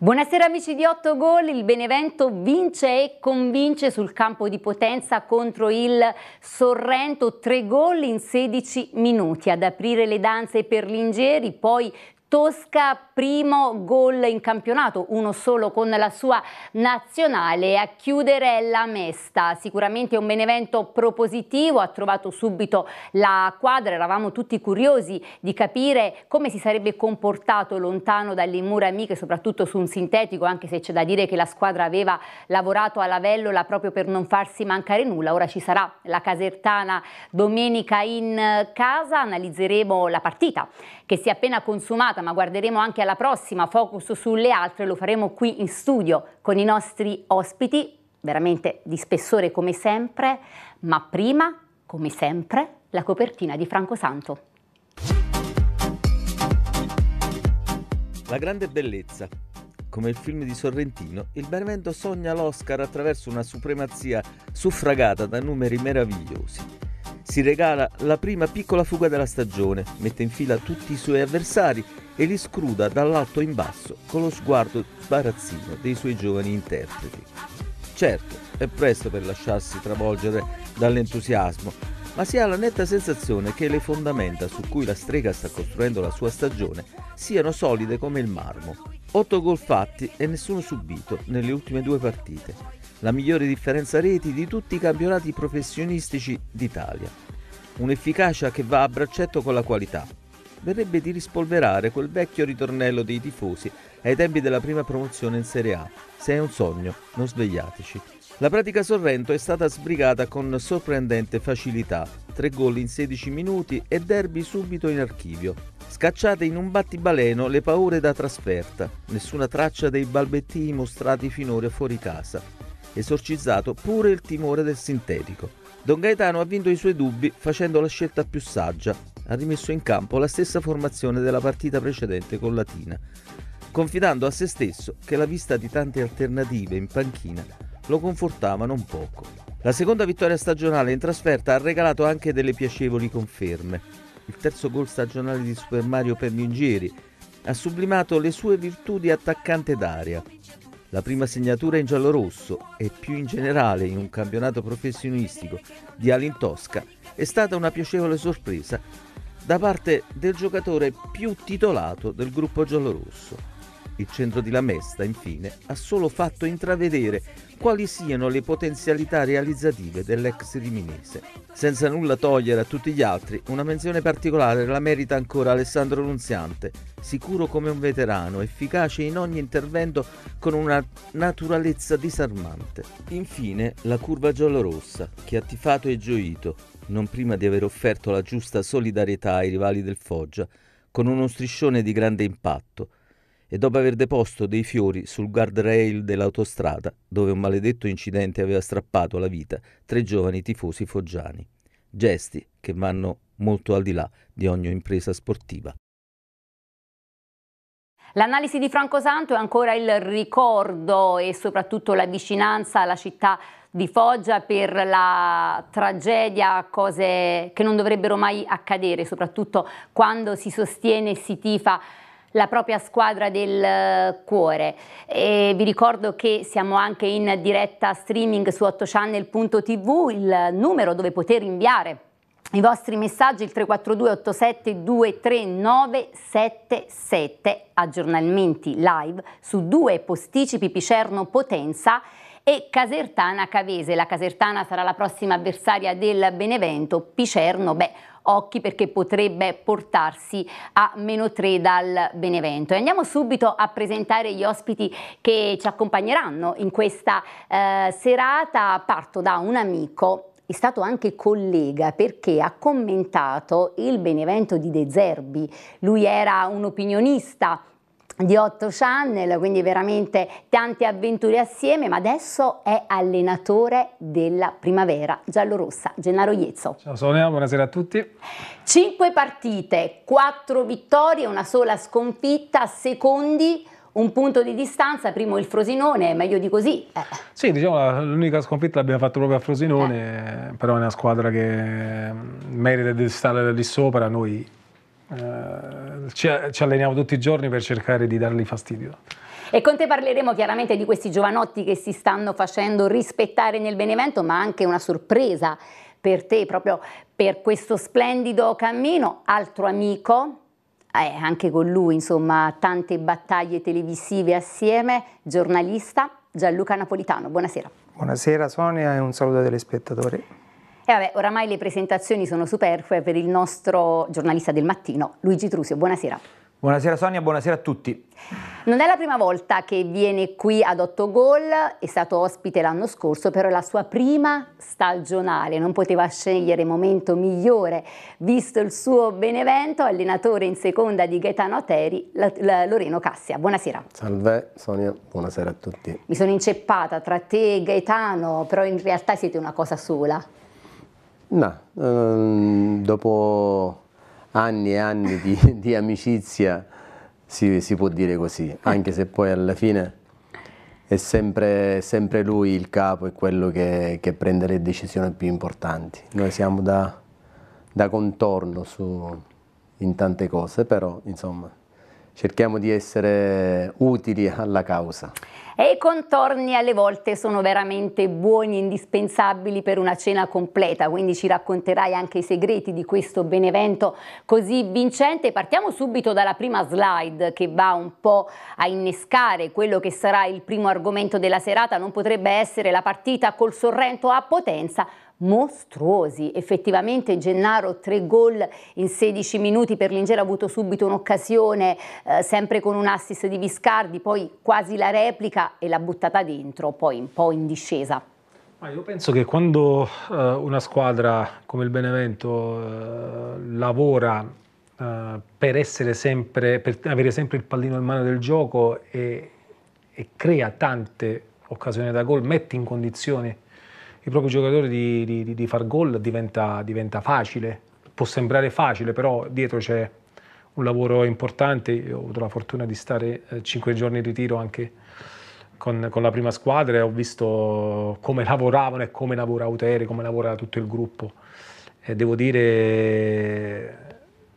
Buonasera amici di 8 Gol, il Benevento vince e convince sul campo di Potenza contro il Sorrento, 3 gol in 16 minuti. Ad aprire le danze per l'Ingeri, poi Tosca, primo gol in campionato, uno solo con la sua nazionale. A chiudere la Mesta, sicuramente un Benevento propositivo, ha trovato subito la quadra, eravamo tutti curiosi di capire come si sarebbe comportato lontano dalle mura amiche, soprattutto su un sintetico, anche se c'è da dire che la squadra aveva lavorato alla vellola proprio per non farsi mancare nulla. Ora ci sarà la Casertana domenica in casa, analizzeremo la partita che si è appena consumata, ma guarderemo anche alla prossima focus sulle altre, lo faremo qui in studio con i nostri ospiti, veramente di spessore come sempre, ma prima, come sempre, la copertina di Franco Santo. La grande bellezza. Come il film di Sorrentino, il Benevento sogna l'Oscar attraverso una supremazia suffragata da numeri meravigliosi si regala la prima piccola fuga della stagione, mette in fila tutti i suoi avversari e li scruda dall'alto in basso con lo sguardo sbarazzino dei suoi giovani interpreti. Certo, è presto per lasciarsi travolgere dall'entusiasmo, ma si ha la netta sensazione che le fondamenta su cui la strega sta costruendo la sua stagione siano solide come il marmo. Otto gol fatti e nessuno subito nelle ultime due partite la migliore differenza reti di tutti i campionati professionistici d'Italia. Un'efficacia che va a braccetto con la qualità. Verrebbe di rispolverare quel vecchio ritornello dei tifosi ai tempi della prima promozione in Serie A. Se è un sogno, non svegliateci. La pratica Sorrento è stata sbrigata con sorprendente facilità. Tre gol in 16 minuti e derby subito in archivio. Scacciate in un battibaleno le paure da trasferta. Nessuna traccia dei balbettii mostrati finora fuori casa esorcizzato pure il timore del sintetico. Don Gaetano ha vinto i suoi dubbi facendo la scelta più saggia, ha rimesso in campo la stessa formazione della partita precedente con Latina, confidando a se stesso che la vista di tante alternative in panchina lo confortava non poco. La seconda vittoria stagionale in trasferta ha regalato anche delle piacevoli conferme. Il terzo gol stagionale di Super Mario Perningieri ha sublimato le sue virtù di attaccante d'aria la prima segnatura in giallo-rosso e più in generale in un campionato professionistico di Tosca è stata una piacevole sorpresa da parte del giocatore più titolato del gruppo giallo-rosso. Il centro di Lamesta, infine, ha solo fatto intravedere quali siano le potenzialità realizzative dell'ex riminese. Senza nulla togliere a tutti gli altri, una menzione particolare la merita ancora Alessandro Nunziante, sicuro come un veterano, efficace in ogni intervento con una naturalezza disarmante. Infine, la curva giallorossa, che ha tifato e gioito, non prima di aver offerto la giusta solidarietà ai rivali del Foggia, con uno striscione di grande impatto, e dopo aver deposto dei fiori sul guardrail dell'autostrada, dove un maledetto incidente aveva strappato la vita tre giovani tifosi foggiani. Gesti che vanno molto al di là di ogni impresa sportiva. L'analisi di Franco Santo è ancora il ricordo e soprattutto la vicinanza alla città di Foggia per la tragedia, cose che non dovrebbero mai accadere, soprattutto quando si sostiene e si tifa la propria squadra del eh, cuore. E vi ricordo che siamo anche in diretta streaming su 8channel.tv, il numero dove poter inviare i vostri messaggi il 342 87 23977 aggiornamenti live su due posticipi Picerno Potenza e Casertana Cavese. La Casertana sarà la prossima avversaria del Benevento. Picerno, beh, occhi perché potrebbe portarsi a meno 3 dal Benevento. E andiamo subito a presentare gli ospiti che ci accompagneranno in questa eh, serata. Parto da un amico è stato anche collega perché ha commentato il Benevento di De Zerbi. Lui era un opinionista di 8 channel, quindi veramente tante avventure assieme, ma adesso è allenatore della primavera giallorossa, Gennaro Iezzo. Ciao Sonia, buonasera a tutti. 5 partite, 4 vittorie, una sola sconfitta, secondi un punto di distanza, primo il Frosinone, meglio di così. Eh. Sì, diciamo l'unica sconfitta l'abbiamo fatto proprio a Frosinone, eh. però è una squadra che mm, merita di stare lì sopra, noi eh, ci, ci alleniamo tutti i giorni per cercare di dargli fastidio. E con te parleremo chiaramente di questi giovanotti che si stanno facendo rispettare nel Benevento, ma anche una sorpresa per te proprio per questo splendido cammino. Altro amico, eh, anche con lui insomma tante battaglie televisive assieme, giornalista Gianluca Napolitano. Buonasera. Buonasera Sonia e un saluto ai telespettatori. E vabbè, oramai le presentazioni sono superflue per il nostro giornalista del mattino, Luigi Trusio. Buonasera. Buonasera Sonia, buonasera a tutti. Non è la prima volta che viene qui ad 8 gol, è stato ospite l'anno scorso, però è la sua prima stagionale, non poteva scegliere momento migliore, visto il suo Benevento, allenatore in seconda di Gaetano Ateri, la, la, Loreno Cassia. Buonasera. Salve Sonia, buonasera a tutti. Mi sono inceppata tra te e Gaetano, però in realtà siete una cosa sola. No, ehm, dopo anni e anni di, di amicizia si, si, può dire così, anche se poi alla fine è sempre, sempre lui il capo e quello che, che, prende le decisioni più importanti. Noi siamo da, da contorno su, in tante cose, però insomma cerchiamo di essere utili alla causa. E i contorni alle volte sono veramente buoni e indispensabili per una cena completa, quindi ci racconterai anche i segreti di questo Benevento così vincente. Partiamo subito dalla prima slide che va un po' a innescare quello che sarà il primo argomento della serata, non potrebbe essere la partita col Sorrento a Potenza, mostruosi. Effettivamente Gennaro tre gol in 16 minuti per l'Ingera ha avuto subito un'occasione eh, sempre con un assist di Viscardi, poi quasi la replica e l'ha buttata dentro, poi un po' in discesa. Ma io penso che quando eh, una squadra come il Benevento eh, lavora eh, per, sempre, per avere sempre il pallino in mano del gioco e, e crea tante occasioni da gol, mette in condizione il proprio giocatore di, di, di far gol diventa, diventa, facile. Può sembrare facile, però dietro c'è un lavoro importante. Io ho avuto la fortuna di stare eh, cinque giorni in ritiro anche con, con, la prima squadra e ho visto come lavoravano e come lavora Uteri, come lavora tutto il gruppo. E devo dire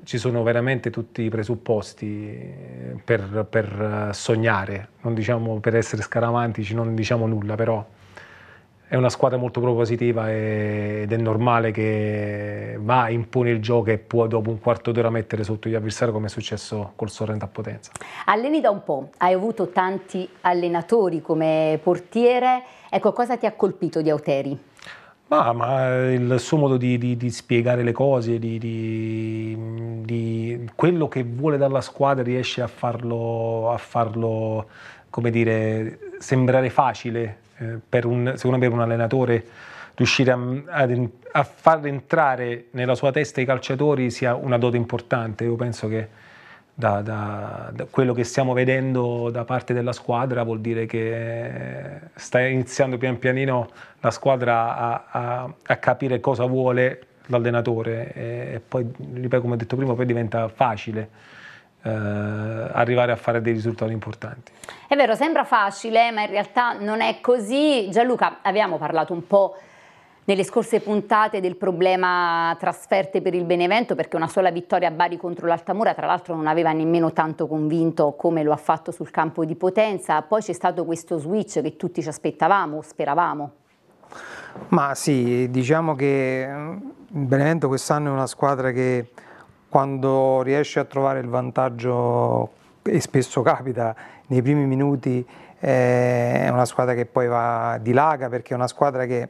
ci sono veramente tutti i presupposti eh, per, per eh, sognare, non diciamo per essere scaramantici, non diciamo nulla, però è una squadra molto propositiva ed è normale che va, impone il gioco e può dopo un quarto d'ora mettere sotto gli avversari come è successo col Sorrento a Potenza. Alleni da un po', hai avuto tanti allenatori come portiere, ecco cosa ti ha colpito di Auteri? Ma, ma eh, il suo modo di, di, di spiegare le cose, di, di, quello che vuole dalla squadra riesce a farlo, a farlo come dire, sembrare facile un, secondo me per un allenatore riuscire a, a, a, far entrare nella sua testa i calciatori sia una dote importante. Io penso che da, da, da, quello che stiamo vedendo da parte della squadra vuol dire che eh, sta iniziando pian pianino la squadra a, a capire cosa vuole l'allenatore e, e poi, ripeto, come ho detto prima, poi diventa facile eh, arrivare a fare dei risultati importanti. È vero, sembra facile, ma in realtà non è così. Gianluca, abbiamo parlato un po' nelle scorse puntate del problema trasferte per il Benevento perché una sola vittoria a Bari contro l'Altamura tra l'altro non aveva nemmeno tanto convinto come lo ha fatto sul campo di Potenza, poi c'è stato questo switch che tutti ci aspettavamo, speravamo. Ma sì, diciamo che mm, il Benevento quest'anno è una squadra che quando riesce a trovare il vantaggio, e spesso capita nei primi minuti, eh, è una squadra che poi va dilaga perché è una squadra che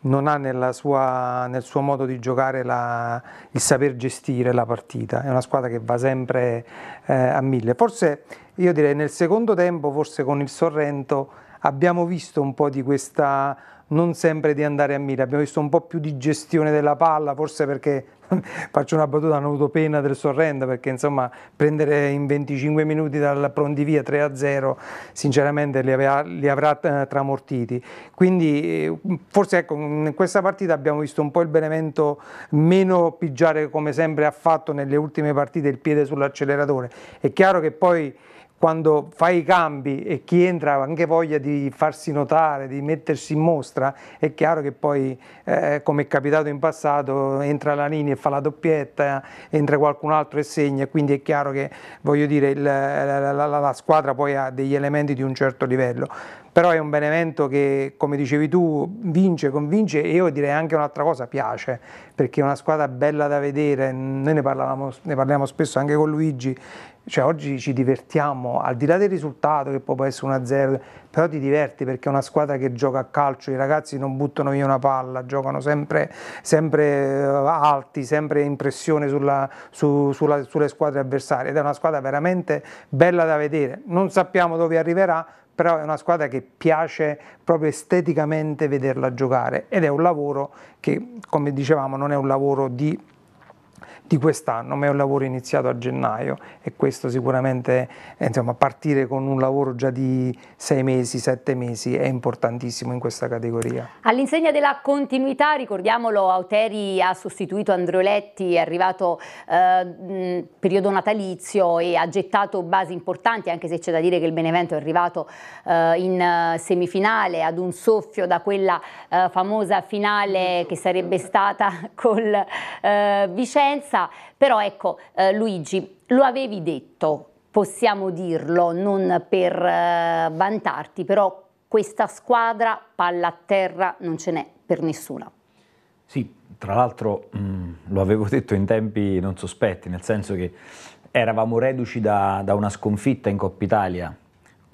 non ha sua, nel suo modo di giocare la, il saper gestire la partita, è una squadra che va sempre eh, a mille. Forse io direi nel secondo tempo, forse con il Sorrento, abbiamo visto un po' di questa non sempre di andare a mille, abbiamo visto un po' più di gestione della palla, forse perché faccio una battuta, hanno avuto pena del Sorrento perché insomma prendere in 25 minuti dal pronti via 3 a 0 sinceramente li, aveva, li avrà eh, tramortiti. Quindi eh, forse ecco, in questa partita abbiamo visto un po' il Benevento meno pigiare come sempre ha fatto nelle ultime partite il piede sull'acceleratore. È chiaro che poi quando fai i cambi e chi entra ha anche voglia di farsi notare, di mettersi in mostra, è chiaro che poi, eh, come è capitato in passato, entra la linea e fa la doppietta, entra qualcun altro e segna, quindi è chiaro che dire, il, la, la, la, squadra poi ha degli elementi di un certo livello. Però è un Benevento che, come dicevi tu, vince, convince e io direi anche un'altra cosa, piace, perché è una squadra bella da vedere, noi ne, ne parliamo spesso anche con Luigi, cioè oggi ci divertiamo, al di là del risultato che può essere 1-0, però ti diverti perché è una squadra che gioca a calcio, i ragazzi non buttano via una palla, giocano sempre, sempre eh, alti, sempre in pressione sulla, su, sulla, sulle squadre avversarie ed è una squadra veramente bella da vedere, non sappiamo dove arriverà, però è una squadra che piace proprio esteticamente vederla giocare ed è un lavoro che, come dicevamo, non è un lavoro di di quest'anno, ma è un lavoro iniziato a gennaio e questo sicuramente, eh, insomma, partire con un lavoro già di sei mesi, sette mesi è importantissimo in questa categoria. All'insegna della continuità, ricordiamolo, Auteri ha sostituito Androletti, è arrivato eh, periodo natalizio e ha gettato basi importanti, anche se c'è da dire che il Benevento è arrivato eh, in eh, semifinale ad un soffio da quella eh, famosa finale che sarebbe stata col eh, Vicenza realtà, però ecco eh, Luigi, lo avevi detto, possiamo dirlo, non per eh, vantarti, però questa squadra palla a terra non ce n'è per nessuna. Sì, tra l'altro mm, lo avevo detto in tempi non sospetti, nel senso che eravamo reduci da, da una sconfitta in Coppa Italia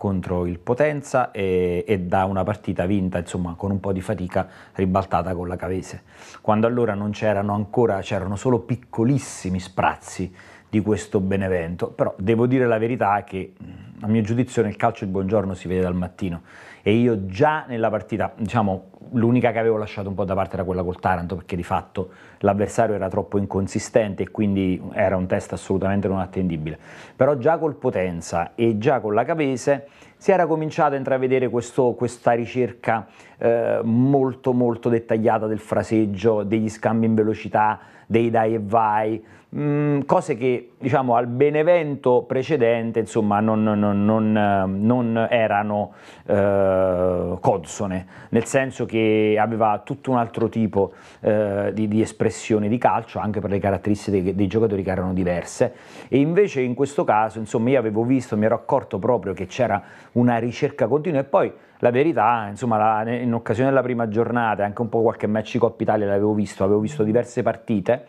contro il Potenza e, e, da una partita vinta, insomma, con un po' di fatica ribaltata con la Cavese. Quando allora non c'erano ancora, c'erano solo piccolissimi sprazzi di questo Benevento, però devo dire la verità che a mio giudizio nel calcio il buongiorno si vede dal mattino e io già nella partita, diciamo, l'unica che avevo lasciato un po' da parte era quella col Taranto perché di fatto l'avversario era troppo inconsistente e quindi era un test assolutamente non attendibile. Però già col Potenza e già con la Capese si era cominciato a intravedere questo, questa ricerca eh, molto molto dettagliata del fraseggio, degli scambi in velocità, dei dai e vai, mh, cose che diciamo al Benevento precedente insomma non, non, non, eh, non erano eh, consone, nel senso che aveva tutto un altro tipo eh, di, di, espressione di calcio anche per le caratteristiche dei, dei, giocatori che erano diverse e invece in questo caso insomma io avevo visto, mi ero accorto proprio che c'era una ricerca continua e poi la verità, insomma, la, in occasione della prima giornata, anche un po' qualche match di Coppa Italia l'avevo visto, avevo visto diverse partite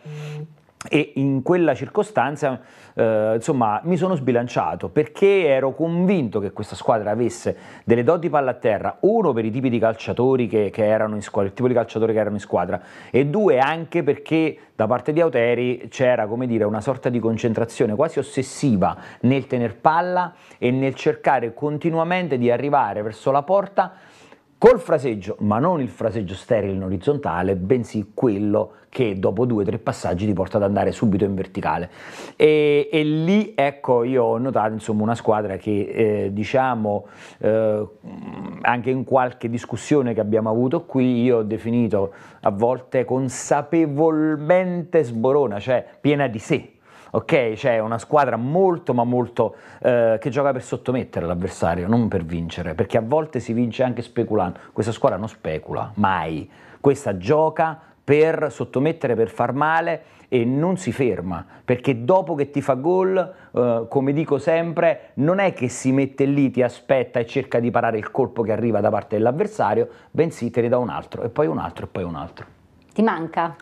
e in quella circostanza eh, insomma mi sono sbilanciato perché ero convinto che questa squadra avesse delle doti palla a terra uno per i tipi di calciatori che, che erano in squadra il tipo di calciatori che erano in squadra e due anche perché da parte di Auteri c'era come dire una sorta di concentrazione quasi ossessiva nel tener palla e nel cercare continuamente di arrivare verso la porta col fraseggio, ma non il fraseggio sterile in orizzontale, bensì quello che dopo due o tre passaggi ti porta ad andare subito in verticale. E, e lì ecco io ho notato insomma una squadra che eh, diciamo eh, anche in qualche discussione che abbiamo avuto qui io ho definito a volte consapevolmente sborona, cioè piena di sé, ok? Cioè una squadra molto ma molto eh, che gioca per sottomettere l'avversario, non per vincere, perché a volte si vince anche speculando. Questa squadra non specula mai, questa gioca per sottomettere, per far male e non si ferma, perché dopo che ti fa gol, eh, come dico sempre, non è che si mette lì, ti aspetta e cerca di parare il colpo che arriva da parte dell'avversario, bensì te ne dà un altro e poi un altro e poi un altro. Ti manca?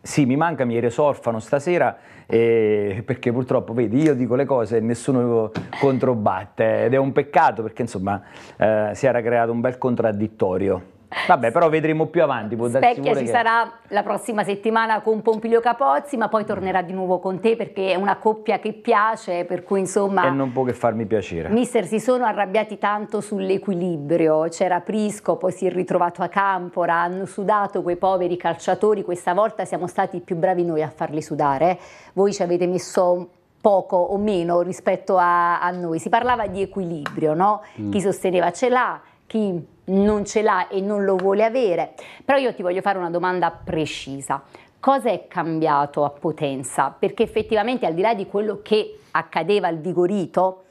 Sì, mi manca, mi ero sorfano stasera e perché purtroppo, vedi, io dico le cose e nessuno controbatte ed è un peccato perché insomma eh, si era creato un bel contraddittorio. Vabbè, però vedremo più avanti. Specchia ci che... sarà la prossima settimana con Pompilio Capozzi, ma poi tornerà di nuovo con te perché è una coppia che piace, per cui insomma... E non può che farmi piacere. Mister, si sono arrabbiati tanto sull'equilibrio, c'era Prisco, poi si è ritrovato a Campora, hanno sudato quei poveri calciatori, questa volta siamo stati più bravi noi a farli sudare, voi ci avete messo poco o meno rispetto a, a noi, si parlava di equilibrio, no? Mm. Chi sosteneva ce l'ha, chi non ce l'ha e non lo vuole avere. Però io ti voglio fare una domanda precisa. Cosa è cambiato a Potenza? Perché effettivamente al di là di quello che accadeva al Vigorito,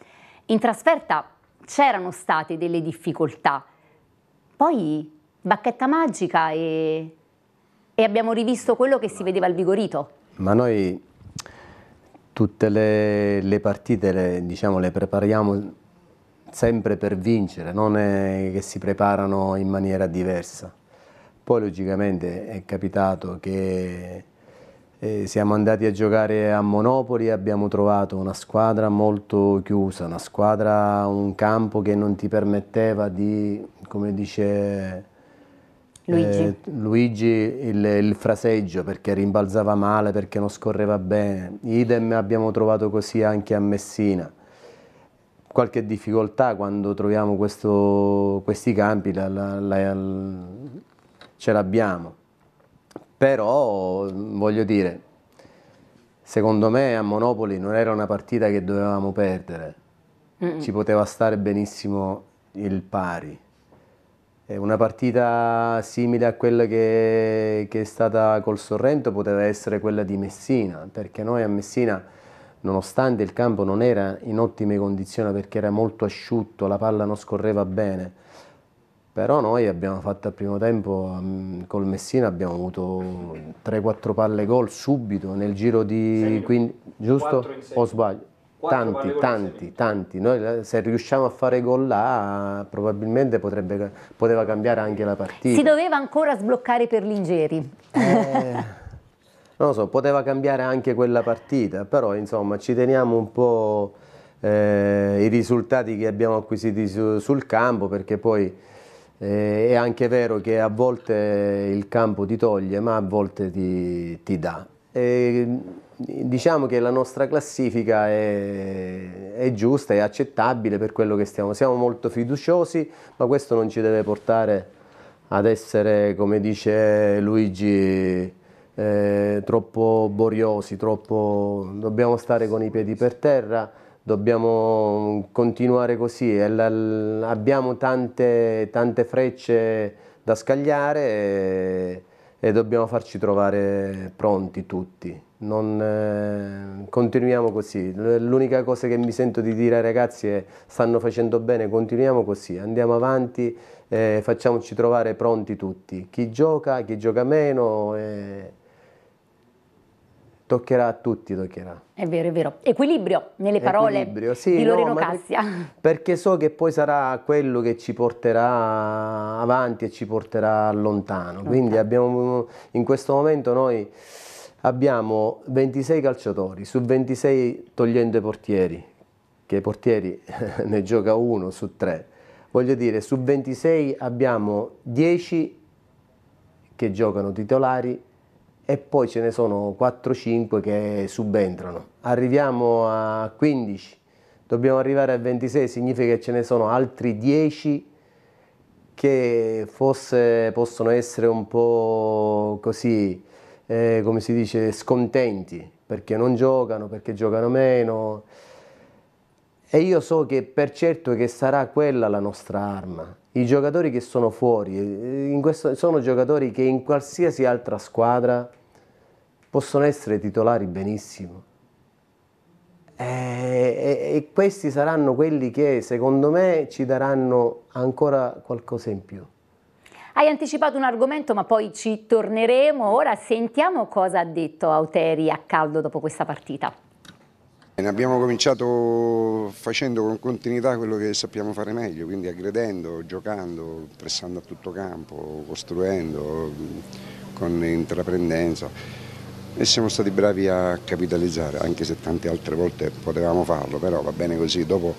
in trasferta c'erano state delle difficoltà. Poi bacchetta magica e, e abbiamo rivisto quello che si vedeva al Vigorito. Ma noi tutte le, le partite le, diciamo, le prepariamo sempre per vincere, non è che si preparano in maniera diversa. Poi logicamente è capitato che eh, siamo andati a giocare a Monopoli e abbiamo trovato una squadra molto chiusa, una squadra, un campo che non ti permetteva di, come dice eh, Luigi, eh, Luigi il, il, fraseggio perché rimbalzava male, perché non scorreva bene. Idem abbiamo trovato così anche a Messina qualche difficoltà quando troviamo questo, questi campi, la, la, la, ce l'abbiamo. Però, voglio dire, secondo me a Monopoli non era una partita che dovevamo perdere, mm. ci poteva stare benissimo il pari. È una partita simile a quella che, che è stata col Sorrento poteva essere quella di Messina, perché noi a Messina nonostante il campo non era in ottime condizioni perché era molto asciutto, la palla non scorreva bene, però noi abbiamo fatto al primo tempo mm, col Messina abbiamo avuto 3-4 palle gol subito nel giro di... Quindi, giusto? O sbaglio? tanti, tanti, tanti. Noi eh, se riusciamo a fare gol là, probabilmente potrebbe, poteva cambiare anche la partita. Si doveva ancora sbloccare per l'Ingeri. Eh non lo so, poteva cambiare anche quella partita, però insomma ci teniamo un po' eh, i risultati che abbiamo acquisiti su, sul campo perché poi eh, è anche vero che a volte il campo ti toglie ma a volte ti, ti dà. E, diciamo che la nostra classifica è, è, giusta, è accettabile per quello che stiamo. Siamo molto fiduciosi, ma questo non ci deve portare ad essere, come dice Luigi, eh, troppo boriosi, troppo... dobbiamo stare con i piedi per terra, dobbiamo continuare così, abbiamo tante, tante frecce da scagliare e, e, dobbiamo farci trovare pronti tutti. Non, eh, continuiamo così, l'unica cosa che mi sento di dire ai ragazzi è stanno facendo bene, continuiamo così, andiamo avanti, eh, facciamoci trovare pronti tutti, chi gioca, chi gioca meno. Eh, Toccherà a tutti, toccherà. È vero, è vero. Equilibrio nelle parole Equilibrio, sì, di Loreno no, Cassia. Perché so che poi sarà quello che ci porterà avanti e ci porterà lontano. lontano. Quindi abbiamo, in questo momento noi abbiamo 26 calciatori, su 26 togliendo i portieri, che i portieri ne gioca uno su tre. Voglio dire, su 26 abbiamo 10 che giocano titolari e poi ce ne sono 4-5 che subentrano. Arriviamo a 15, dobbiamo arrivare a 26, significa che ce ne sono altri 10 che forse possono essere un po' così, eh, come si dice, scontenti, perché non giocano, perché giocano meno. E io so che per certo che sarà quella la nostra arma. I giocatori che sono fuori, eh, questo, sono giocatori che in qualsiasi altra squadra possono essere titolari benissimo. E, eh, e, e, questi saranno quelli che secondo me ci daranno ancora qualcosa in più. Hai anticipato un argomento ma poi ci torneremo. Ora sentiamo cosa ha detto Auteri a caldo dopo questa partita. Ne abbiamo cominciato facendo con continuità quello che sappiamo fare meglio, quindi aggredendo, giocando, pressando a tutto campo, costruendo, con intraprendenza e siamo stati bravi a capitalizzare, anche se tante altre volte potevamo farlo, però va bene così, dopo,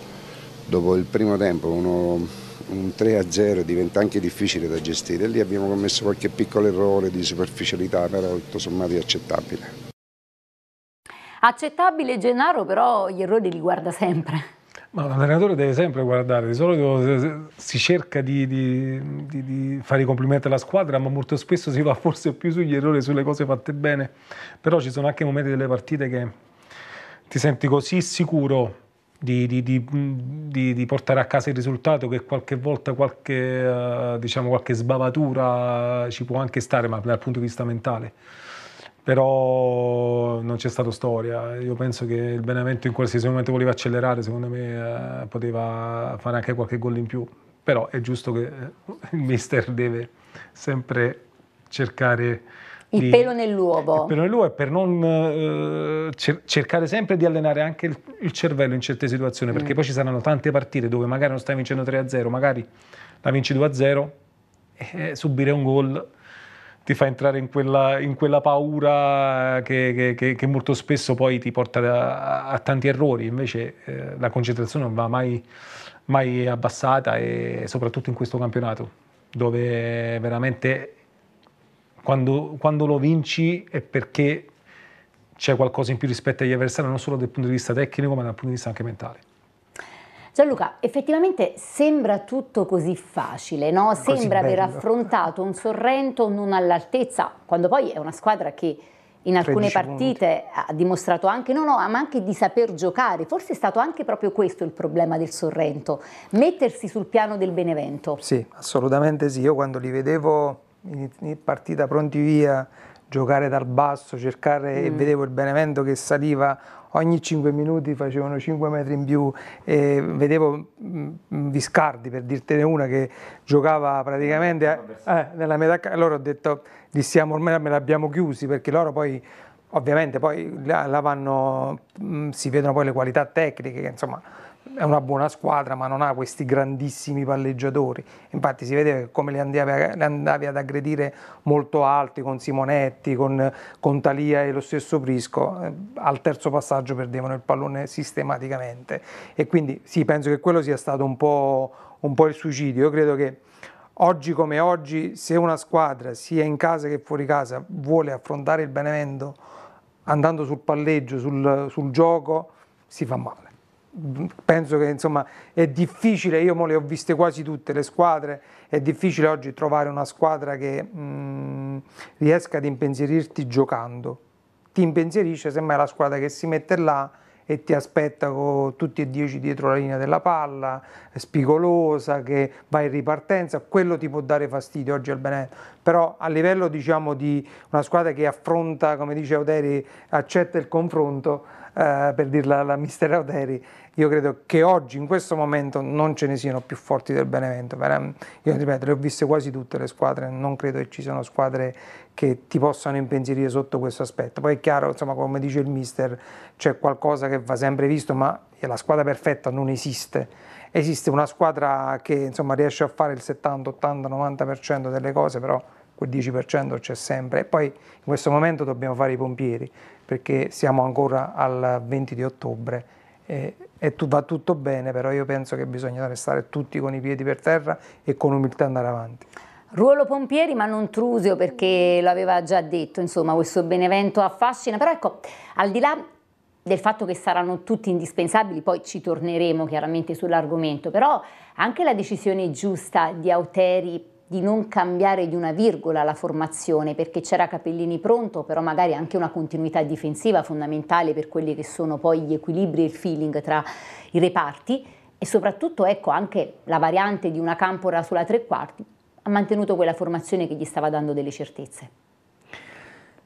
dopo il primo tempo uno, un 3-0 diventa anche difficile da gestire, lì abbiamo commesso qualche piccolo errore di superficialità, però tutto sommato è accettabile. Accettabile Gennaro, però gli errori li guarda sempre. Ma l'allenatore deve sempre guardare, di solito si cerca di, di, di, di, fare i complimenti alla squadra, ma molto spesso si va forse più sugli errori, sulle cose fatte bene, però ci sono anche momenti delle partite che ti senti così sicuro di, portare a casa il risultato che qualche volta qualche, eh, diciamo, qualche sbavatura ci può anche stare, ma dal punto di vista mentale però non c'è stata storia. Io penso che il Benevento in qualsiasi momento voleva accelerare, secondo me eh, poteva fare anche qualche gol in più, però è giusto che eh, il mister deve sempre cercare il di, pelo nell'uovo. Il pelo nell'uovo è per non eh, cer- cercare sempre di allenare anche il, il cervello in certe situazioni, perché mm. poi ci saranno tante partite dove magari non stai vincendo 3-0, magari la vinci 2-0 e eh, subire un gol ti fa entrare in quella, in quella paura eh, che, che, che, molto spesso poi ti porta a, a tanti errori, invece eh, la concentrazione non va mai, mai abbassata e soprattutto in questo campionato dove veramente quando, quando lo vinci è perché c'è qualcosa in più rispetto agli avversari non solo dal punto di vista tecnico ma dal punto di vista anche mentale. Gianluca, effettivamente sembra tutto così facile, no? Così sembra bello. aver affrontato un Sorrento non all'altezza, quando poi è una squadra che in alcune partite minuti. ha dimostrato anche, no, no, ma anche di saper giocare. Forse è stato anche proprio questo il problema del Sorrento, mettersi sul piano del Benevento. Sì, assolutamente sì. Io quando li vedevo in partita pronti via giocare dal basso, cercare mm. e vedevo il Benevento che saliva ogni 5 minuti facevano 5 metri in più e vedevo mm, mm, Viscardi per dirtene una che giocava praticamente eh, nella metà allora ho detto li stiamo ormai me l'abbiamo chiusi perché loro poi ovviamente poi là, là vanno mm, si vedono poi le qualità tecniche insomma è una buona squadra ma non ha questi grandissimi palleggiatori, infatti si vedeva come li andavi, li andavi ad aggredire molto alti con Simonetti, con, con Talia e lo stesso Prisco, eh, al terzo passaggio perdevano il pallone sistematicamente e quindi sì, penso che quello sia stato un po', un po il suicidio, io credo che oggi come oggi se una squadra sia in casa che fuori casa vuole affrontare il Benevento andando sul palleggio, sul, sul gioco, si fa male penso che insomma è difficile, io le ho viste quasi tutte le squadre, è difficile oggi trovare una squadra che mh, mm, riesca ad impensierirti giocando, ti impensierisce semmai la squadra che si mette là e ti aspetta con tutti e dieci dietro la linea della palla, spigolosa, che va in ripartenza, quello ti può dare fastidio oggi al Benetton, però a livello diciamo, di una squadra che affronta, come dice Auderi, accetta il confronto, eh, per dirla la mister Auderi, io credo che oggi, in questo momento, non ce ne siano più forti del Benevento. Io ripeto, le ho viste quasi tutte le squadre, non credo che ci siano squadre che ti possano impensierire sotto questo aspetto. Poi è chiaro, insomma, come dice il mister, c'è qualcosa che va sempre visto, ma la squadra perfetta non esiste. Esiste una squadra che insomma, riesce a fare il 70, 80, 90% delle cose, però quel 10% c'è sempre. E poi in questo momento dobbiamo fare i pompieri, perché siamo ancora al 20 di ottobre e, e tu, va tutto bene, però io penso che bisogna restare tutti con i piedi per terra e con umiltà andare avanti. Ruolo pompieri ma non Trusio perché lo aveva già detto, insomma questo Benevento affascina, però ecco, al di là del fatto che saranno tutti indispensabili, poi ci torneremo chiaramente sull'argomento, però anche la decisione giusta di Auteri di non cambiare di una virgola la formazione perché c'era Capellini pronto, però magari anche una continuità difensiva fondamentale per quelli che sono poi gli equilibri e il feeling tra i reparti e soprattutto ecco anche la variante di una campora sulla tre quarti ha mantenuto quella formazione che gli stava dando delle certezze.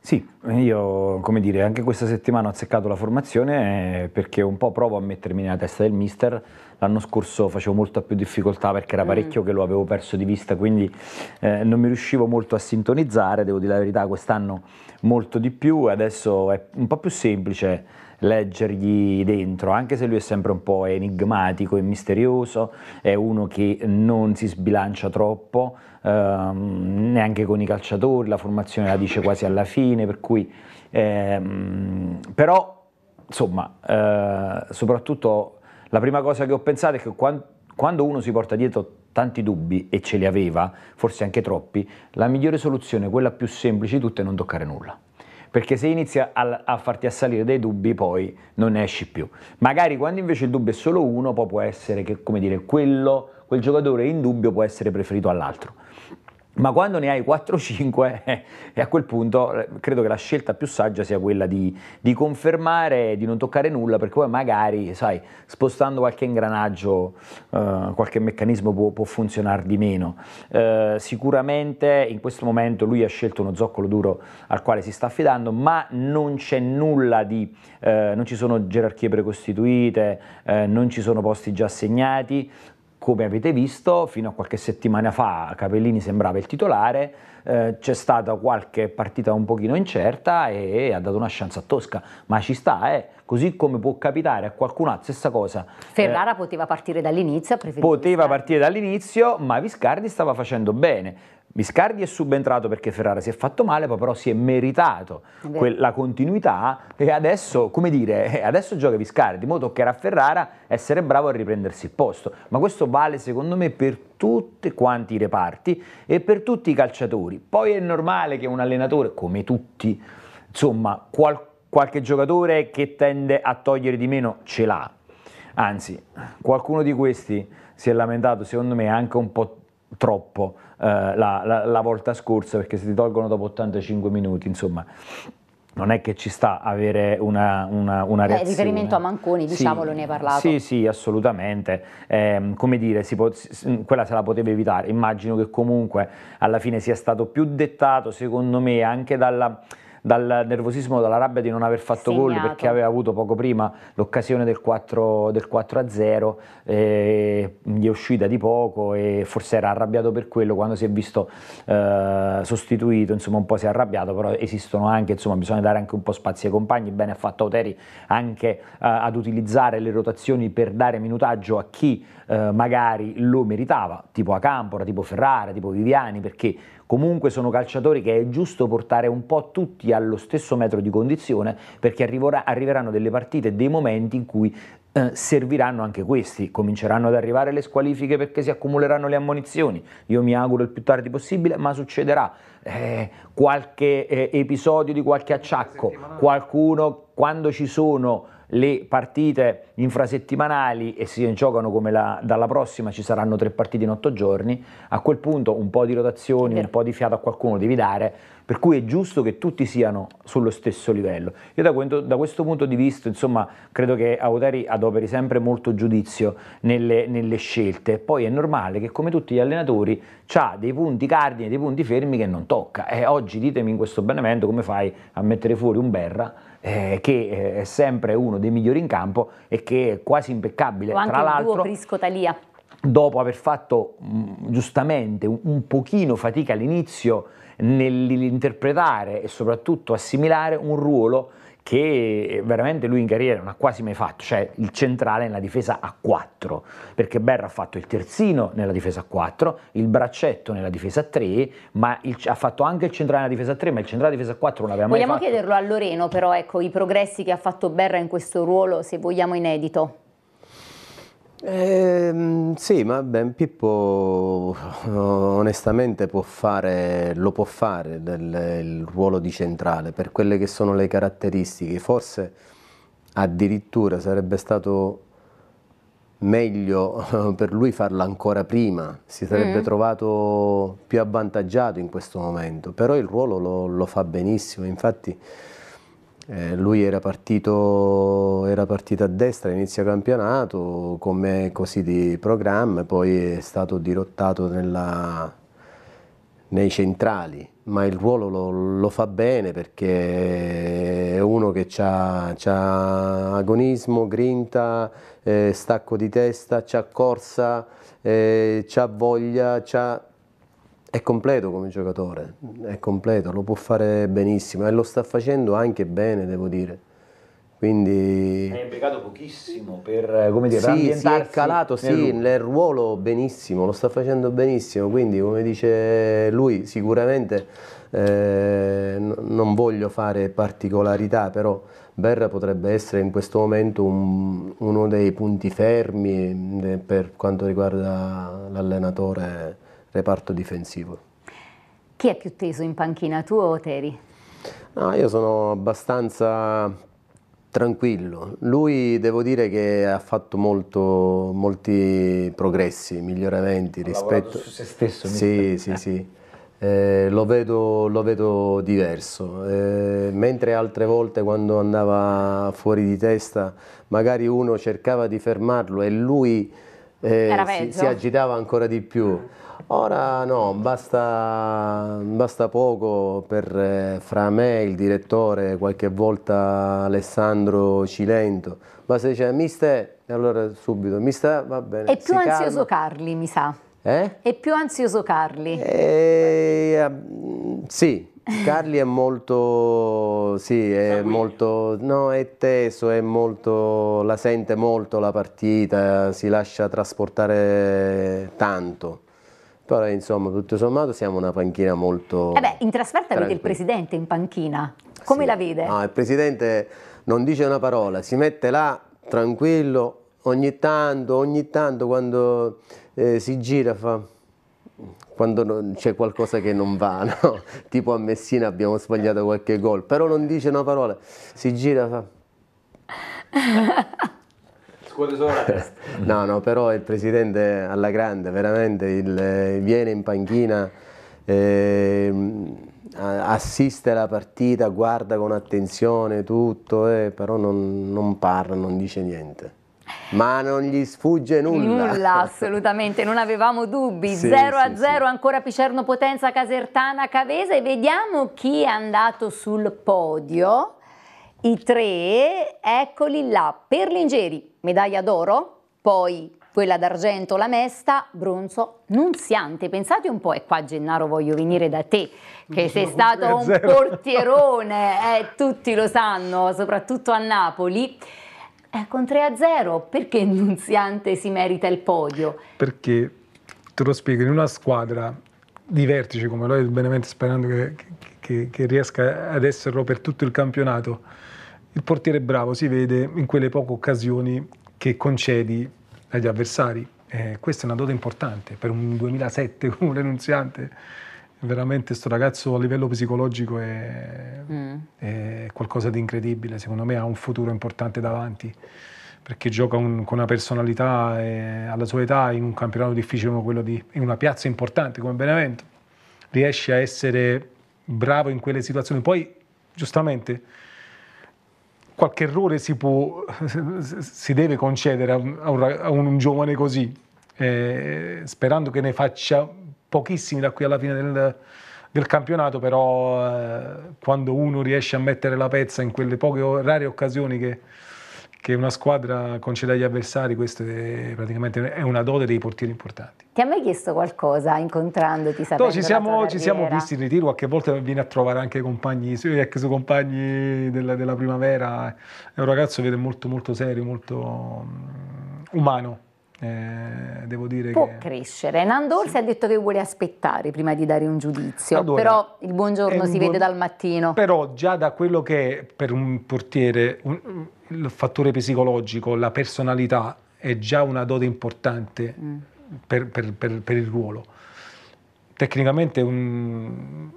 Sì, io come dire, anche questa settimana ho azzeccato la formazione eh, perché un po' provo a mettermi nella testa del mister. L'anno scorso facevo molto più difficoltà perché era mm. parecchio mm. che lo avevo perso di vista, quindi eh, non mi riuscivo molto a sintonizzare, devo dire la verità, quest'anno molto di più e adesso è un po' più semplice leggergli dentro, anche se lui è sempre un po' enigmatico e misterioso, è uno che non si sbilancia troppo, ehm, neanche con i calciatori, la formazione la dice quasi alla fine, per cui, ehm, però insomma, eh, soprattutto la prima cosa che ho pensato è che quando uno si porta dietro tanti dubbi e ce li aveva, forse anche troppi, la migliore soluzione, quella più semplice di tutte, è non toccare nulla. Perché se inizia a, a, farti assalire dei dubbi, poi non ne esci più. Magari quando invece il dubbio è solo uno, poi può essere che, come dire, quello, quel giocatore in dubbio può essere preferito all'altro ma quando ne hai 4-5 o e a quel punto eh, credo che la scelta più saggia sia quella di, di confermare, di non toccare nulla, perché poi magari, sai, spostando qualche ingranaggio, eh, qualche meccanismo può, può, funzionare di meno. Eh, sicuramente in questo momento lui ha scelto uno zoccolo duro al quale si sta affidando, ma non c'è nulla di, eh, non ci sono gerarchie precostituite, non ci sono posti già assegnati, come avete visto, fino a qualche settimana fa Capellini sembrava il titolare, eh, c'è stata qualche partita un pochino incerta e, e ha dato una chance a Tosca, ma ci sta, eh. così come può capitare a qualcun altro, stessa cosa. Ferrara eh, poteva partire dall'inizio, eh, Poteva Viscardi. partire dall'inizio, ma Viscardi stava facendo bene. Biscardi è subentrato perché Ferrara si è fatto male, poi però si è meritato que- la continuità e adesso, come dire, eh, adesso gioca Biscardi, ora toccherà a Ferrara essere bravo a riprendersi il posto, ma questo vale secondo me per tutti quanti i reparti e per tutti i calciatori. Poi è normale che un allenatore, come tutti, insomma, qual- qualche giocatore che tende a togliere di meno ce l'ha. Anzi, qualcuno di questi si è lamentato, secondo me, anche un po' troppo eh, la, la, la volta scorsa perché si tolgono dopo 85 minuti, insomma non è che ci sta avere una, una, una reazione. Eh, riferimento a Manconi, diciamolo, sì, ne hai parlato. Sì, sì, assolutamente. Eh, come dire, quella se la poteva evitare. Immagino che comunque alla fine sia stato più dettato, secondo me, anche dalla dal nervosismo, dalla rabbia di non aver fatto Segnato. gol perché aveva avuto poco prima l'occasione del 4, del 4 a 0, eh, gli è uscita di poco e forse era arrabbiato per quello quando si è visto eh, sostituito, insomma un po' si è arrabbiato, però esistono anche, insomma bisogna dare anche un po' spazio ai compagni, bene ha fatto Auteri anche eh, ad utilizzare le rotazioni per dare minutaggio a chi eh, magari lo meritava, tipo Acampora, tipo Ferrara, tipo Viviani, perché Comunque sono calciatori che è giusto portare un po' tutti allo stesso metro di condizione perché arriverà, arriveranno delle partite, dei momenti in cui eh, serviranno anche questi, cominceranno ad arrivare le squalifiche perché si accumuleranno le ammonizioni, io mi auguro il più tardi possibile, ma succederà eh, qualche eh, episodio di qualche acciacco, qualcuno quando ci sono le partite infrasettimanali e si giocano come la, dalla prossima ci saranno tre partite in otto giorni, a quel punto un po' di rotazioni, un po' di fiato a qualcuno devi dare, per cui è giusto che tutti siano sullo stesso livello. Io da, questo, da questo punto di vista, insomma, credo che Autari adoperi sempre molto giudizio nelle, nelle, scelte, poi è normale che come tutti gli allenatori ha dei punti cardine, dei punti fermi che non tocca e eh, oggi ditemi in questo Benevento come fai a mettere fuori un Berra eh, che eh, è sempre uno dei migliori in campo e che è quasi impeccabile. anche Tra l'altro, il duo Prisco-Talia. dopo aver fatto mm, giustamente un, un pochino fatica all'inizio nell'interpretare e soprattutto assimilare un ruolo che veramente lui in carriera non ha quasi mai fatto, cioè il centrale nella difesa a 4, perché Berra ha fatto il terzino nella difesa a 4, il braccetto nella difesa a 3, ma il, ha fatto anche il centrale nella difesa a 3, ma il centrale nella difesa a 4 non l'aveva mai fatto. Vogliamo chiederlo a Loreno però, ecco, i progressi che ha fatto Berra in questo ruolo, se vogliamo inedito. Eh, sì, ma ben Pippo onestamente può fare, lo può fare del, il ruolo di centrale per quelle che sono le caratteristiche, forse addirittura sarebbe stato meglio eh, per lui farla ancora prima, si sarebbe mm. trovato più avvantaggiato in questo momento, però il ruolo lo, lo fa benissimo, infatti eh, lui era partito, era partito, a destra inizio campionato come così di programma, poi è stato dirottato nella, nei centrali, ma il ruolo lo, lo, fa bene perché è uno che ha, agonismo, grinta, eh, stacco di testa, ha corsa, eh, ha voglia, ha è completo come giocatore, è completo, lo può fare benissimo e lo sta facendo anche bene, devo dire. Quindi... è impiegato pochissimo per, come dire, sì, per si è calato nel sì, nel ruolo benissimo, lo sta facendo benissimo, quindi come dice lui sicuramente eh, non voglio fare particolarità, però Berra potrebbe essere in questo momento un, uno dei punti fermi eh, per quanto riguarda l'allenatore reparto difensivo. Chi è più teso in panchina, tu o Teri? No, io sono abbastanza tranquillo. Lui devo dire che ha fatto molto, molti progressi, miglioramenti ha rispetto... su se stesso. Sì, sì, sì. Eh, lo, vedo, lo, vedo, diverso, eh, mentre altre volte quando andava fuori di testa magari uno cercava di fermarlo e lui eh, si, si, agitava ancora di più. Mm. Ora no, basta, basta poco per eh, fra me, il direttore, qualche volta Alessandro Cilento. Basta dire, mister, e allora subito, mister, va bene. È più ansioso calma. Carli, mi sa. Eh? È più ansioso Carli. Eh, eh sì, Carli è molto, sì, è molto, no, è teso, è molto, la sente molto la partita, si lascia trasportare tanto. Però insomma tutto sommato siamo una panchina molto... Eh beh, in trasferta vede il presidente in panchina, come sì. la vede? No, il presidente non dice una parola, si mette là tranquillo, ogni tanto, ogni tanto quando eh, si gira fa quando c'è qualcosa che non va, no? tipo a Messina abbiamo sbagliato qualche gol, però non dice una parola, si gira e fa... Scuote solo la testa. no, no, però il presidente alla grande, veramente, il, viene in panchina, eh, assiste alla partita, guarda con attenzione tutto, eh, però non, non parla, non dice niente. Ma non gli sfugge nulla. Nulla, assolutamente, non avevamo dubbi. Sì, 0 a 0 sì. ancora Picerno Potenza Casertana Cavese. Vediamo chi è andato sul podio. I tre, eccoli là, Perlingeri, medaglia d'oro, poi quella d'argento la Mesta, bronzo Nunziante. Pensate un po', e qua Gennaro voglio venire da te, che sei stato un portierone, eh, tutti lo sanno, soprattutto a Napoli. Eh, con 3 a 0, perché Nunziante si merita il podio? Perché, te lo spiego, in una squadra di vertice come lo è il Benevento, sperando che, che, che riesca ad esserlo per tutto il campionato, il portiere bravo si vede in quelle poche occasioni che concedi agli avversari. Eh, questa è una dote importante per un 2007 come un renunziante. Veramente questo ragazzo a livello psicologico è, mm. è, qualcosa di incredibile, secondo me ha un futuro importante davanti perché gioca un, con una personalità eh, alla sua età in un campionato difficile come quello di in una piazza importante come Benevento. Riesce a essere bravo in quelle situazioni. Poi, giustamente, qualche errore si, può, si deve concedere a un, a un, a un giovane così, eh, sperando che ne faccia pochissimi da qui alla fine del, del campionato, però eh, quando uno riesce a mettere la pezza in quelle poche rare occasioni che che una squadra conceda agli avversari, questo è praticamente è una dote dei portieri importanti. Ti ha mai chiesto qualcosa incontrandoti? No, ci siamo, ci siamo visti in ritiro, qualche volta viene a trovare anche i compagni, i suoi ex compagni della, della primavera. È un ragazzo vede molto molto serio, molto um, umano eh, devo dire Può che... crescere. Nandorsi sì. ha detto che vuole aspettare prima di dare un giudizio, allora, però il buongiorno si buon... vede dal mattino. Però già da quello che è per un portiere un, il fattore psicologico, la personalità è già una dote importante mm. per, per, per, per, il ruolo. Tecnicamente un,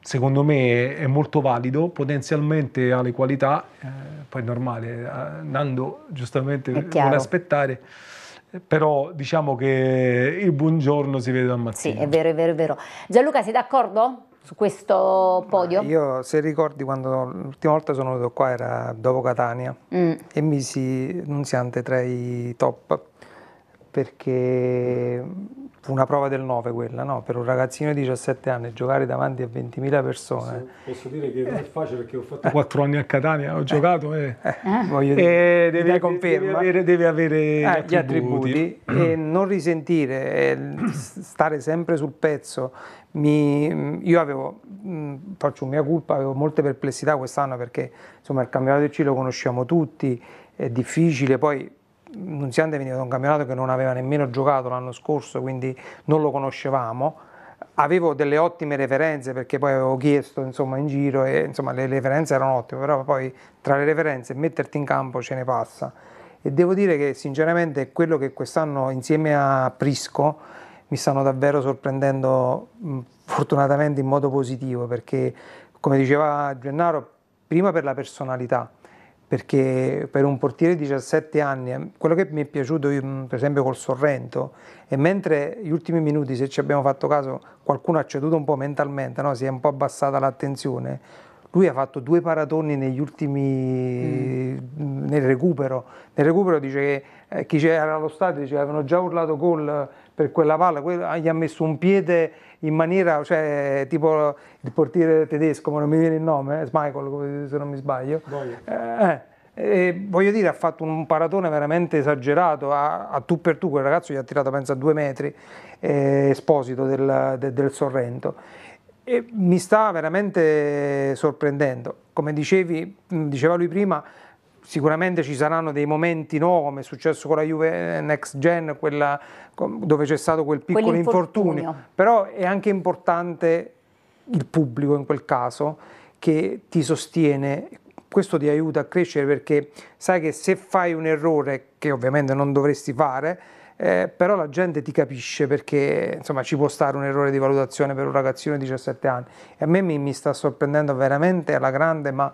secondo me è molto valido, potenzialmente ha le qualità, eh, poi è normale, eh, Nando giustamente vuole aspettare però diciamo che il buongiorno si vede dal mattino. Sì, è vero, è vero, è vero. Gianluca, sei d'accordo? su questo podio? Io se ricordi quando l'ultima volta sono venuto qua era dopo Catania mm. e misi Nunziante tra i top perché Fu una prova del 9 quella, no? Per un ragazzino di 17 anni giocare davanti a 20.000 persone. Posso, posso dire che non è facile perché ho fatto 4 anni a Catania, ho eh. giocato e, eh. Eh, eh. Dire, devi, devi, conferma. Devi avere, devi avere eh, gli attributi, attributi e non risentire, stare sempre sul pezzo. Mi, mm, io avevo, mm, faccio mia colpa, avevo molte perplessità quest'anno perché insomma il campionato del Cile lo conosciamo tutti, è difficile, poi Nunziante veniva da un campionato che non aveva nemmeno giocato l'anno scorso, quindi non lo conoscevamo. Avevo delle ottime referenze perché poi avevo chiesto insomma, in giro e insomma, le referenze erano ottime, però poi tra le referenze metterti in campo ce ne passa. E devo dire che sinceramente quello che quest'anno insieme a Prisco mi stanno davvero sorprendendo fortunatamente in modo positivo perché come diceva Gennaro, prima per la personalità, perché per un portiere di 17 anni, eh, quello che mi è piaciuto per esempio col Sorrento, è mentre gli ultimi minuti, se ci abbiamo fatto caso, qualcuno ha ceduto un po' mentalmente, no? si è un po' abbassata l'attenzione, lui ha fatto due paratoni negli ultimi mm. nel recupero. Nel recupero dice che eh, chi c'era allo stadio dice che avevano già urlato gol per quella palla, quello, gli ha messo un piede in maniera, cioè, tipo il portiere tedesco, ma non mi viene il nome, eh, Michael, se non mi sbaglio. Eh, eh, voglio dire, ha fatto un paratone veramente esagerato, a, a, tu per tu, quel ragazzo gli ha tirato penso a due metri, eh, esposito del, de, del Sorrento. E mi sta veramente sorprendendo. Come dicevi, diceva lui prima, sicuramente ci saranno dei momenti, no, come è successo con la Juve eh, Next Gen, quella, dove c'è stato quel piccolo infortunio, però è anche importante il pubblico in quel caso che ti sostiene, questo ti aiuta a crescere perché sai che se fai un errore, che ovviamente non dovresti fare, eh, però la gente ti capisce perché insomma ci può stare un errore di valutazione per un ragazzino di 17 anni e a me mi, mi sta sorprendendo veramente alla grande ma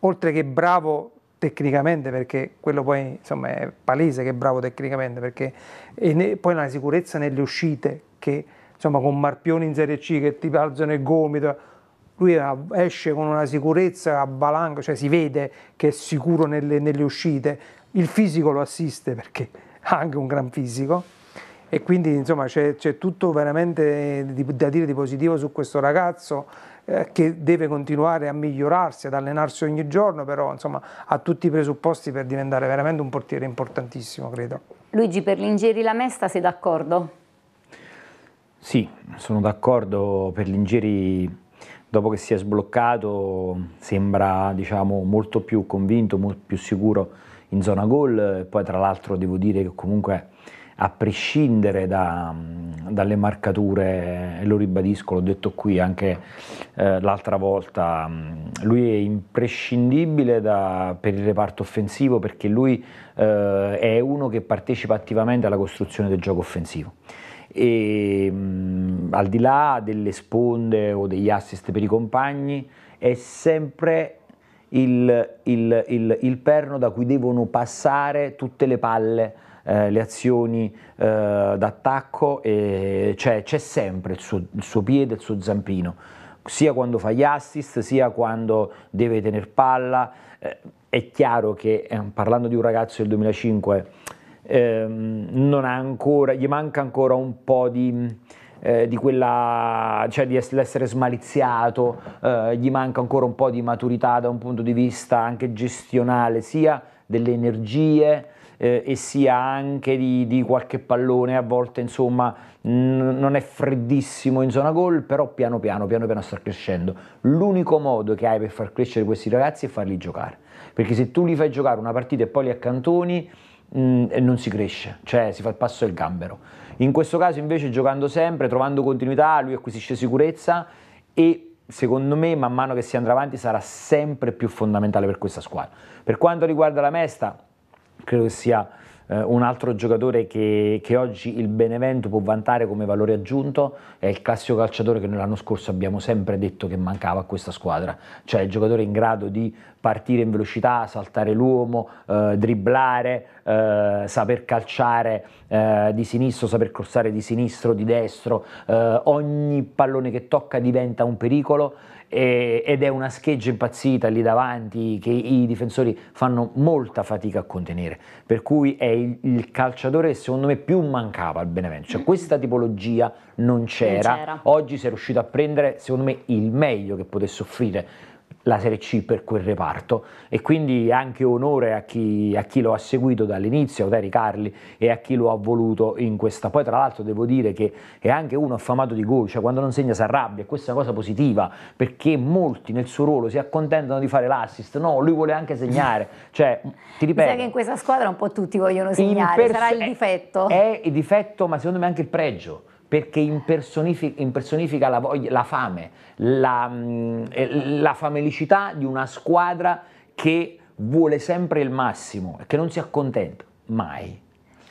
oltre che bravo tecnicamente perché quello poi insomma è palese che è bravo tecnicamente perché e ne, poi la sicurezza nelle uscite che insomma con Marpioni in Serie C che ti alzano il gomito lui esce con una sicurezza a balanco, cioè si vede che è sicuro nelle, nelle uscite, il fisico lo assiste perché ha anche un gran fisico e quindi insomma c'è, tutto veramente di, da dire di positivo su questo ragazzo eh, che deve continuare a migliorarsi, ad allenarsi ogni giorno, però insomma, ha tutti i presupposti per diventare veramente un portiere importantissimo, credo. Luigi Perlingeri la Mesta sei d'accordo? Sì, sono d'accordo, Perlingeri dopo che si è sbloccato sembra diciamo, molto più convinto, molto più sicuro in zona gol, poi tra l'altro devo dire che comunque a prescindere da, mm, dalle marcature, e lo ribadisco, l'ho detto qui anche eh, l'altra volta, mm, lui è imprescindibile da, per il reparto offensivo perché lui eh, è uno che partecipa attivamente alla costruzione del gioco offensivo. E, mh, mm, al di là delle sponde o degli assist per i compagni, è sempre il, il, il, il perno da cui devono passare tutte le palle eh, le azioni eh, d'attacco, e c'è, c'è sempre il suo, il suo piede, il suo zampino sia quando fa gli assist, sia quando deve tenere palla. Eh, è chiaro che eh, parlando di un ragazzo del 2005 ehm, ancora, gli manca ancora un po' di, eh, di quella, cioè di essere smaliziato, eh, gli manca ancora un po' di maturità da un punto di vista anche gestionale, sia delle energie, eh, e sia anche di, di, qualche pallone, a volte insomma non è freddissimo in zona gol, però piano piano, piano piano sta crescendo. L'unico modo che hai per far crescere questi ragazzi è farli giocare, perché se tu li fai giocare una partita e poi li accantoni, mh, mm, non si cresce, cioè si fa il passo del gambero. In questo caso invece giocando sempre, trovando continuità, lui acquisisce sicurezza e secondo me man mano che si andrà avanti sarà sempre più fondamentale per questa squadra. Per quanto riguarda la Mesta, credo che sia eh, un altro giocatore che, che, oggi il Benevento può vantare come valore aggiunto, è il classico calciatore che noi l'anno scorso abbiamo sempre detto che mancava a questa squadra, cioè il giocatore in grado di partire in velocità, saltare l'uomo, eh, dribblare, eh, saper calciare eh, di sinistro, saper crossare di sinistro, di destro, eh, ogni pallone che tocca diventa un pericolo e, ed è una scheggia impazzita lì davanti che i difensori fanno molta fatica a contenere, per cui è il, il calciatore che secondo me più mancava al Benevento, cioè questa tipologia non c'era. non c'era, oggi si è riuscito a prendere secondo me il meglio che potesse offrire la Serie C per quel reparto e quindi anche onore a chi, a chi lo ha seguito dall'inizio, a Oteri Carli e a chi lo ha voluto in questa. Poi tra l'altro devo dire che è anche uno affamato di gol, cioè quando non segna si arrabbia, questa è una cosa positiva perché molti nel suo ruolo si accontentano di fare l'assist, no, lui vuole anche segnare, cioè ti ripeto... Mi che in questa squadra un po' tutti vogliono segnare, sarà il difetto. È il difetto ma secondo me anche il pregio perché impersonifica, impersonifica la, voglia, la, fame, la, mm, la famelicità di una squadra che vuole sempre il massimo e che non si accontenta mai.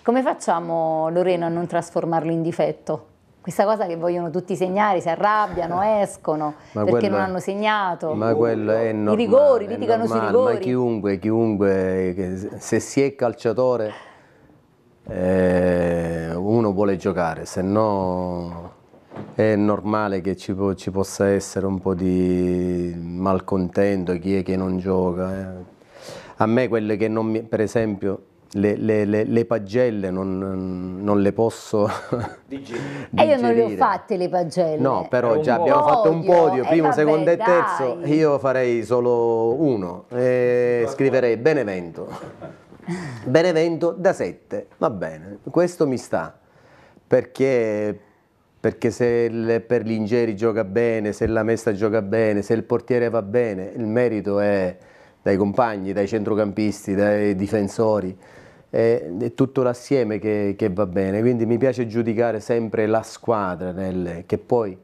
Come facciamo Lorena a non trasformarlo in difetto? Questa cosa che vogliono tutti segnare, si arrabbiano, escono ma perché quello, non hanno segnato. Ma quello è normale. I rigori, litigano normale, sui rigori. Ma chiunque, chiunque, se si è calciatore eh, uno vuole giocare, se no è normale che ci, po ci, possa essere un po' di malcontento, chi è che non gioca. Eh. A me quelle che non mi, per esempio, le, le, le, le pagelle non, non, le posso E eh, io non le ho fatte le pagelle. No, però già abbiamo fatto un podio, eh, primo, vabbè, secondo e terzo, io farei solo uno, e eh, scriverei Benevento. Benevento da 7, va bene, questo mi sta, perché, perché se il Perlingeri gioca bene, se la Mesta gioca bene, se il portiere va bene, il merito è dai compagni, dai centrocampisti, dai difensori, è, è tutto l'assieme che, che, va bene, quindi mi piace giudicare sempre la squadra, nel, che poi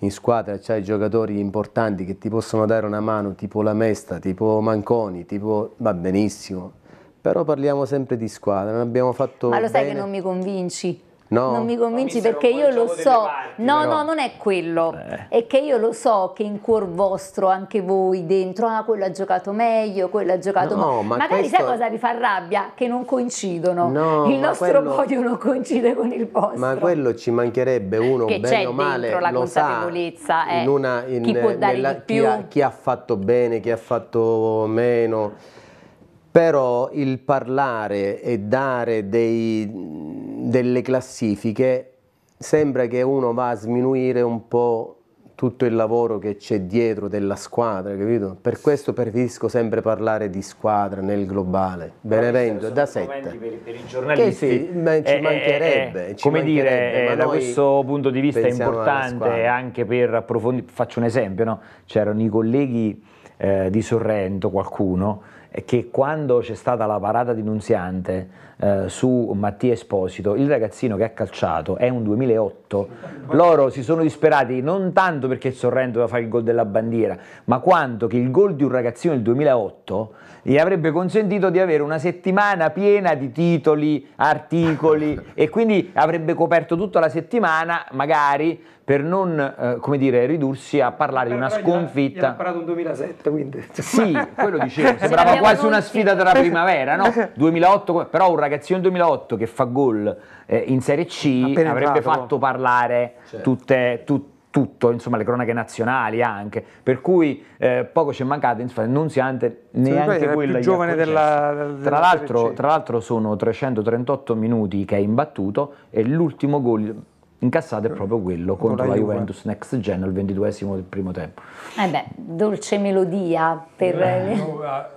in squadra c'hai giocatori importanti che ti possono dare una mano, tipo la Mesta, tipo Manconi, tipo va benissimo però parliamo sempre di squadra, non abbiamo fatto Ma lo sai bene. che non mi convinci? No. Non mi convinci perché io lo so. Parti, no, però. no, non è quello. Beh. È che io lo so che in cuor vostro, anche voi dentro, ah, quello ha giocato meglio, quello ha giocato no, meglio. Ma Magari questo... sai cosa vi fa rabbia? Che non coincidono. No, il nostro quello... podio non coincide con il vostro. Ma quello ci mancherebbe uno che bene o male. Dentro la lo consapevolezza sa, eh. in una, in, chi può dare nella, di più. Chi ha, chi ha fatto bene, chi ha fatto meno però il parlare e dare dei, delle classifiche sembra che uno va a sminuire un po' tutto il lavoro che c'è dietro della squadra, capito? Per questo preferisco sempre parlare di squadra nel globale. Benevento da 7. Per, per i giornalisti che sì, ma ci eh, eh, eh mancherebbe. Eh, ci come mancherebbe, dire, da questo punto di vista è importante anche per approfondire, faccio un esempio, no? c'erano i colleghi eh, di Sorrento, qualcuno, che quando c'è stata la parata denunziante eh, su Mattia Esposito, il ragazzino che ha calciato è un 2008, loro si sono disperati non tanto perché Sorrento doveva fare il gol della bandiera, ma quanto che il gol di un ragazzino del 2008 gli avrebbe consentito di avere una settimana piena di titoli, articoli e quindi avrebbe coperto tutta la settimana magari per non eh, come dire, ridursi a parlare Beh, di una sconfitta. Ha imparato un 2007, quindi. Sì, quello dicevo, sembrava quasi una sfida della primavera, no? 2008, però un ragazzino 2008 che fa gol eh, in Serie C avrebbe entrato, fatto parlare certo. tutte, tutte tutto, insomma le cronache nazionali anche, per cui eh, poco ci è mancato, non si Nunziante neanche sì, quella più giovane della, della, tra, l'altro, tra l'altro sono 338 minuti che è imbattuto e l'ultimo gol incassato è proprio quello Con contro la, la Juventus Next Gen al ventiduesimo del primo tempo. Eh beh, dolce melodia per... Eh, eh,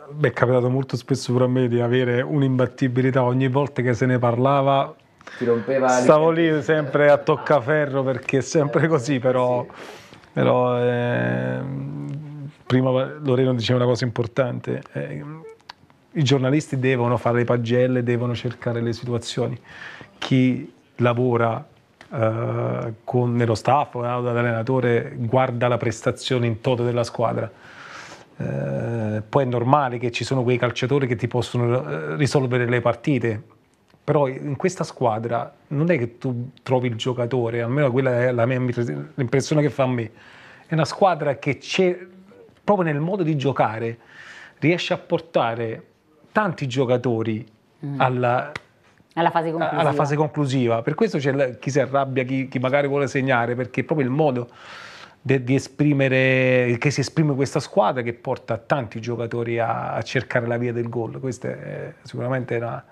beh, è capitato molto spesso pure a me di avere un'imbattibilità ogni volta che se ne parlava ti rompeva Stavo lì sempre a toccaferro perché è sempre così, però, sì. però eh, prima Loreno diceva una cosa importante. Eh, i giornalisti devono fare le pagelle, devono cercare le situazioni. Chi lavora eh, con, nello staff o dall'allenatore guarda la prestazione in toto della squadra. Eh, poi è normale che ci sono quei calciatori che ti possono eh, risolvere le partite, però in questa squadra non è che tu trovi il giocatore, almeno quella è mia, l'impressione che fa a me. È una squadra che c'è proprio nel modo di giocare riesce a portare tanti giocatori mm. alla, alla, fase alla, fase conclusiva. Per questo c'è chi si arrabbia, chi, chi magari vuole segnare, perché proprio il modo de, di esprimere, che si esprime questa squadra che porta tanti giocatori a, a cercare la via del gol. Questa è sicuramente una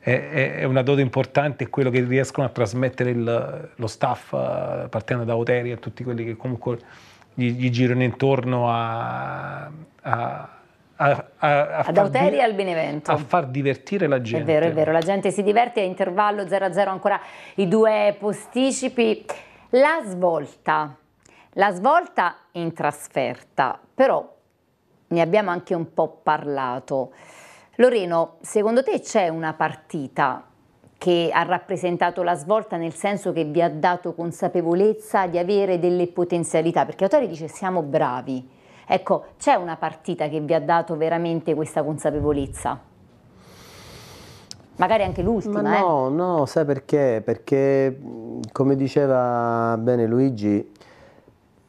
è, è, una dote importante quello che riescono a trasmettere il, lo staff, eh, partendo da Oteri e tutti quelli che comunque gli, gli girano intorno a, a a, a, a, far, di- a, far divertire la gente. È vero, è vero, la gente si diverte a intervallo 0-0 ancora i due posticipi. La svolta, la svolta in trasferta, però ne abbiamo anche un po' parlato. Loreno, secondo te c'è una partita che ha rappresentato la svolta nel senso che vi ha dato consapevolezza di avere delle potenzialità? Perché Autori dice siamo bravi. Ecco, c'è una partita che vi ha dato veramente questa consapevolezza? Magari anche l'ultima, Ma no, eh? no, sai perché? Perché, come diceva bene Luigi,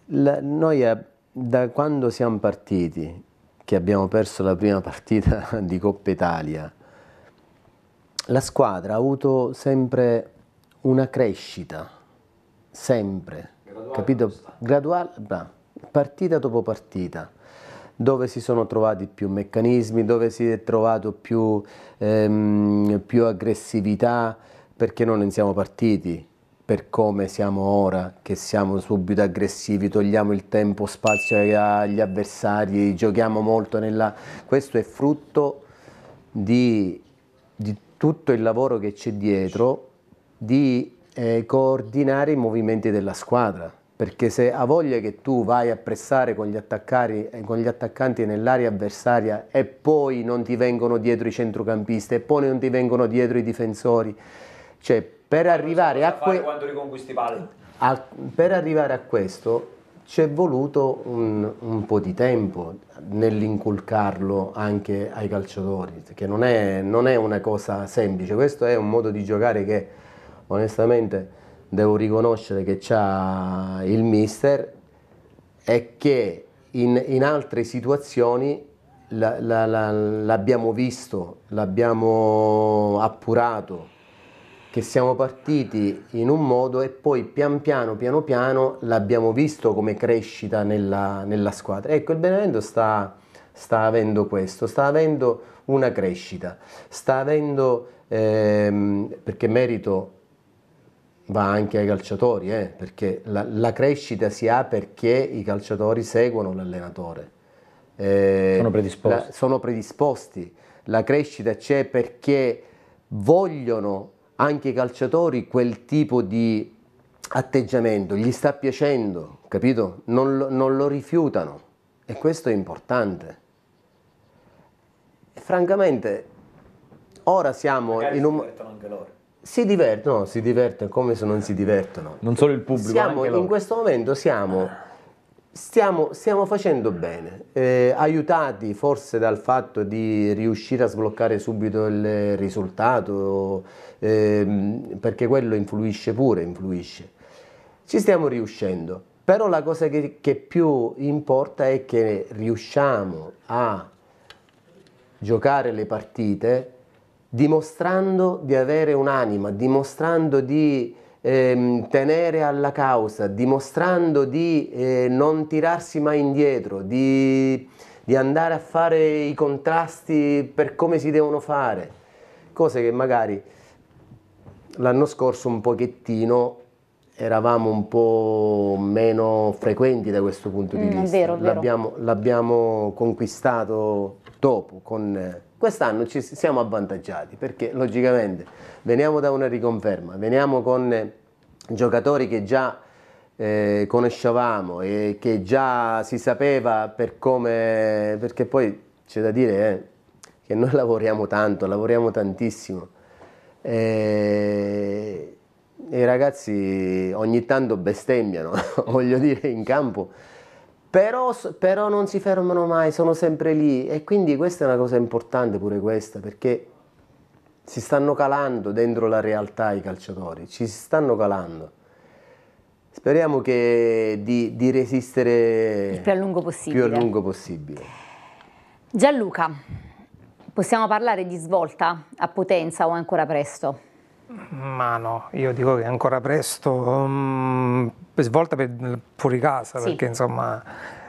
la, noi eh, da quando siamo partiti che abbiamo perso la prima partita di Coppa Italia, la squadra ha avuto sempre una crescita, sempre, graduale, capito? Graduale, bravo partita dopo partita, dove si sono trovati più meccanismi, dove si è trovato più, ehm, più aggressività, perché non siamo partiti per come siamo ora, che siamo subito aggressivi, togliamo il tempo, spazio agli avversari, giochiamo molto nella... Questo è frutto di, di tutto il lavoro che c'è dietro, di eh, coordinare i movimenti della squadra, perché se ha voglia che tu vai a pressare con gli, eh, con gli attaccanti nell'area avversaria e poi non ti vengono dietro i centrocampisti e poi non ti vengono dietro i difensori, cioè per arrivare a, que- per arrivare a questo ci è voluto un, un, po' di tempo nell'inculcarlo anche ai calciatori, che non è, non è, una cosa semplice, questo è un modo di giocare che onestamente devo riconoscere che ha il mister e che in, in altre situazioni la, la, la, l'abbiamo visto, l'abbiamo appurato che siamo partiti in un modo e poi pian piano, piano piano l'abbiamo visto come crescita nella, nella squadra. Ecco, il Benevento sta, sta, avendo questo, sta avendo una crescita, sta avendo, ehm, perché merito va anche ai calciatori, eh, perché la, la, crescita si ha perché i calciatori seguono l'allenatore. Eh, sono predisposti. La, sono predisposti. La crescita c'è perché vogliono anche i calciatori quel tipo di atteggiamento, gli sta piacendo, capito? Non lo, non lo rifiutano e questo è importante. E francamente, ora siamo Magari in un... Si divertono anche loro. Si divertono, no, si divertono come se non si divertono. Non solo il pubblico. Siamo, in questo momento siamo Stiamo, stiamo, facendo bene, eh, aiutati forse dal fatto di riuscire a sbloccare subito il risultato, ehm, perché quello influisce pure, influisce. Ci stiamo riuscendo, però la cosa che, che più importa è che riusciamo a giocare le partite dimostrando di avere un'anima, dimostrando di Ehm, tenere alla causa, dimostrando di eh, non tirarsi mai indietro, di, di andare a fare i contrasti per come si devono fare, cose che magari l'anno scorso un pochettino eravamo un po' meno frequenti da questo punto di mm, vista. L'abbiamo, conquistato dopo. Con... Eh, quest'anno ci siamo avvantaggiati perché logicamente veniamo da una riconferma, veniamo con eh, giocatori che già eh, conoscevamo e che già si sapeva per come, perché poi c'è da dire eh, che noi lavoriamo tanto, lavoriamo tantissimo. Eh, e i ragazzi ogni tanto bestemmiano, voglio dire, in campo però, però, non si fermano mai, sono sempre lì e quindi questa è una cosa importante pure questa perché si stanno calando dentro la realtà i calciatori, ci si stanno calando. Speriamo che di, di resistere il più a lungo possibile. Più a lungo possibile. Gianluca, possiamo parlare di svolta a potenza o ancora presto? Ma no, io dico che è ancora presto, um, svolta per fuori casa, sì. perché insomma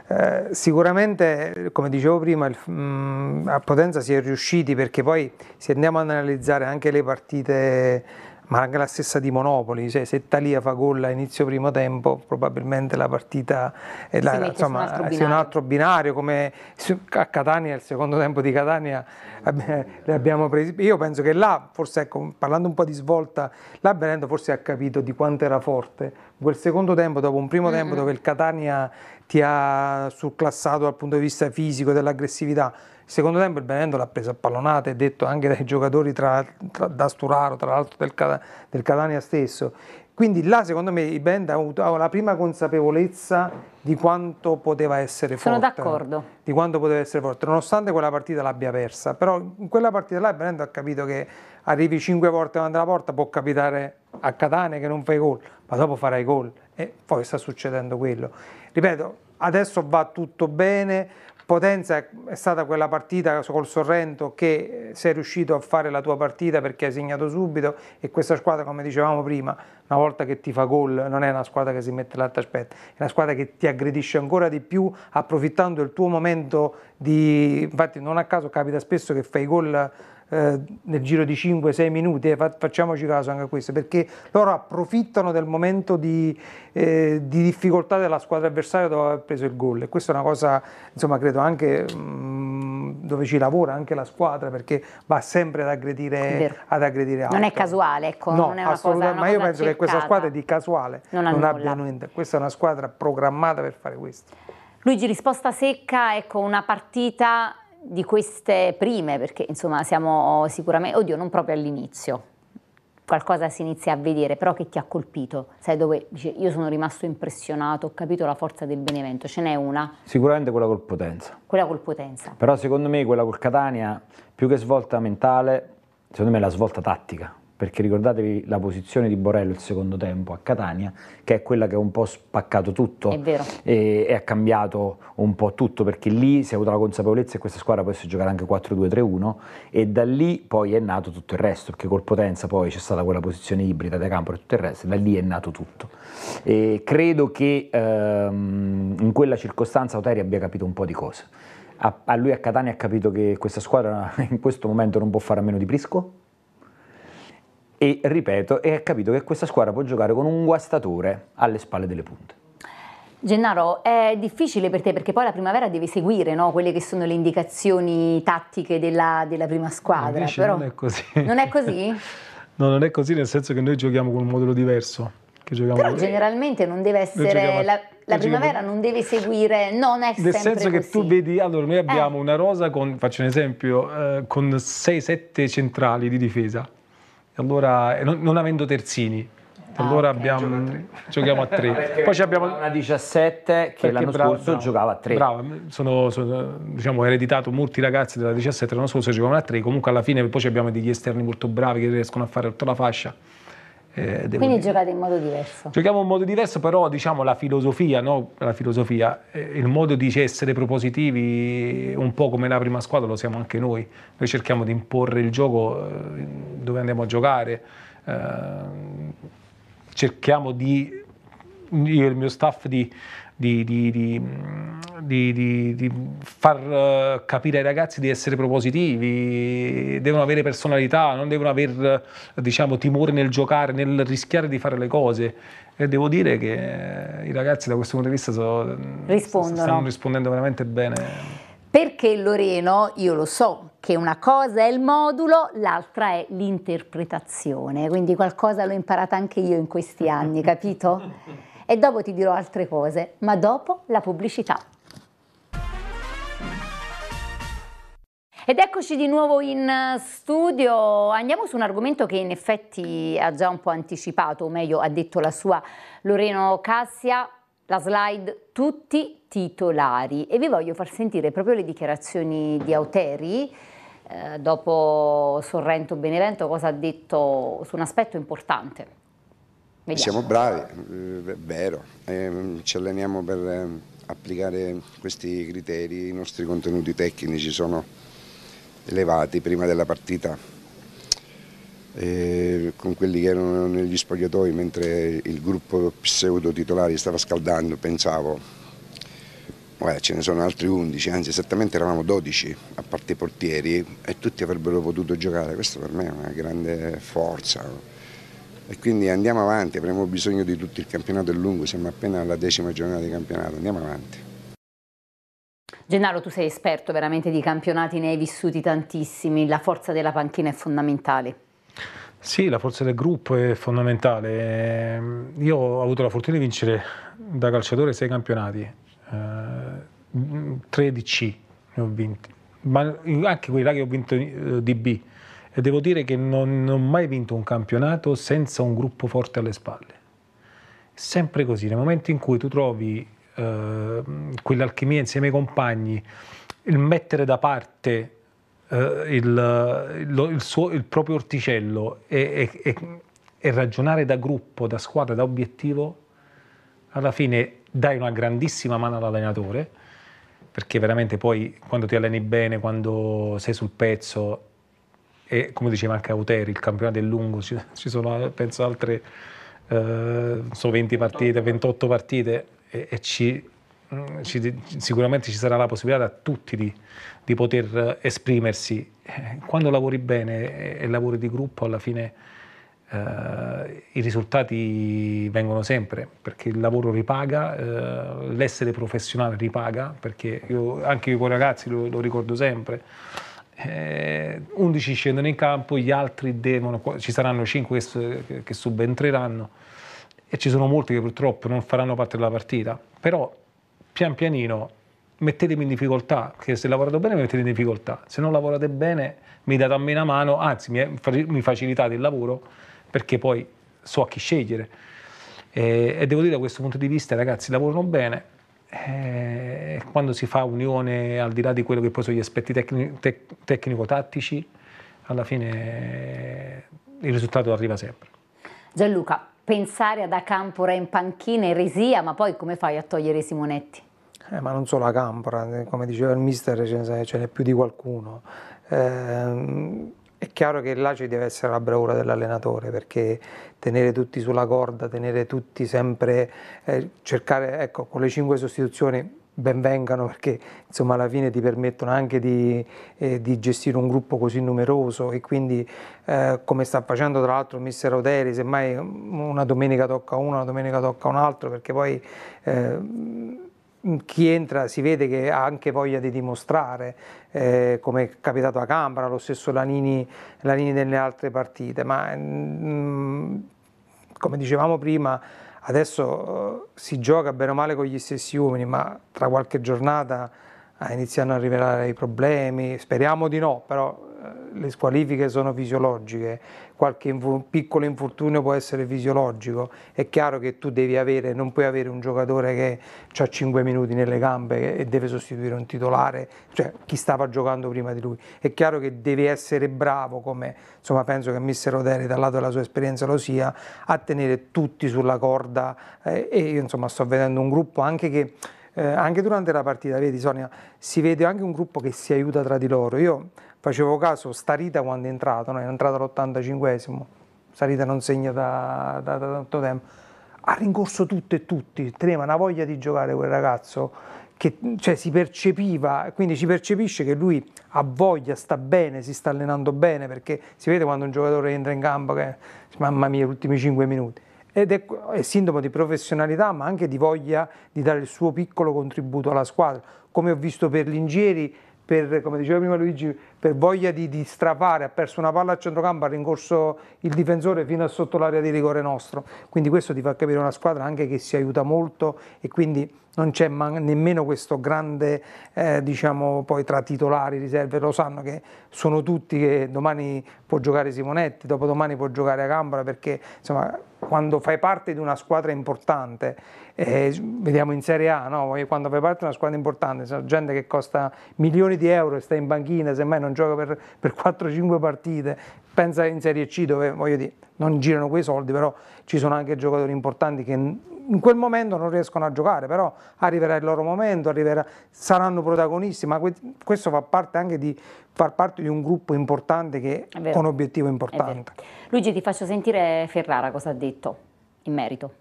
eh, sicuramente, come dicevo prima, il, mh, mm, a Potenza si è riusciti perché poi se andiamo ad analizzare anche le partite ma anche la stessa di Monopoli, cioè se Talia fa gol a inizio primo tempo probabilmente la partita è la, insomma, eh, un altro, un altro binario, come a Catania, il secondo tempo di Catania le abbiamo presi, io penso che là, forse ecco, parlando un po' di svolta, là Benendo forse ha capito di quanto era forte, quel secondo tempo dopo un primo mm -hmm. tempo dove il Catania ti ha surclassato dal punto di vista fisico, dell'aggressività, il secondo tempo il Benevento l'ha presa a pallonate, detto anche dai giocatori tra, tra, da Sturaro, tra l'altro del, del Catania stesso. Quindi là secondo me il Benevento ha avuto la prima consapevolezza di quanto poteva essere Sono forte. Sono d'accordo. Di quanto poteva essere forte, nonostante quella partita l'abbia persa. Però in quella partita là il Benevento ha capito che arrivi cinque volte davanti alla porta, può capitare a Catania che non fai gol, ma dopo farai gol e poi sta succedendo quello. Ripeto, adesso va tutto bene, Potenza è stata quella partita col Sorrento che eh, sei riuscito a fare la tua partita perché hai segnato subito e questa squadra, come dicevamo prima, una volta che ti fa gol non è una squadra che si mette l'altra aspetta, è una squadra che ti aggredisce ancora di più approfittando del tuo momento di... infatti non a caso capita spesso che fai gol eh, nel giro di 5-6 minuti, eh, facciamoci caso anche a questo, perché loro approfittano del momento di, eh, di difficoltà della squadra avversaria dopo aver preso il gol e questa è una cosa, insomma, credo anche... Mh, mm, dove ci lavora anche la squadra perché va sempre ad aggredire, ad aggredire altro. Non è casuale, ecco, no, non è una assolutamente, cosa, ma io penso cercata. che questa squadra è di casuale, non, non abbia niente. Questa è una squadra programmata per fare questo. Luigi, risposta secca, ecco, una partita di queste prime, perché insomma siamo sicuramente, oddio, non proprio all'inizio, qualcosa si inizia a vedere, però che ti ha colpito? Sai dove dice io sono rimasto impressionato, ho capito la forza del Benevento, ce n'è una? Sicuramente quella col Potenza. Quella col Potenza. Però secondo me quella col Catania, più che svolta mentale, secondo me è la svolta tattica perché ricordatevi la posizione di Borello il secondo tempo a Catania, che è quella che ha un po' spaccato tutto e, e, ha cambiato un po' tutto, perché lì si è avuta la consapevolezza che questa squadra potesse giocare anche 4-2-3-1 e da lì poi è nato tutto il resto, perché col Potenza poi c'è stata quella posizione ibrida da campo e tutto il resto, da lì è nato tutto. E credo che ehm, in quella circostanza Oteri abbia capito un po' di cose. a lui a Catania ha capito che questa squadra in questo momento non può fare a meno di Prisco, e ripeto, e ha capito che questa squadra può giocare con un guastatore alle spalle delle punte. Gennaro, è difficile per te perché poi la primavera deve seguire no? quelle che sono le indicazioni tattiche della, della prima squadra. Invece però... Non è così. Non è così? no, non è così nel senso che noi giochiamo con un modello diverso. Però generalmente non deve essere, la, la primavera non deve seguire, non è Nel senso che tu vedi, allora noi eh. abbiamo eh. una rosa con, faccio un esempio, eh, con 6-7 centrali di difesa allora, non, non avendo terzini, ah, allora okay. abbiamo, a giochiamo a tre. Poi abbiamo una 17 che l'anno bravo, scorso no. giocava a tre. Bravo, sono, sono diciamo, ereditato molti ragazzi della 17 l'anno scorso giocavano a tre, comunque alla fine poi abbiamo degli esterni molto bravi che riescono a fare tutta la fascia. Eh, Quindi dire. giocate in modo diverso. Giochiamo in modo diverso, però diciamo la filosofia, no? la filosofia eh, il modo di essere propositivi, un po' come la prima squadra, lo siamo anche noi. Noi cerchiamo di imporre il gioco eh, dove andiamo a giocare, eh, cerchiamo di, io e il mio staff, di di, di, di, di far eh, capire ai ragazzi di essere propositivi, devono avere personalità, non devono avere eh, diciamo, timore nel giocare, nel rischiare di fare le cose. E devo dire che eh, i ragazzi da questo punto di vista so, mm, stanno rispondendo veramente bene. Perché Loreno, io lo so che una cosa è il modulo, l'altra è l'interpretazione, quindi qualcosa l'ho imparata anche io in questi anni, capito? e dopo ti dirò altre cose, ma dopo la pubblicità. Ed eccoci di nuovo in studio, andiamo su un argomento che in effetti ha già un po' anticipato, o meglio ha detto la sua Loreno Cassia, la slide tutti titolari e vi voglio far sentire proprio le dichiarazioni di Auteri eh, dopo Sorrento Benevento cosa ha detto su un aspetto importante. Vediamo. Siamo bravi, eh, è vero, ehm, ci alleniamo per eh, applicare questi criteri, i nostri contenuti tecnici sono elevati prima della partita eh, con quelli che erano negli spogliatoi mentre il gruppo pseudo titolari stava scaldando pensavo beh, ce ne sono altri 11 anzi esattamente eravamo 12 a parte i portieri e tutti avrebbero potuto giocare questo per me è una grande forza e quindi andiamo avanti, avremo bisogno di tutto il campionato è lungo, siamo appena alla decima giornata di campionato, andiamo avanti. Gennaro, tu sei esperto veramente di campionati, ne hai vissuti tantissimi, la forza della panchina è fondamentale. Sì, la forza del gruppo è fondamentale. Ehm, io ho avuto la fortuna di vincere da calciatore sei campionati, eh, 3 di C ne ho vinti, ma anche quelli là che ho vinto eh, di B e devo dire che non, non ho mai vinto un campionato senza un gruppo forte alle spalle. Sempre così, nel momento in cui tu trovi eh, quell'alchimia insieme ai compagni, il mettere da parte eh, il, lo, il, suo, il, proprio orticello e, e, e ragionare da gruppo, da squadra, da obiettivo, alla fine dai una grandissima mano all'allenatore, perché veramente poi quando ti alleni bene, quando sei sul pezzo, e come diceva anche Auteri, il campionato è lungo, ci, ci sono eh, penso altre eh, so 20 partite, 28 partite e, e ci, mm, ci, sicuramente ci sarà la possibilità a tutti di, di, poter esprimersi. Eh, quando lavori bene e lavori di gruppo alla fine eh, i risultati vengono sempre perché il lavoro ripaga, eh, l'essere professionale ripaga perché io, anche io con i ragazzi lo, lo ricordo sempre eh, 11 scendono in campo, gli altri devono, ci saranno 5 che, che subentreranno e ci sono molti che purtroppo non faranno parte della partita, però pian pianino mettetemi in difficoltà, che se lavorate bene mi mettete in difficoltà, se non lavorate bene mi date a me una mano, anzi mi facilitate il lavoro perché poi so a chi scegliere. E, eh, e devo dire da questo punto di vista ragazzi lavorano bene, eh, quando si fa unione al di là di quello che poi sono gli aspetti tecni, tec, tecnico-tattici, alla fine eh, il risultato arriva sempre. Gianluca, pensare ad Acampora in panchina, eresia, ma poi come fai a togliere Simonetti? Eh, ma non solo Acampora, eh, come diceva il mister ce n'è più di qualcuno. Eh, è chiaro che là ci deve essere la bravura dell'allenatore perché tenere tutti sulla corda, tenere tutti sempre, eh, cercare, ecco, con le cinque sostituzioni ben vengano perché insomma alla fine ti permettono anche di, eh, di gestire un gruppo così numeroso e quindi eh, come sta facendo tra l'altro mister Oteri, semmai una domenica tocca uno, una domenica tocca un altro perché poi eh, chi entra si vede che ha anche voglia di dimostrare, eh, come è capitato a Cambra, lo stesso Lanini, Lanini nelle altre partite, ma mh, mm, come dicevamo prima adesso eh, si gioca bene o male con gli stessi uomini, ma tra qualche giornata eh, iniziano a rivelare i problemi, speriamo di no, però eh, le squalifiche sono fisiologiche qualche inf piccolo infortunio può essere fisiologico, è chiaro che tu devi avere, non puoi avere un giocatore che ha 5 minuti nelle gambe e deve sostituire un titolare, cioè chi stava giocando prima di lui, è chiaro che devi essere bravo come insomma penso che Mister Oderi dal lato della sua esperienza lo sia, a tenere tutti sulla corda eh, e io insomma sto vedendo un gruppo anche che eh, anche durante la partita, vedi Sonia, si vede anche un gruppo che si aiuta tra di loro. Io facevo caso, Starita quando è entrato, no? è entrato all'85esimo, Starita non segna da, da, da tanto tempo, ha rincorso tutto e tutti, teneva una voglia di giocare quel ragazzo, che cioè, si percepiva, quindi ci percepisce che lui ha voglia, sta bene, si sta allenando bene, perché si vede quando un giocatore entra in campo che mamma mia, gli ultimi 5 minuti. Ed è, è sintomo di professionalità, ma anche di voglia di dare il suo piccolo contributo alla squadra. Come ho visto per Lingieri, per, come diceva prima Luigi, per voglia di, di strafare, ha perso una palla a centrocampo, ha rincorso il difensore fino a sotto l'area di rigore nostro. Quindi questo ti fa capire una squadra anche che si aiuta molto e quindi non c'è nemmeno questo grande, eh, diciamo, poi tra titolari, riserve, lo sanno che sono tutti che domani può giocare Simonetti, dopodomani può giocare a Gambara perché insomma quando fai parte di una squadra importante, eh, vediamo in Serie A, no? quando fai parte di una squadra importante, c'è gente che costa milioni di euro e sta in banchina, semmai non gioca per, per 4-5 partite, pensa in Serie C dove voglio dire, non girano quei soldi, però ci sono anche giocatori importanti che in quel momento non riescono a giocare, però arriverà il loro momento, arriverà, saranno protagonisti, ma questo fa parte anche di far parte di un gruppo importante che, con un obiettivo importante. Luigi ti faccio sentire Ferrara cosa ha detto in merito.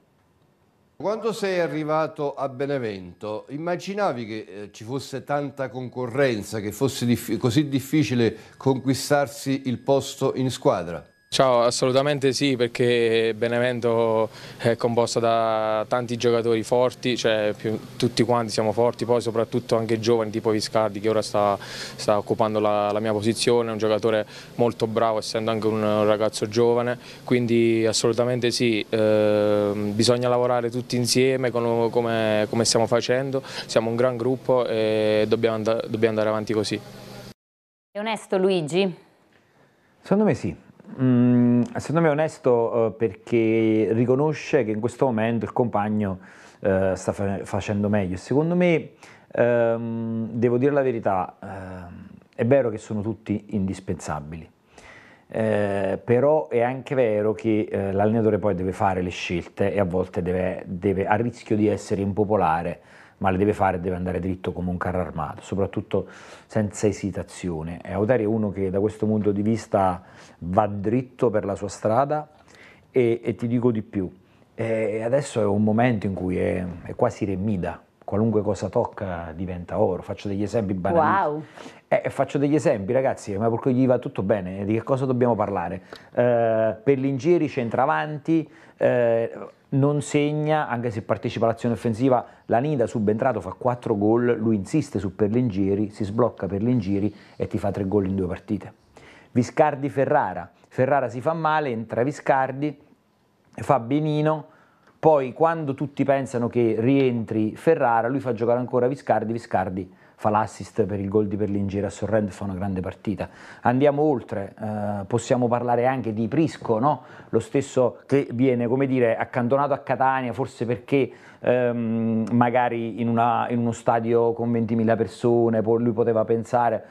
Quando sei arrivato a Benevento, immaginavi che eh, ci fosse tanta concorrenza, che fosse dif così difficile conquistarsi il posto in squadra? Ciao, assolutamente sì perché Benevento è composto da tanti giocatori forti, cioè più, tutti quanti siamo forti, poi soprattutto anche giovani tipo Viscardi che ora sta, sta occupando la, la, mia posizione, è un giocatore molto bravo essendo anche un ragazzo giovane, quindi assolutamente sì, eh, bisogna lavorare tutti insieme con, come, come, stiamo facendo, siamo un gran gruppo e dobbiamo, and dobbiamo andare avanti così. È onesto Luigi? Secondo me sì, Mm, secondo me è onesto eh, perché riconosce che in questo momento il compagno eh, sta fa- facendo meglio. Secondo me, ehm, devo dire la verità, eh, è vero che sono tutti indispensabili, eh, però è anche vero che eh, l'allenatore poi deve fare le scelte e a volte deve, deve a rischio di essere impopolare ma le deve fare, e deve andare dritto come un carro armato, soprattutto senza esitazione. E eh, Autari è uno che da questo punto di vista va dritto per la sua strada e, e ti dico di più, e eh, adesso è un momento in cui è, è quasi remida, qualunque cosa tocca diventa oro. Faccio degli esempi banali. Wow. Eh, eh, faccio degli esempi, ragazzi, ma perché gli va tutto bene? Di che cosa dobbiamo parlare? Eh, Perlingieri, centravanti, eh, non segna, anche se partecipa all'azione offensiva, la Nida subentrato fa 4 gol, lui insiste su Perlengeri, si sblocca Perlengeri e ti fa 3 gol in due partite. Viscardi Ferrara, Ferrara si fa male, entra Viscardi, fa benino, poi quando tutti pensano che rientri Ferrara, lui fa giocare ancora Viscardi, Viscardi fa l'assist per il gol di Berlingier a Sorrento, fa una grande partita. Andiamo oltre, eh, possiamo parlare anche di Prisco, no? lo stesso che viene dire, accantonato a Catania, forse perché ehm, magari in, una, in uno stadio con 20.000 persone lui poteva pensare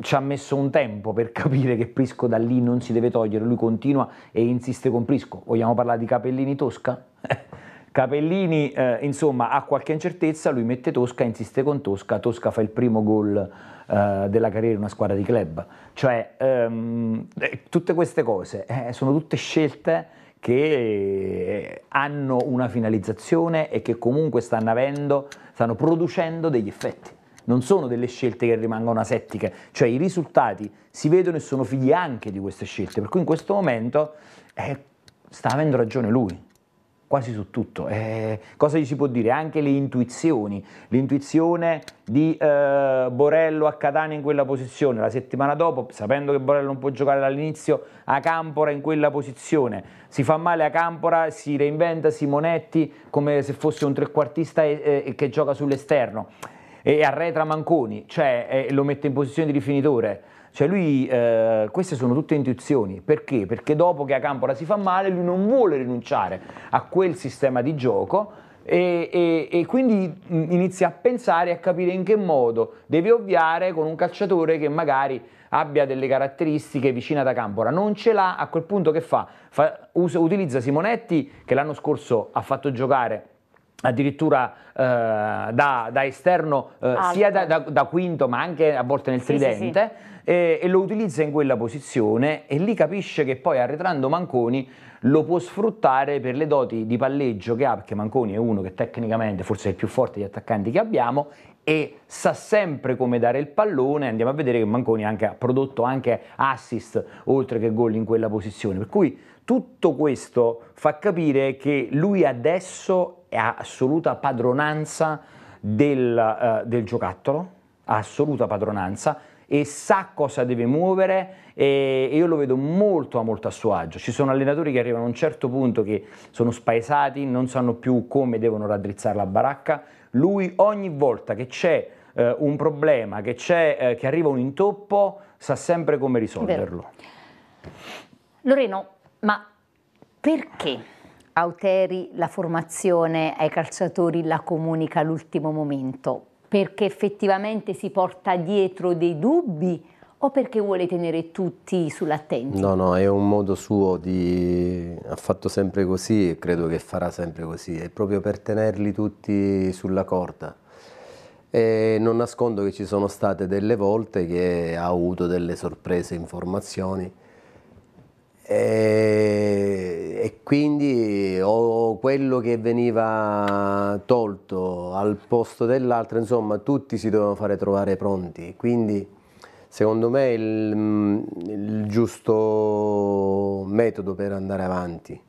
ci ha messo un tempo per capire che Prisco da lì non si deve togliere, lui continua e insiste con Prisco. Vogliamo parlare di Capellini Tosca? Capellini eh, insomma ha qualche incertezza, lui mette Tosca, insiste con Tosca, Tosca fa il primo gol eh, della carriera in una squadra di club. Cioè ehm, eh, tutte queste cose eh, sono tutte scelte che eh, hanno una finalizzazione e che comunque stanno avendo, stanno producendo degli effetti. Non sono delle scelte che rimangono asettiche, cioè i risultati si vedono e sono figli anche di queste scelte, per cui in questo momento eh, sta avendo ragione lui quasi su tutto. Eh, cosa gli si può dire? Anche le intuizioni, l'intuizione di eh, Borello a Catania in quella posizione, la settimana dopo, sapendo che Borello non può giocare dall'inizio, a Campora in quella posizione, si fa male a Campora, si reinventa Simonetti come se fosse un trequartista e, eh, e eh, che gioca sull'esterno e arretra Manconi, cioè eh, lo mette in posizione di rifinitore. Cioè lui, eh, queste sono tutte intuizioni, perché? Perché dopo che a Campora si fa male lui non vuole rinunciare a quel sistema di gioco e, e, e, quindi inizia a pensare e a capire in che modo deve ovviare con un calciatore che magari abbia delle caratteristiche vicine da Campora. Non ce l'ha, a quel punto che fa? fa usa, utilizza Simonetti che l'anno scorso ha fatto giocare addirittura eh, da, da, esterno eh, sia da, da, da, quinto ma anche a volte nel tridente sì, sì, sì. E, e, lo utilizza in quella posizione e lì capisce che poi arretrando Manconi lo può sfruttare per le doti di palleggio che ha perché Manconi è uno che tecnicamente forse è il più forte degli attaccanti che abbiamo e sa sempre come dare il pallone andiamo a vedere che Manconi anche, ha prodotto anche assist oltre che gol in quella posizione per cui tutto questo fa capire che lui adesso assoluta padronanza del, uh, del giocattolo, assoluta padronanza, e sa cosa deve muovere e io lo vedo molto molto a suo agio. Ci sono allenatori che arrivano a un certo punto che sono spaesati, non sanno più come devono raddrizzare la baracca. Lui ogni volta che c'è eh, un problema, che, eh, che, arriva un intoppo, sa sempre come risolverlo. Vero. Loreno, ma perché? Auteri la formazione ai calciatori la comunica all'ultimo momento? Perché effettivamente si porta dietro dei dubbi o perché vuole tenere tutti sull'attenti? No, no, è un modo suo, di... ha fatto sempre così e credo che farà sempre così, è proprio per tenerli tutti sulla corda. E non nascondo che ci sono state delle volte che ha avuto delle sorprese informazioni e, eh, e quindi o quello che veniva tolto al posto dell'altro, insomma, tutti si dovevano fare trovare pronti. Quindi, secondo me, il, mm, il giusto metodo per andare avanti.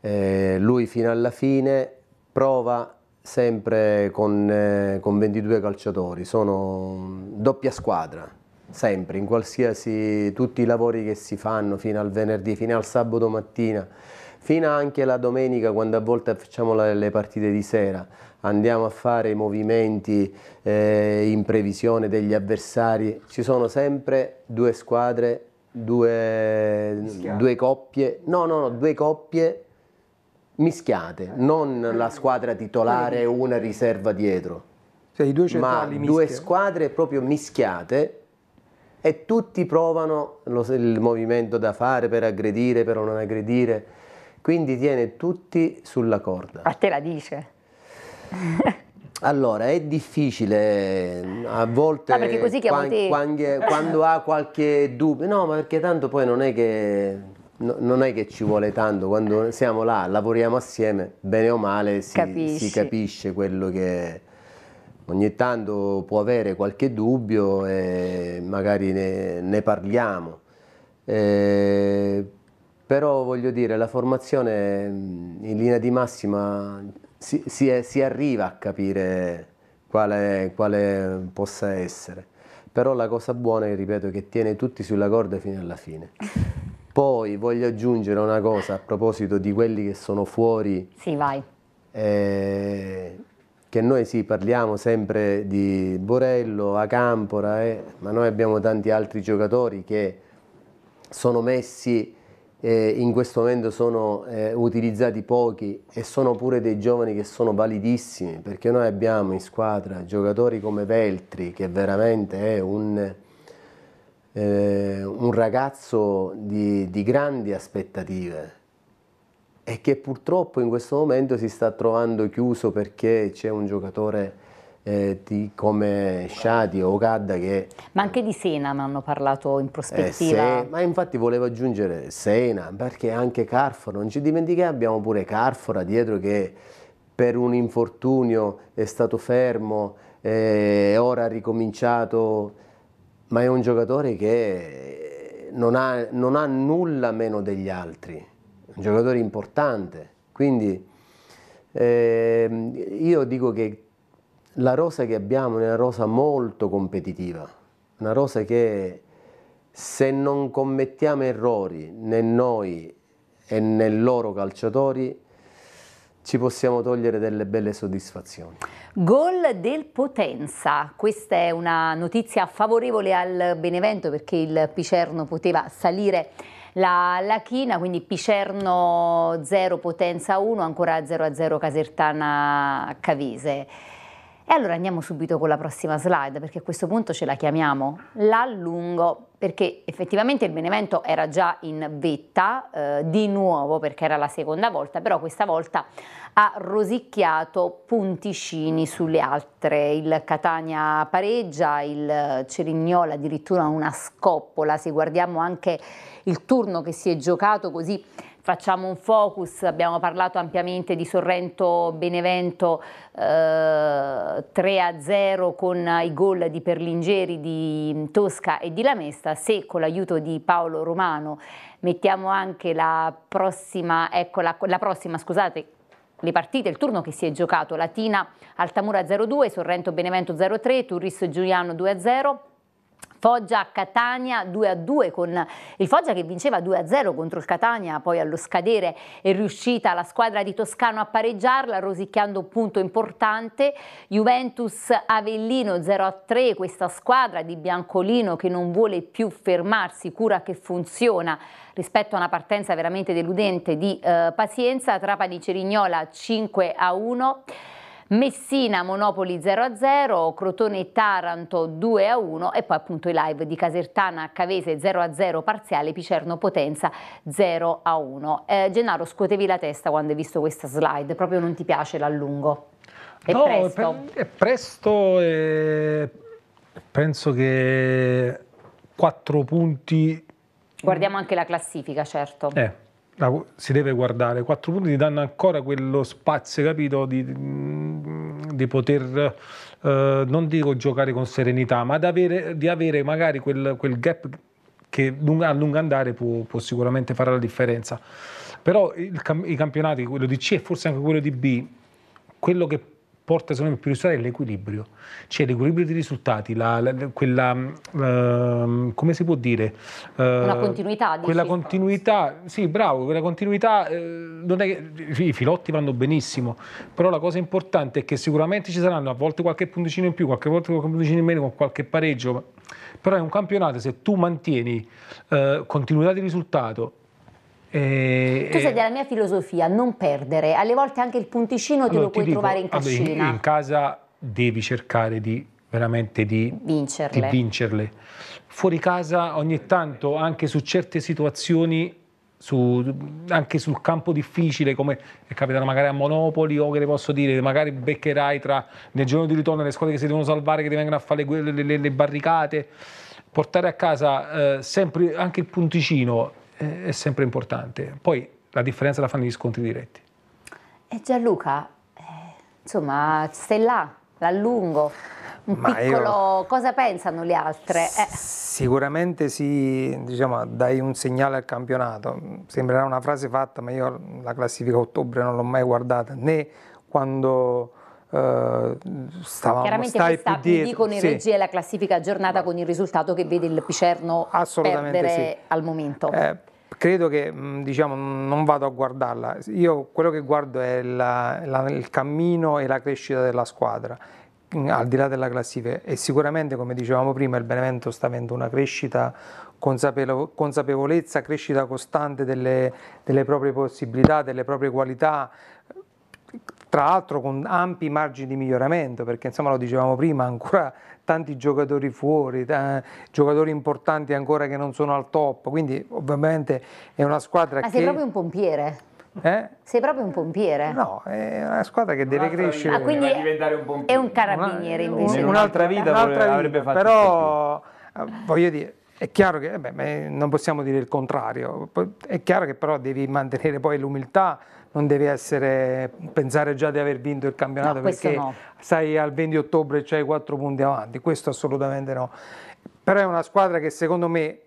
Eh, lui fino alla fine prova sempre con, eh, con 22 calciatori, sono doppia squadra sempre, in qualsiasi, tutti i lavori che si fanno fino al venerdì, fino al sabato mattina, fino anche la domenica quando a volte facciamo le partite di sera, andiamo a fare i movimenti eh, in previsione degli avversari, ci sono sempre due squadre, due, due coppie, no, no, no, due coppie mischiate, eh. non la squadra titolare e eh. una riserva dietro. Cioè, due ma mischiate. due squadre proprio mischiate e tutti provano lo, il movimento da fare per aggredire, per non aggredire, quindi tiene tutti sulla corda. A te la dice. Allora, è difficile a volte ah, quando, quando, quando, ha qualche dubbio, no, ma perché tanto poi non è che, no, non è che ci vuole tanto, quando siamo là, lavoriamo assieme, bene o male si, si capisce quello che, ogni tanto può avere qualche dubbio e magari ne, ne parliamo. Eh, però voglio dire, la formazione mm, in linea di massima si, si, è, si arriva a capire quale, quale, possa essere. Però la cosa buona, ripeto, è che tiene tutti sulla corda fino alla fine. Poi voglio aggiungere una cosa a proposito di quelli che sono fuori. Sì, vai. Eh, che noi sì parliamo sempre di Borello, Acampora, eh, ma noi abbiamo tanti altri giocatori che sono messi, eh, in questo momento sono eh, utilizzati pochi e sono pure dei giovani che sono validissimi, perché noi abbiamo in squadra giocatori come Veltri, che veramente è un, eh, un ragazzo di, di grandi aspettative e che purtroppo in questo momento si sta trovando chiuso perché c'è un giocatore eh, di, come Shadi o Gadda che... Ma anche di Sena mi hanno parlato in prospettiva. Eh, se, ma infatti volevo aggiungere Sena perché anche Carfor, non ci dimentichiamo, abbiamo pure Carfora dietro che per un infortunio è stato fermo e eh, ora ha ricominciato, ma è un giocatore che non ha, non ha nulla meno degli altri un giocatore importante. Quindi ehm, io dico che la rosa che abbiamo è una rosa molto competitiva, una rosa che se non commettiamo errori né noi e né loro calciatori ci possiamo togliere delle belle soddisfazioni. Gol del Potenza, questa è una notizia favorevole al Benevento perché il Picerno poteva salire la, la china, quindi Picerno 0 potenza 1, ancora 0 a 0 Casertana Cavise. E allora andiamo subito con la prossima slide, perché a questo punto ce la chiamiamo l'allungo, perché effettivamente il Benevento era già in vetta eh, di nuovo, perché era la seconda volta, però questa volta ha rosicchiato punticini sulle altre. Il Catania pareggia, il Cerignola addirittura una scoppola, se guardiamo anche il turno che si è giocato così facciamo un focus, abbiamo parlato ampiamente di Sorrento-Benevento eh, 3-0 con i gol di Perlingeri, di Tosca e di Lamesta, se con l'aiuto di Paolo Romano mettiamo anche la prossima, ecco, la, la prossima scusate, le partite, il turno che si è giocato, Latina Altamura 0-2, Sorrento Benevento 0-3, Turris Giuliano 2-0, Foggia Catania 2 a 2 con il Foggia che vinceva 2 a 0 contro il Catania, poi allo scadere è riuscita la squadra di Toscano a pareggiarla rosicchiando un punto importante. Juventus Avellino 0 a 3, questa squadra di Biancolino che non vuole più fermarsi, cura che funziona rispetto a una partenza veramente deludente di eh, pazienza. Trapani Cerignola 5 a 1. Messina Monopoli 0-0, Crotone Taranto 2-1 e poi appunto i live di Casertana Cavese 0-0 parziale, Picerno Potenza 0-1. Eh, Gennaro, scuotevi la testa quando hai visto questa slide, proprio non ti piace l'allungo. È no, presto. È, presto e penso che 4 punti... Guardiamo anche la classifica, certo. Eh la, si deve guardare. Quattro punti ti danno ancora quello spazio, capito, di, mm, di poter, eh, non dico giocare con serenità, ma avere, di avere magari quel, quel gap che a lungo andare può, può, sicuramente fare la differenza. Però il, i campionati, quello di C e forse anche quello di B, quello che porta secondo me più risultati è l'equilibrio, cioè l'equilibrio dei risultati, la, la, quella, uh, come si può dire? Uh, Una continuità. Quella continuità, sì bravo, quella continuità, uh, non è che i filotti vanno benissimo, però la cosa importante è che sicuramente ci saranno a volte qualche punticino in più, qualche volta qualche punticino in meno, con qualche pareggio, però è un campionato, se tu mantieni eh, continuità di risultato, e, eh, tu sei eh, della mia filosofia, non perdere, alle volte anche il punticino allora, te lo puoi dico, trovare in cascina. Allora, in, in casa devi cercare di veramente di vincerle. di vincerle. Fuori casa ogni tanto, anche su certe situazioni, su, anche sul campo difficile, come è capitato magari a Monopoli o che le posso dire, magari beccherai tra nel giorno di ritorno le squadre che si devono salvare, che ti vengono a fare le, le, le barricate, portare a casa eh, sempre anche il punticino è sempre importante. Poi la differenza la fanno gli scontri diretti. E Gianluca, eh, insomma, stai là, l'allungo, un Ma piccolo... Io... Cosa pensano le altre? Eh. Sicuramente sì, diciamo, dai un segnale al campionato. Sembrerà una frase fatta, ma io la classifica ottobre non l'ho mai guardata, né quando eh, stavamo Chiaramente stai questa, più dietro. dicono in sì. regia la classifica aggiornata con il risultato che vede il Picerno perdere sì. al momento. Eh, credo che mm, diciamo, non vado a guardarla, io quello che guardo è la, la, il cammino e la crescita della squadra mm, al di là della classifica e sicuramente come dicevamo prima il Benevento sta avendo una crescita consapevolezza, crescita costante delle, delle proprie possibilità, delle proprie qualità, tra l'altro con ampi margini di miglioramento, perché insomma lo dicevamo prima, ancora tanti giocatori fuori, t- giocatori importanti ancora che non sono al top, quindi ovviamente è una squadra Ma che... Ma sei proprio un pompiere? Eh? Sei proprio un pompiere? No, è una squadra che deve crescere. Ah, quindi diventare un pompiere. È un carabiniere una, invece. un'altra vita, un'altra vita avrebbe fatto Però eh, voglio dire è chiaro che eh, beh, non possiamo dire il contrario, è chiaro che però devi mantenere poi l'umiltà non devi essere, pensare già di aver vinto il campionato no, perché no. sai al 20 ottobre c'hai 4 punti avanti, questo assolutamente no. Però è una squadra che secondo me,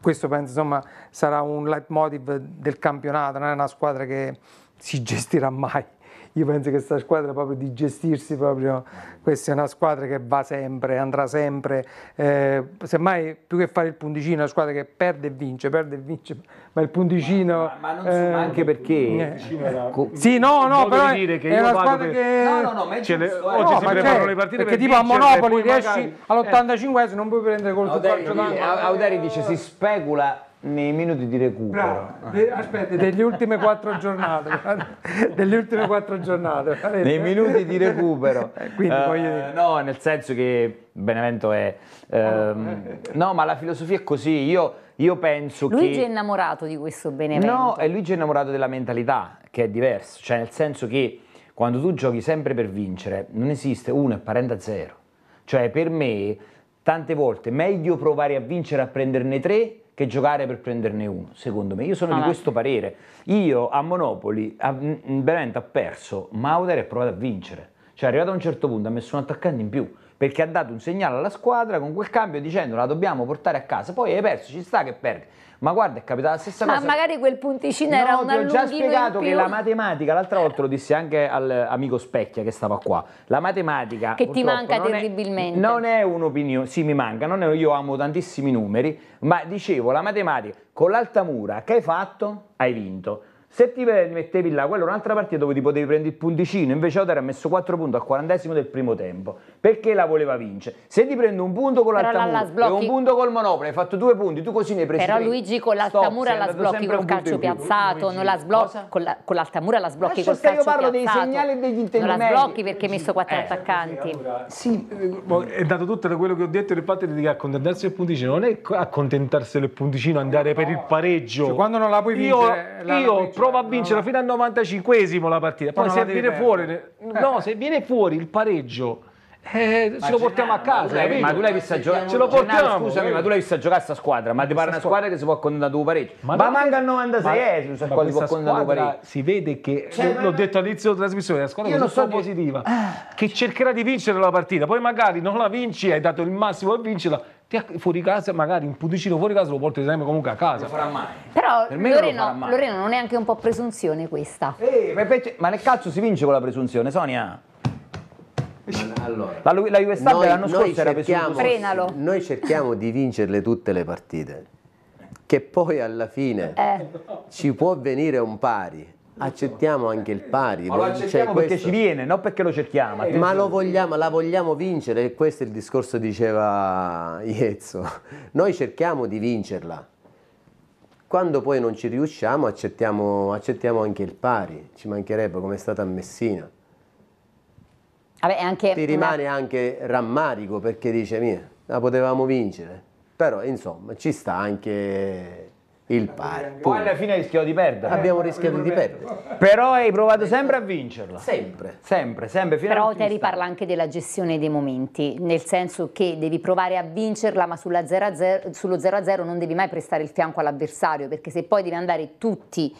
questo penso insomma sarà un leitmotiv del campionato, non è una squadra che si gestirà mai. Io penso che questa squadra proprio di gestirsi proprio, questa è una squadra che va sempre, andrà sempre, eh, semmai più che fare il punticino, è una squadra che perde e vince, perde e vince, ma il punticino. Ma, ma non so, eh, anche perché. Eh. Era... Sì, no, no, però dire che è una squadra che. No, no, no, giusto, le... Oggi eh. no, si preparano cioè, le partite perché per tipo a Monopoli riesci magari... all'85esimo, eh. non puoi prendere col Auderi, Auderi dice si specula nei minuti di recupero. Bravo. Aspetta, delle ultime quattro giornate. delle ultime quattro giornate. Nei minuti di recupero. Quindi, uh, no, nel senso che Benevento è... Um, no, ma la filosofia è così. Io io penso Luigi che... Luigi è innamorato di questo Benevento. No, è Luigi è innamorato della mentalità, che è diverso. Cioè, nel senso che quando tu giochi sempre per vincere, non esiste uno e parente a zero. Cioè, per me, tante volte, meglio provare a vincere a prenderne tre che giocare per prenderne uno, secondo me. Io sono ah, di questo parere. Io a Monopoli, a, veramente ha perso, Mauder è provato a vincere. Cioè, è arrivato a un certo punto, ha messo un attaccante in più perché ha dato un segnale alla squadra con quel cambio dicendo la dobbiamo portare a casa, poi hai perso, ci sta che perdi. Ma guarda, è capitata la stessa ma cosa. Ma magari quel punticino no, era un allunghino ti ho già spiegato che la matematica, l'altra volta lo dissi anche all'amico Specchia che stava qua, la matematica... Che ti manca non terribilmente. È, non è un'opinione, sì mi manca, non è, io amo tantissimi numeri, ma dicevo, la matematica, con l'altamura che hai fatto? Hai vinto se ti mettevi là, quella era un'altra partita dove ti potevi prendere il punticino, invece Otero ha messo 4 punti al quarantesimo del primo tempo, perché la voleva vincere. Se ti prendo un punto con l'Altamura la, e un punto col Monopoli, hai fatto due punti, tu così ne hai presi Però Luigi con l'Altamura la sblocchi col calcio piazzato, non la sblocchi, con, l'Altamura la sblocchi con calcio piazzato. io parlo piazzato. dei segnali e degli intendimenti. Non la sblocchi perché hai messo 4 eh. attaccanti. sì, eh, è dato tutto da quello che ho detto, il fatto di accontentarsi del punticino, non è accontentarsi del punticino, andare no. per il pareggio. Cioè, quando non la puoi vincere, io, la io prova a vincere fino al 95 la partita. Poi, se viene, fuori, eh. no, se viene fuori il pareggio. Eh, ce lo portiamo a casa, eh, ma tu l'hai vista giocare. Ce lo portiamo. Gennaro, scusami, ma tu l'hai vista giocare sta squadra. Ma ti pare una squadra che si può condannare due pareggio. Ma, ma manca il 96esimo. Ma, ma si può condannare pareggio. Si vede che cioè, l'ho detto all'inizio della trasmissione: la squadra è così so positiva che... Ah. che cercherà di vincere la partita. Poi magari non la vinci, hai dato il massimo a vincerla fuori casa, magari un pudicino fuori casa lo porti sempre comunque a casa. Non lo farà mai. Però per Lorena, lo Lorena, non è anche un po' presunzione questa. Ehi, ma nel cazzo si vince con la presunzione, Sonia. Allora, la, la Juventus l'anno scorso era presunto. Noi cerchiamo di vincerle tutte le partite, che poi alla fine eh. ci può venire un pari accettiamo anche il pari. Ma lo cioè, accettiamo cioè, perché ci viene, non perché lo cerchiamo. Eh, ma lo vogliamo, la vogliamo vincere e questo è il discorso diceva Iezzo. Noi cerchiamo di vincerla. Quando poi non ci riusciamo accettiamo, accettiamo anche il pari, ci mancherebbe come è stata a Messina. Vabbè, Ti rimane una... anche rammarico perché dice mia, la potevamo vincere. Però insomma ci sta anche il pari. Poi alla fine rischiò di perdere. Abbiamo rischiato di perdere. Però hai provato sempre a vincerla. Sempre. Sempre, sempre. Fino Però Terry parla anche della gestione dei momenti, nel senso che devi provare a vincerla, ma 0 -0, sullo 0-0 non devi mai prestare il fianco all'avversario, perché se poi devi andare tutti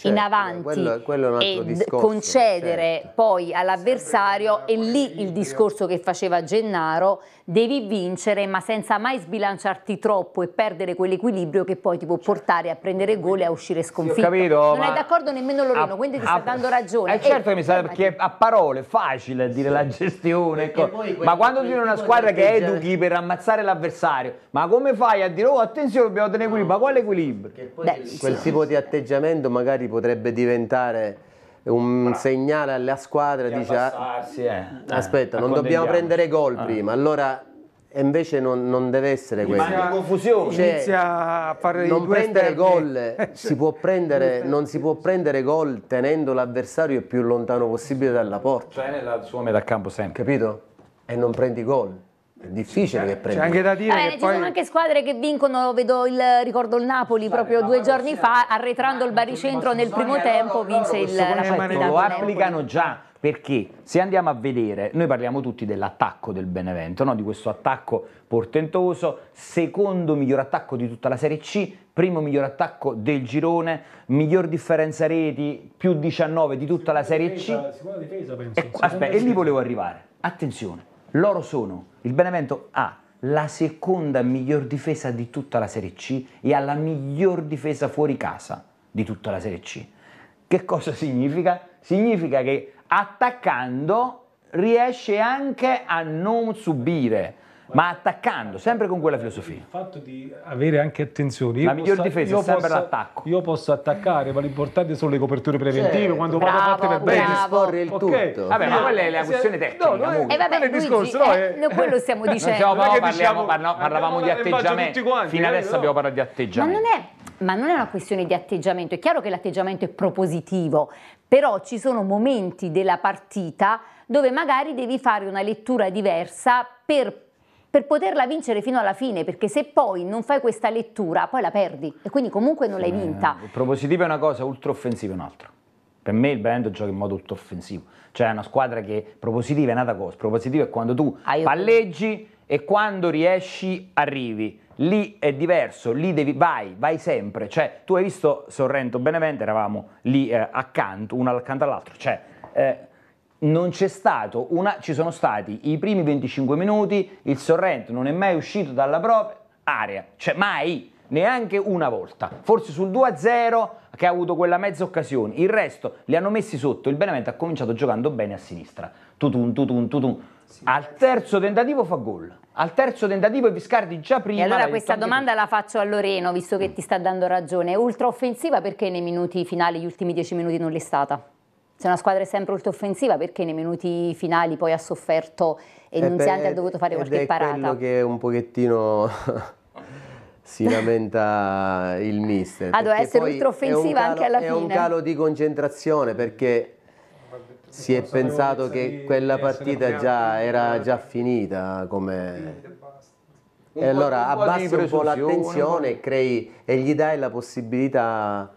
certo, in eh, avanti quello, quello e discorso, concedere certo. poi all'avversario e lì il discorso che faceva Gennaro devi vincere ma senza mai sbilanciarti troppo e perdere quell'equilibrio che poi ti può certo. portare a prendere gol e a uscire sconfitto. Sì, capito, non è d'accordo nemmeno Loreno, a, quindi ti a, sta dando ragione. È eh, eh, certo che mi sa perché a parole è facile dire sì. la gestione, ecco. ma quando ti una squadra che educhi per ammazzare l'avversario, ma come fai a dire oh attenzione dobbiamo tenere equilibrio, ma quale equilibrio? Beh, quel sì. tipo di atteggiamento magari potrebbe diventare un Bravo. segnale alla squadra di dice eh. Ah, eh, aspetta non dobbiamo prendere gol ah. prima allora e invece non, non deve essere questo ma è confusione cioè, inizia a fare non prendere gol si può prendere, non si può prendere gol tenendo l'avversario il più lontano possibile dalla porta cioè nella sua metà campo sempre capito? e non prendi gol è difficile che prenda. C'è anche da dire. Bene, ci poi... sono anche squadre che vincono, vedo il ricordo il Napoli sì, proprio due giorni fa, arretrando il baricentro nel primo tempo, vince il Napoli. Lo applicano già. Perché se andiamo a vedere, noi parliamo tutti dell'attacco del Benevento, no? di questo attacco portentoso, secondo miglior attacco di tutta la Serie C, primo miglior attacco del girone, miglior differenza reti, più 19 di tutta la Serie difesa, C. Difesa, penso, e, aspetta, e lì volevo arrivare. Attenzione, loro sono, il Benevento ha la seconda miglior difesa di tutta la Serie C e ha la miglior difesa fuori casa di tutta la Serie C. Che cosa significa? Significa che attaccando riesce anche a non subire ma attaccando, sempre con quella filosofia. Il fatto di avere anche attenzione. Io la miglior difesa è sempre l'attacco. Io posso attaccare, ma l'importante sono le coperture preventive, certo. quando bravo, vado fatte per bene. disporre il okay. tutto. Vabbè, ma quella è la eh, questione tecnica. No, no, eh, vabbè, Luigi, discorso, no, eh, eh, quello stiamo dicendo. No, cioè, parliamo, diciamo, parliamo, parlavamo di atteggiamento. Quanti, Fino adesso abbiamo parlato di atteggiamento. Ma non, è, ma non è una questione di atteggiamento. È chiaro che l'atteggiamento è propositivo, però ci sono momenti della partita dove magari devi fare una lettura diversa per per poterla vincere fino alla fine, perché se poi non fai questa lettura, poi la perdi e quindi comunque non l'hai vinta. Eh, propositiva è una cosa, ultra è un'altra. Per me il Brando gioca in modo tutto cioè è una squadra che propositiva è nata cosa, propositiva è quando tu ah, palleggi e quando riesci arrivi. Lì è diverso, lì devi, vai, vai sempre, cioè tu hai visto Sorrento Benevento, eravamo lì eh, accanto, uno accanto all'altro, cioè eh, non c'è stato una... ci sono stati i primi 25 minuti, il Sorrento non è mai uscito dalla propria area, cioè mai, neanche una volta. Forse sul 2-0 che ha avuto quella mezza occasione, il resto li hanno messi sotto, il Benevento ha cominciato giocando bene a sinistra. Tutun, tutun, tutun. Sì, al terzo tentativo fa gol. Al terzo tentativo e Viscardi già prima. E allora questa domanda la faccio a Loreno, visto che mm. ti sta dando ragione. Ultra offensiva perché nei minuti finali, gli ultimi dieci minuti non l'è stata? se una squadra è sempre molto offensiva perché nei minuti finali poi ha sofferto e eh Nunziante ha dovuto fare qualche è parata. È quello che un pochettino si lamenta il mister. Ah, doveva essere ultra offensiva anche alla fine. È un calo di concentrazione perché si è pensato che quella partita già, era già finita come... E allora abbassi un po' l'attenzione e, crei, e gli dai la possibilità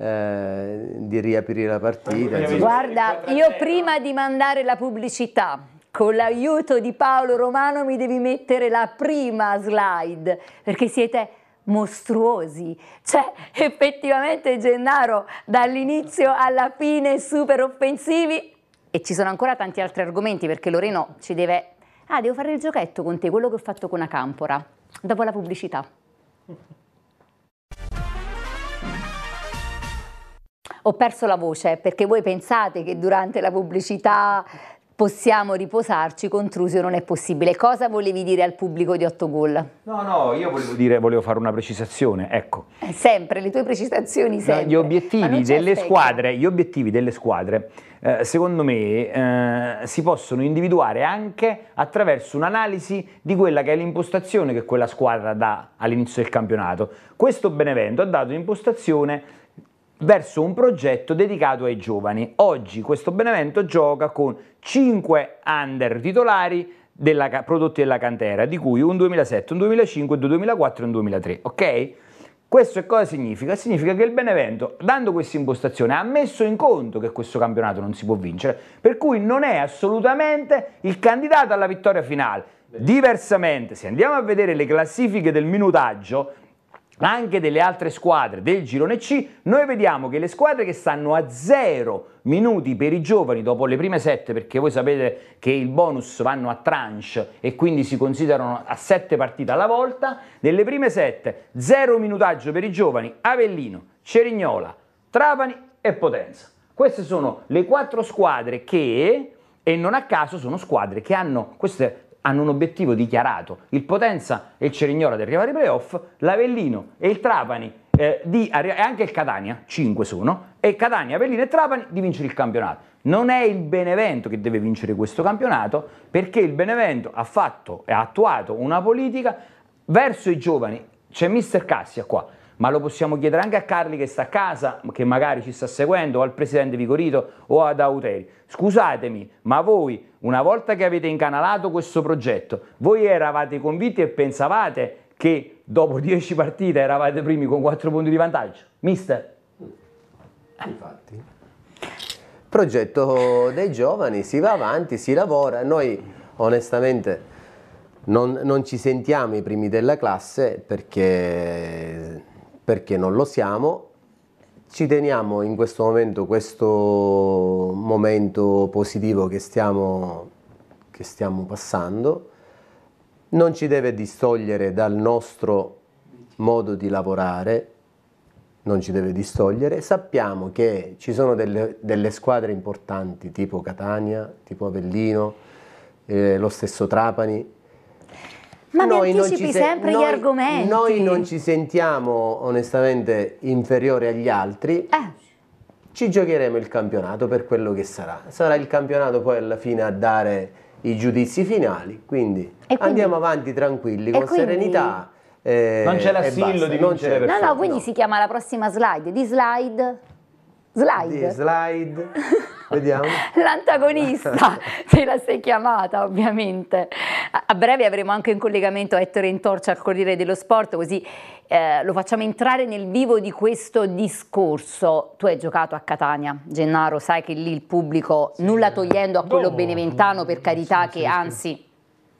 eh, di riaprire la partita. Guarda, io prima di mandare la pubblicità, con l'aiuto di Paolo Romano mi devi mettere la prima slide, perché siete mostruosi. Cioè, effettivamente Gennaro dall'inizio alla fine super offensivi e ci sono ancora tanti altri argomenti perché Loreno ci deve... Ah, devo fare il giochetto con te, quello che ho fatto con Acampora, dopo la pubblicità. ho perso la voce, perché voi pensate che durante la pubblicità possiamo riposarci, Contrusio non è possibile. Cosa volevi dire al pubblico di 8 gol? No, no, io volevo dire, volevo fare una precisazione, ecco. Eh, sempre, le tue precisazioni sempre. Gli obiettivi delle squadre, gli obiettivi delle squadre eh, secondo me, eh, si possono individuare anche attraverso un'analisi di quella che è l'impostazione che quella squadra dà all'inizio del campionato. Questo Benevento ha dato un'impostazione verso un progetto dedicato ai giovani. Oggi questo Benevento gioca con 5 under titolari della, prodotti della cantera, di cui un 2007, un 2005, un 2004 e un 2003, ok? Questo cosa significa? Significa che il Benevento, dando questa impostazione, ha messo in conto che questo campionato non si può vincere, per cui non è assolutamente il candidato alla vittoria finale. Diversamente, se andiamo a vedere le classifiche del minutaggio, anche delle altre squadre del girone C, noi vediamo che le squadre che stanno a zero minuti per i giovani dopo le prime sette, perché voi sapete che il bonus vanno a tranche e quindi si considerano a sette partite alla volta, nelle prime sette zero minutaggio per i giovani, Avellino, Cerignola, Trapani e Potenza. Queste sono le quattro squadre che, e non a caso sono squadre che hanno, queste hanno un obiettivo dichiarato, il Potenza e il Cerignola di arrivare ai playoff, l'Avellino e il Trapani eh, di, e anche il Catania, 5 sono, e Catania, Avellino e Trapani di vincere il campionato. Non è il Benevento che deve vincere questo campionato perché il Benevento ha fatto e ha attuato una politica verso i giovani, c'è Mister Cassia qua, ma lo possiamo chiedere anche a Carli che sta a casa, che magari ci sta seguendo, o al presidente Vigorito o ad Auteri. Scusatemi, ma voi, una volta che avete incanalato questo progetto, voi eravate convinti e pensavate che dopo 10 partite eravate primi con 4 punti di vantaggio? Mister? Infatti. Progetto dei giovani, si va avanti, si lavora, noi onestamente non, non ci sentiamo i primi della classe perché perché non lo siamo, ci teniamo in questo momento questo momento positivo che stiamo, che stiamo passando, non ci deve distogliere dal nostro modo di lavorare, non ci deve distogliere. Sappiamo che ci sono delle, delle squadre importanti tipo Catania, tipo Avellino, eh, lo stesso Trapani, ma noi mi anticipi sempre noi, gli argomenti. Noi non ci sentiamo onestamente inferiori agli altri. Eh. Ci giocheremo il campionato per quello che sarà. Sarà il campionato poi alla fine a dare i giudizi finali, quindi, quindi andiamo avanti tranquilli, con quindi, serenità. Eh, non c'è l'assillo di vincere. No, no, quindi no. si chiama la prossima slide, di slide Slide. Di slide. Vediamo. L'antagonista, te la sei chiamata ovviamente. A breve avremo anche in collegamento Ettore Intorcia al Corriere dello Sport, così eh, lo facciamo entrare nel vivo di questo discorso. Tu hai giocato a Catania, Gennaro, sai che lì il pubblico, sì. nulla togliendo a quello no, boh. beneventano, per carità, sì, che sì, anzi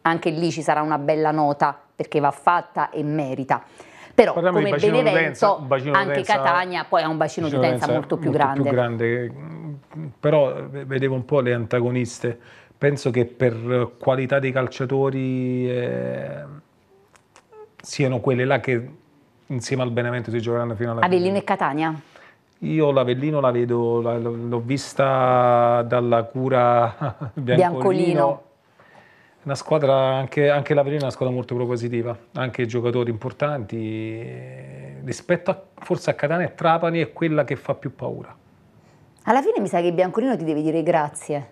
anche lì ci sarà una bella nota perché va fatta e merita però Parliamo come Benevento densa, anche densa, Catania poi ha un bacino di utenza molto, più, molto grande. più grande. Però eh, vedevo un po' le antagoniste, penso che per qualità dei calciatori eh, siano quelle là che insieme al Benevento si giocheranno fino alla Avellino fine. e Catania? Io l'Avellino la vedo, l'ho vista dalla cura Biancolino. Biancolino una squadra, anche, anche l'Avellino è una squadra molto propositiva, anche giocatori importanti. Eh, rispetto a, forse a Catania e Trapani è quella che fa più paura. Alla fine mi sa che Biancolino ti deve dire grazie.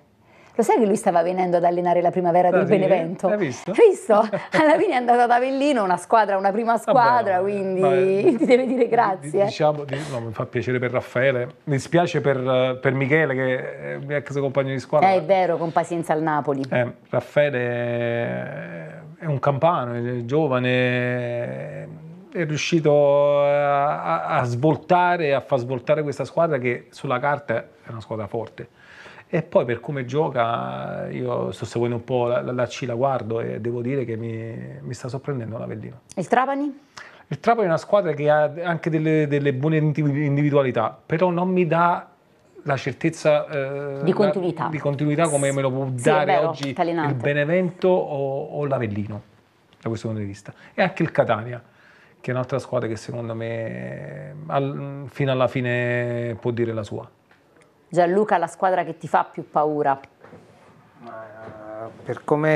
Lo sai che lui stava venendo ad allenare la primavera del Benevento? Hai visto? Hai visto? Alla fine è andato ad Avellino, una squadra, una prima squadra, Vabbè, quindi eh, ti deve dire grazie. Diciamo, no, mi fa piacere per Raffaele, mi spiace per, eh, per Michele che è il mio ex compagno di squadra. Eh, è vero, con pazienza al Napoli. Eh, Raffaele è un campano, è giovane, è riuscito a, a svoltare, a far svoltare questa squadra che sulla carta è una squadra forte e poi per come gioca, io sto seguendo un po' la, la, la C, la guardo e devo dire che mi, mi sta sorprendendo l'Avellino. Il Trapani? Il Trapani è una squadra che ha anche delle, delle buone individualità, però non mi dà la certezza eh, di, continuità. La, di, continuità. come me lo può sì, dare vero, oggi talenante. il Benevento o, o l'Avellino, da questo punto di vista. E anche il Catania, che è un'altra squadra che secondo me al, fino alla fine può dire la sua. Gianluca, la squadra che ti fa più paura? Eh, per come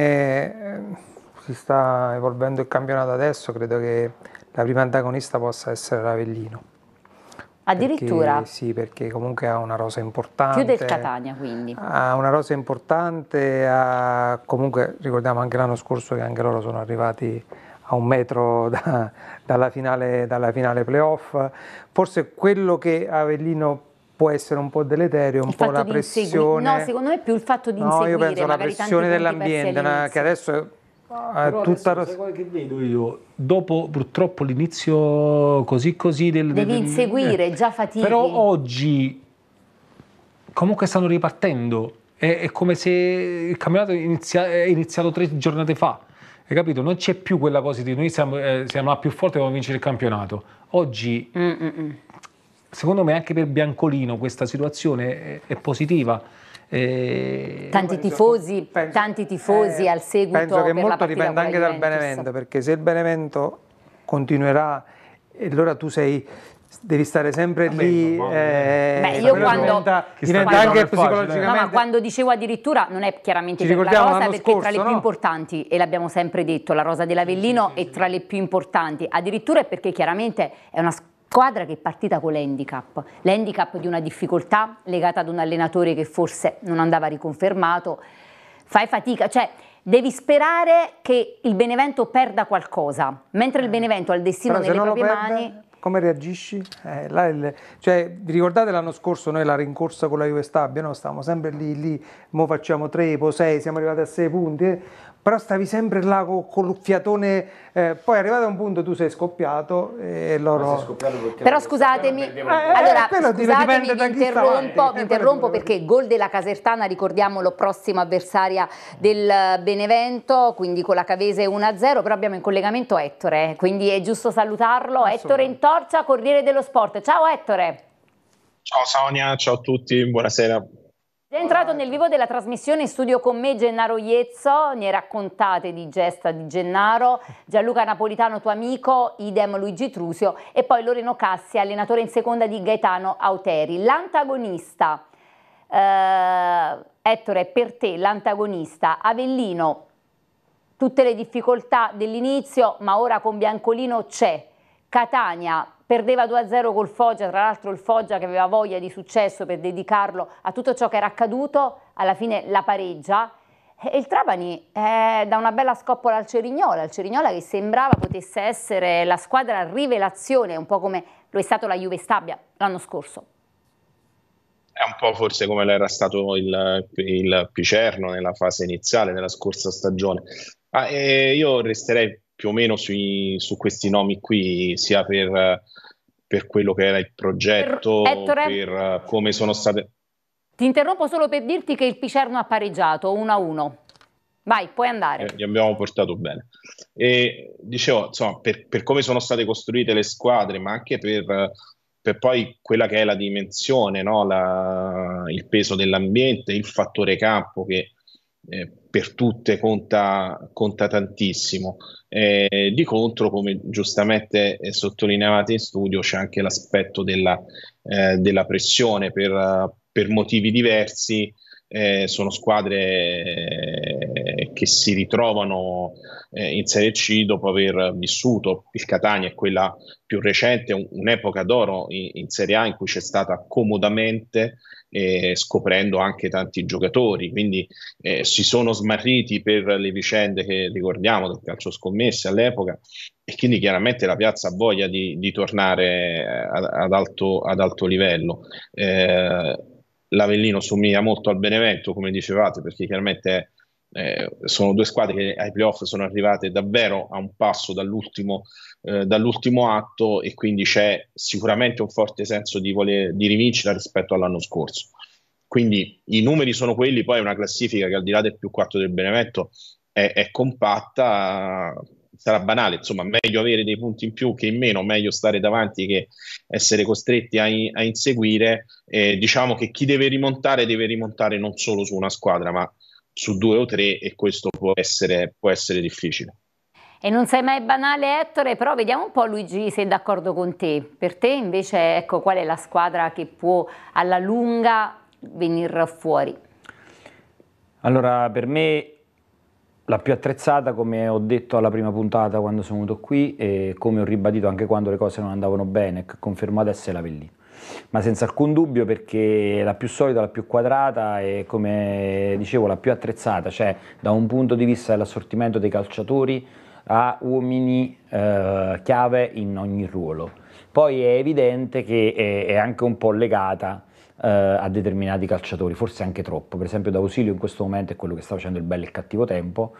eh, si sta evolvendo il campionato adesso, credo che la prima antagonista possa essere l'Avellino. Addirittura? Perché, sì, perché comunque ha una rosa importante. Più del Catania, quindi. Ha una rosa importante, ha, comunque ricordiamo anche l'anno scorso che anche loro sono arrivati a un metro da, dalla, finale, dalla finale playoff. Forse quello che Avellino può essere un po' deleterio, un il po' la pressione. No, secondo me è più il fatto di inseguire. No, io penso la pressione dell'ambiente, che adesso Ah, però tutta la cosa che vedo io dopo purtroppo l'inizio così così del, devi del, inseguire eh. già fatica. però oggi comunque stanno ripartendo è, è come se il campionato inizia, è iniziato tre giornate fa hai capito non c'è più quella cosa di noi siamo, eh, siamo la più forte dobbiamo vincere il campionato oggi mm -mm. mm secondo me anche per Biancolino questa situazione è, positiva. Eh, tanti, penso, tifosi, penso, tanti, tifosi, eh, al seguito penso che molto dipende anche dal Benevento perché se il Benevento continuerà allora tu sei devi stare sempre lì. Boh, eh, eh. Eh, diventa, anche psicologicamente. No, ma quando dicevo addirittura non è chiaramente per la rosa, perché scorso, tra le no? più importanti, e l'abbiamo sempre detto, la rosa dell'Avellino sì, sì, è tra le più importanti. Addirittura è perché chiaramente è una Squadra che è partita con l'handicap, l'handicap di una difficoltà legata ad un allenatore che forse non andava riconfermato, fai fatica, cioè devi sperare che il Benevento perda qualcosa, mentre il eh. Benevento ha il destino Però nelle proprie perde... mani come reagisci? Eh, là il, cioè, vi ricordate l'anno scorso noi la rincorsa con la Juve Stabia? No? Stavamo sempre lì, lì, mo facciamo tre, poi sei, siamo arrivati a sei punti. Eh? però stavi sempre là con, con l'uffiatone, eh, poi arrivato a un punto tu sei scoppiato e loro... Scoppiato però scusatemi, eh, allora, scusatemi vi interrompo, vi eh, interrompo perché gol della Casertana, ricordiamolo, prossima avversaria del eh, Benevento, quindi con la Cavese 1-0, però abbiamo in collegamento Ettore, eh, quindi è giusto salutarlo. Ettore Intorcia, Corriere dello Sport. Ciao Ettore! Ciao Sonia, ciao a tutti, buonasera. È entrato nel vivo della trasmissione in studio con me Gennaro Iezzo, ne raccontate di gesta di Gennaro, Gianluca Napolitano tuo amico, idem Luigi Trusio e poi Loreno Cassi, allenatore in seconda di Gaetano Auteri. L'antagonista, eh, Ettore, per te l'antagonista, Avellino, tutte le difficoltà dell'inizio ma ora con Biancolino c'è, Catania perdeva 2-0 col Foggia, tra l'altro il Foggia che aveva voglia di successo per dedicarlo a tutto ciò che era accaduto, alla fine la pareggia. E il Trapani eh, dà una bella scoppola al Cerignola, al Cerignola che sembrava potesse essere la squadra rivelazione, un po' come lo è stato la Juve Stabia l'anno scorso. È un po' forse come l'era stato il, il Picerno nella fase iniziale, della scorsa stagione. Ah, eh, io resterei più o meno sui, su questi nomi qui, sia per, per quello che era il progetto, per, Ettore, per eh, come sono state... Ti interrompo solo per dirti che il Picerno ha pareggiato 1-1. Vai, puoi andare. Eh, abbiamo portato bene. E dicevo, insomma, per, per, come sono state costruite le squadre, ma anche per, per poi quella che è la dimensione, no? la, il peso dell'ambiente, il fattore campo che eh, per tutte conta, conta tantissimo. Eh, di contro, come giustamente eh, sottolineavate in studio, c'è anche l'aspetto della, eh, della pressione per, per, motivi diversi. Eh, sono squadre che si ritrovano in Serie C dopo aver vissuto il Catania è quella più recente, un, un'epoca d'oro in, in Serie A in cui c'è stata comodamente eh, scoprendo anche tanti giocatori, quindi eh, si sono smarriti per le vicende che ricordiamo del calcio scommesse all'epoca e quindi chiaramente la piazza ha voglia di, di tornare eh, ad, ad, alto, ad, alto, livello. Eh, L'Avellino somiglia molto al Benevento, come dicevate, perché chiaramente è eh, sono due squadre che ai playoff sono arrivate davvero a un passo dall'ultimo, eh, dall'ultimo atto e quindi c'è sicuramente un forte senso di, voler, di rivincita rispetto all'anno scorso. Quindi i numeri sono quelli, poi è una classifica che al di là del più 4 del Benevento è, è compatta, sarà banale, insomma, meglio avere dei punti in più che in meno, meglio stare davanti che essere costretti a, a inseguire. Eh, diciamo che chi deve rimontare deve rimontare non solo su una squadra, ma su due o tre e questo può essere, può essere difficile. E non sei mai banale Ettore, però vediamo un po' Luigi se è d'accordo con te. Per te invece ecco, qual è la squadra che può alla lunga venire fuori? Allora per me la più attrezzata come ho detto alla prima puntata quando sono venuto qui e come ho ribadito anche quando le cose non andavano bene, confermo adesso è la Vellina ma senza alcun dubbio perché è la più solida, la più quadrata e come dicevo la più attrezzata, cioè da un punto di vista dell'assortimento dei calciatori a uomini eh, chiave in ogni ruolo. Poi è evidente che è, è anche un po' legata eh, a determinati calciatori, forse anche troppo. Per esempio, D'Ausilio in questo momento è quello che sta facendo il bello e il cattivo tempo.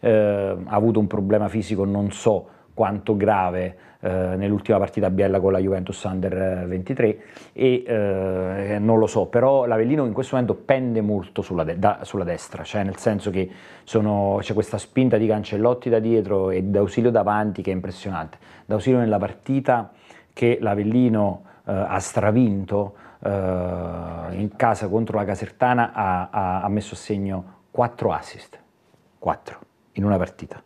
Eh, ha avuto un problema fisico non so quanto grave eh, nell'ultima partita a Biella con la Juventus Under 23 eh, e eh, non lo so, però l'Avellino in questo momento pende molto sulla, de- da, sulla destra, cioè nel senso che sono, c'è questa spinta di Cancellotti da dietro e D'Ausilio davanti che è impressionante. D'Ausilio nella partita che l'Avellino eh, ha stravinto eh, in casa contro la Casertana ha, ha messo a segno 4 assist, 4 in una partita.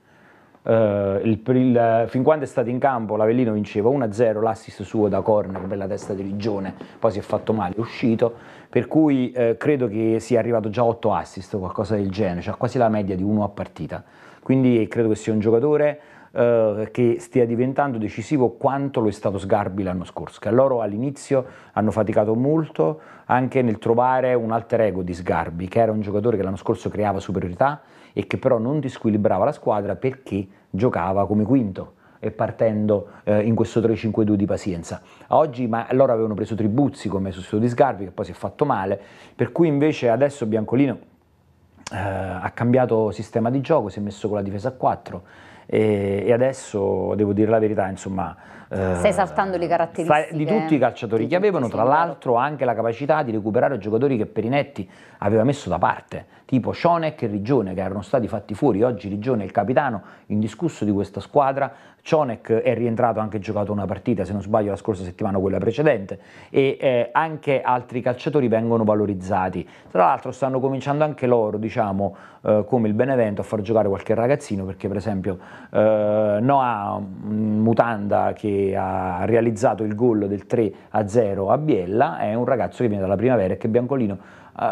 Uh, il, il, eh, fin quando è stato in campo l'Avellino vinceva 1-0 l'assist suo da corner per la testa di Ligione poi si è fatto male, è uscito per cui eh, credo che sia arrivato già a 8 assist o qualcosa del genere cioè quasi la media di 1 a partita quindi credo che sia un giocatore eh, che stia diventando decisivo quanto lo è stato Sgarbi l'anno scorso che loro all'inizio hanno faticato molto anche nel trovare un alter ego di Sgarbi che era un giocatore che l'anno scorso creava superiorità e che però non disquilibrava la squadra perché giocava come quinto e partendo eh, in questo 3-5-2 di pazienza. oggi ma loro avevano preso Tribuzzi come sostituto di Sgarbi che poi si è fatto male, per cui invece adesso Biancolino eh, ha cambiato sistema di gioco, si è messo con la difesa a 4 e, e adesso devo dire la verità, insomma... Eh, Stai saltando le caratteristiche. Di tutti i calciatori che avevano, tra l'altro anche la capacità di recuperare giocatori che Perinetti aveva messo da parte, tipo Cionec e Rigione che erano stati fatti fuori, oggi Rigione è il capitano indiscusso di questa squadra, Cionec è rientrato, anche giocato una partita, se non sbaglio la scorsa settimana quella precedente, e eh, anche altri calciatori vengono valorizzati. Tra l'altro stanno cominciando anche loro, diciamo, eh, come il Benevento, a far giocare qualche ragazzino, perché per esempio eh, Noah Mutanda che ha realizzato il gol del 3-0 a Biella, è un ragazzo che viene dalla primavera e che Biancolino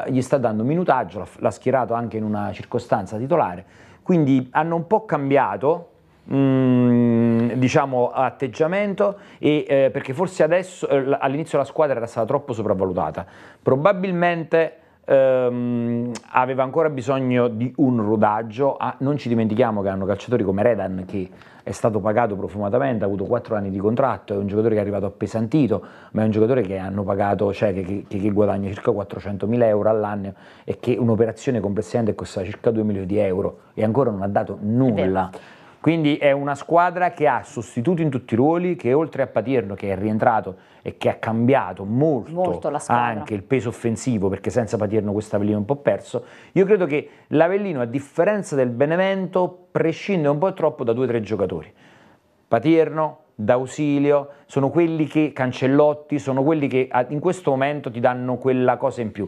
eh, gli sta dando minutaggio, l'ha schierato anche in una circostanza titolare, quindi hanno un po' cambiato mm, diciamo atteggiamento e, eh, perché forse adesso eh, all'inizio la squadra era stata troppo sopravvalutata probabilmente ehm, aveva ancora bisogno di un rodaggio, ah, non ci dimentichiamo che hanno calciatori come Redan che è stato pagato profumatamente, ha avuto 4 anni di contratto, è un giocatore che è arrivato appesantito, ma è un giocatore che hanno pagato, cioè che, che, che guadagna circa 400.000 euro all'anno e che un'operazione complessivamente costa circa 2 milioni di euro e ancora non ha dato nulla. Quindi è una squadra che ha sostituto in tutti i ruoli, che oltre a Patirno che è rientrato e che ha cambiato molto, molto anche il peso offensivo, perché senza Patirno questo Avellino è un po' perso, io credo che l'Avellino a differenza del Benevento prescinde un po' troppo da due o tre giocatori. Patirno, D'Ausilio, sono quelli che Cancellotti, sono quelli che ah, in questo momento ti danno quella cosa in più.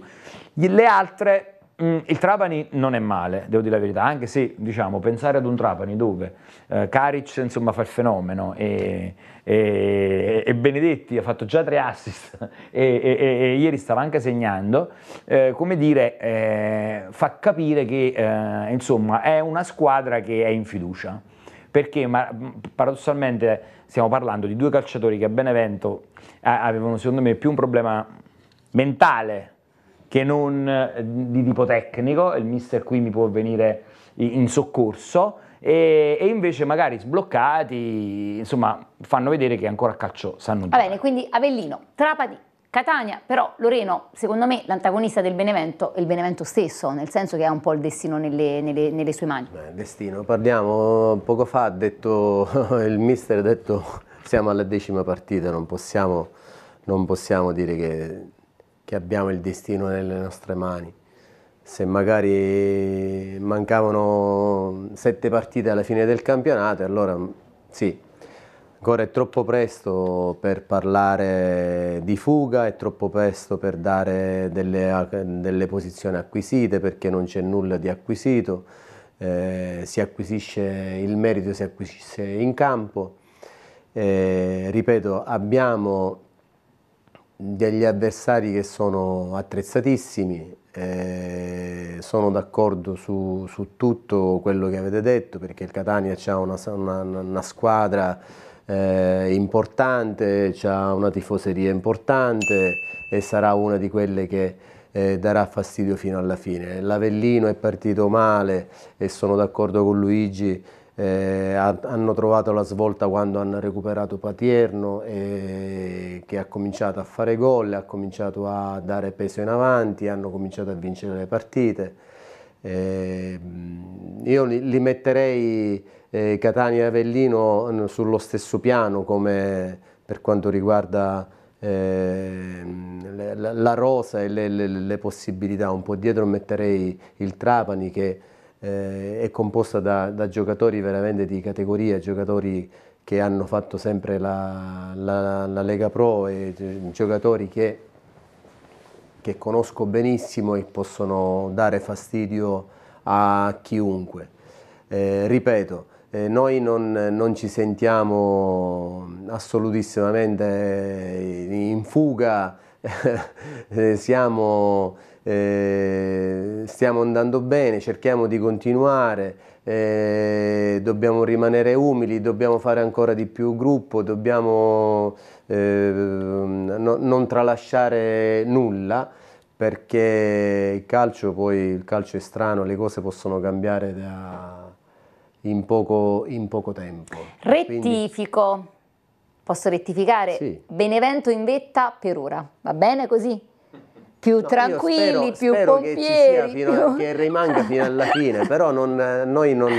Le altre Mm, il Trapani non è male, devo dire la verità, anche se diciamo, pensare ad un Trapani dove eh, Karic insomma, fa il fenomeno e, e, e, Benedetti ha fatto già tre assist e, e ieri stava anche segnando, eh, come dire, eh, fa capire che eh, insomma, è una squadra che è in fiducia. Perché ma, mm, paradossalmente stiamo parlando di due calciatori che a Benevento eh, avevano secondo me più un problema mentale che non eh, di tipo tecnico, il mister qui mi può venire in soccorso e, invece magari sbloccati, insomma, fanno vedere che ancora a calcio sanno giocare. Va bene, quindi Avellino, Trapani, Catania, però Loreno, secondo me l'antagonista del Benevento è il Benevento stesso, nel senso che ha un po' il destino nelle, nelle, nelle sue mani. Beh, destino, parliamo, poco fa ha detto, il mister ha detto siamo alla decima partita, non possiamo, non possiamo dire che che abbiamo il destino nelle nostre mani. Se magari mancavano sette partite alla fine del campionato, allora mm, sì, ancora è troppo presto per parlare di fuga, è troppo presto per dare delle, delle posizioni acquisite perché non c'è nulla di acquisito, eh, si acquisisce il merito, si acquisisce in campo. Eh, ripeto, abbiamo degli avversari che sono attrezzatissimi, eh, sono d'accordo su, su, tutto quello che avete detto perché il Catania ha una, una, una, squadra eh, importante, ha una tifoseria importante e sarà una di quelle che eh, darà fastidio fino alla fine. L'Avellino è partito male e sono d'accordo con Luigi eh, hanno trovato la svolta quando hanno recuperato Patierno eh, che ha cominciato a fare gol, ha cominciato a dare peso in avanti, hanno cominciato a vincere le partite. Eh, io li, li metterei eh, Catania e Avellino mm, sullo stesso piano come per quanto riguarda ehm, la, la, rosa e le, le, le possibilità. Un po' dietro metterei il Trapani che eh, è composta da, da, giocatori veramente di categoria, giocatori che hanno fatto sempre la, la, la Lega Pro e giocatori che, che, conosco benissimo e possono dare fastidio a chiunque. Eh, ripeto, eh, noi non, non, ci sentiamo assolutissimamente in fuga, eh, siamo eh, stiamo andando bene, cerchiamo di continuare, eh, dobbiamo rimanere umili, dobbiamo fare ancora di più gruppo, dobbiamo eh, no, non tralasciare nulla perché il calcio poi il calcio è strano, le cose possono cambiare da, in, poco, in, poco, tempo. Rettifico, Quindi, posso rettificare? Sì. Benevento in vetta per ora, va bene così? più no, tranquilli, spero, più spero pompieri. Che, fino a, che rimanga fino alla fine, però non, eh, noi non,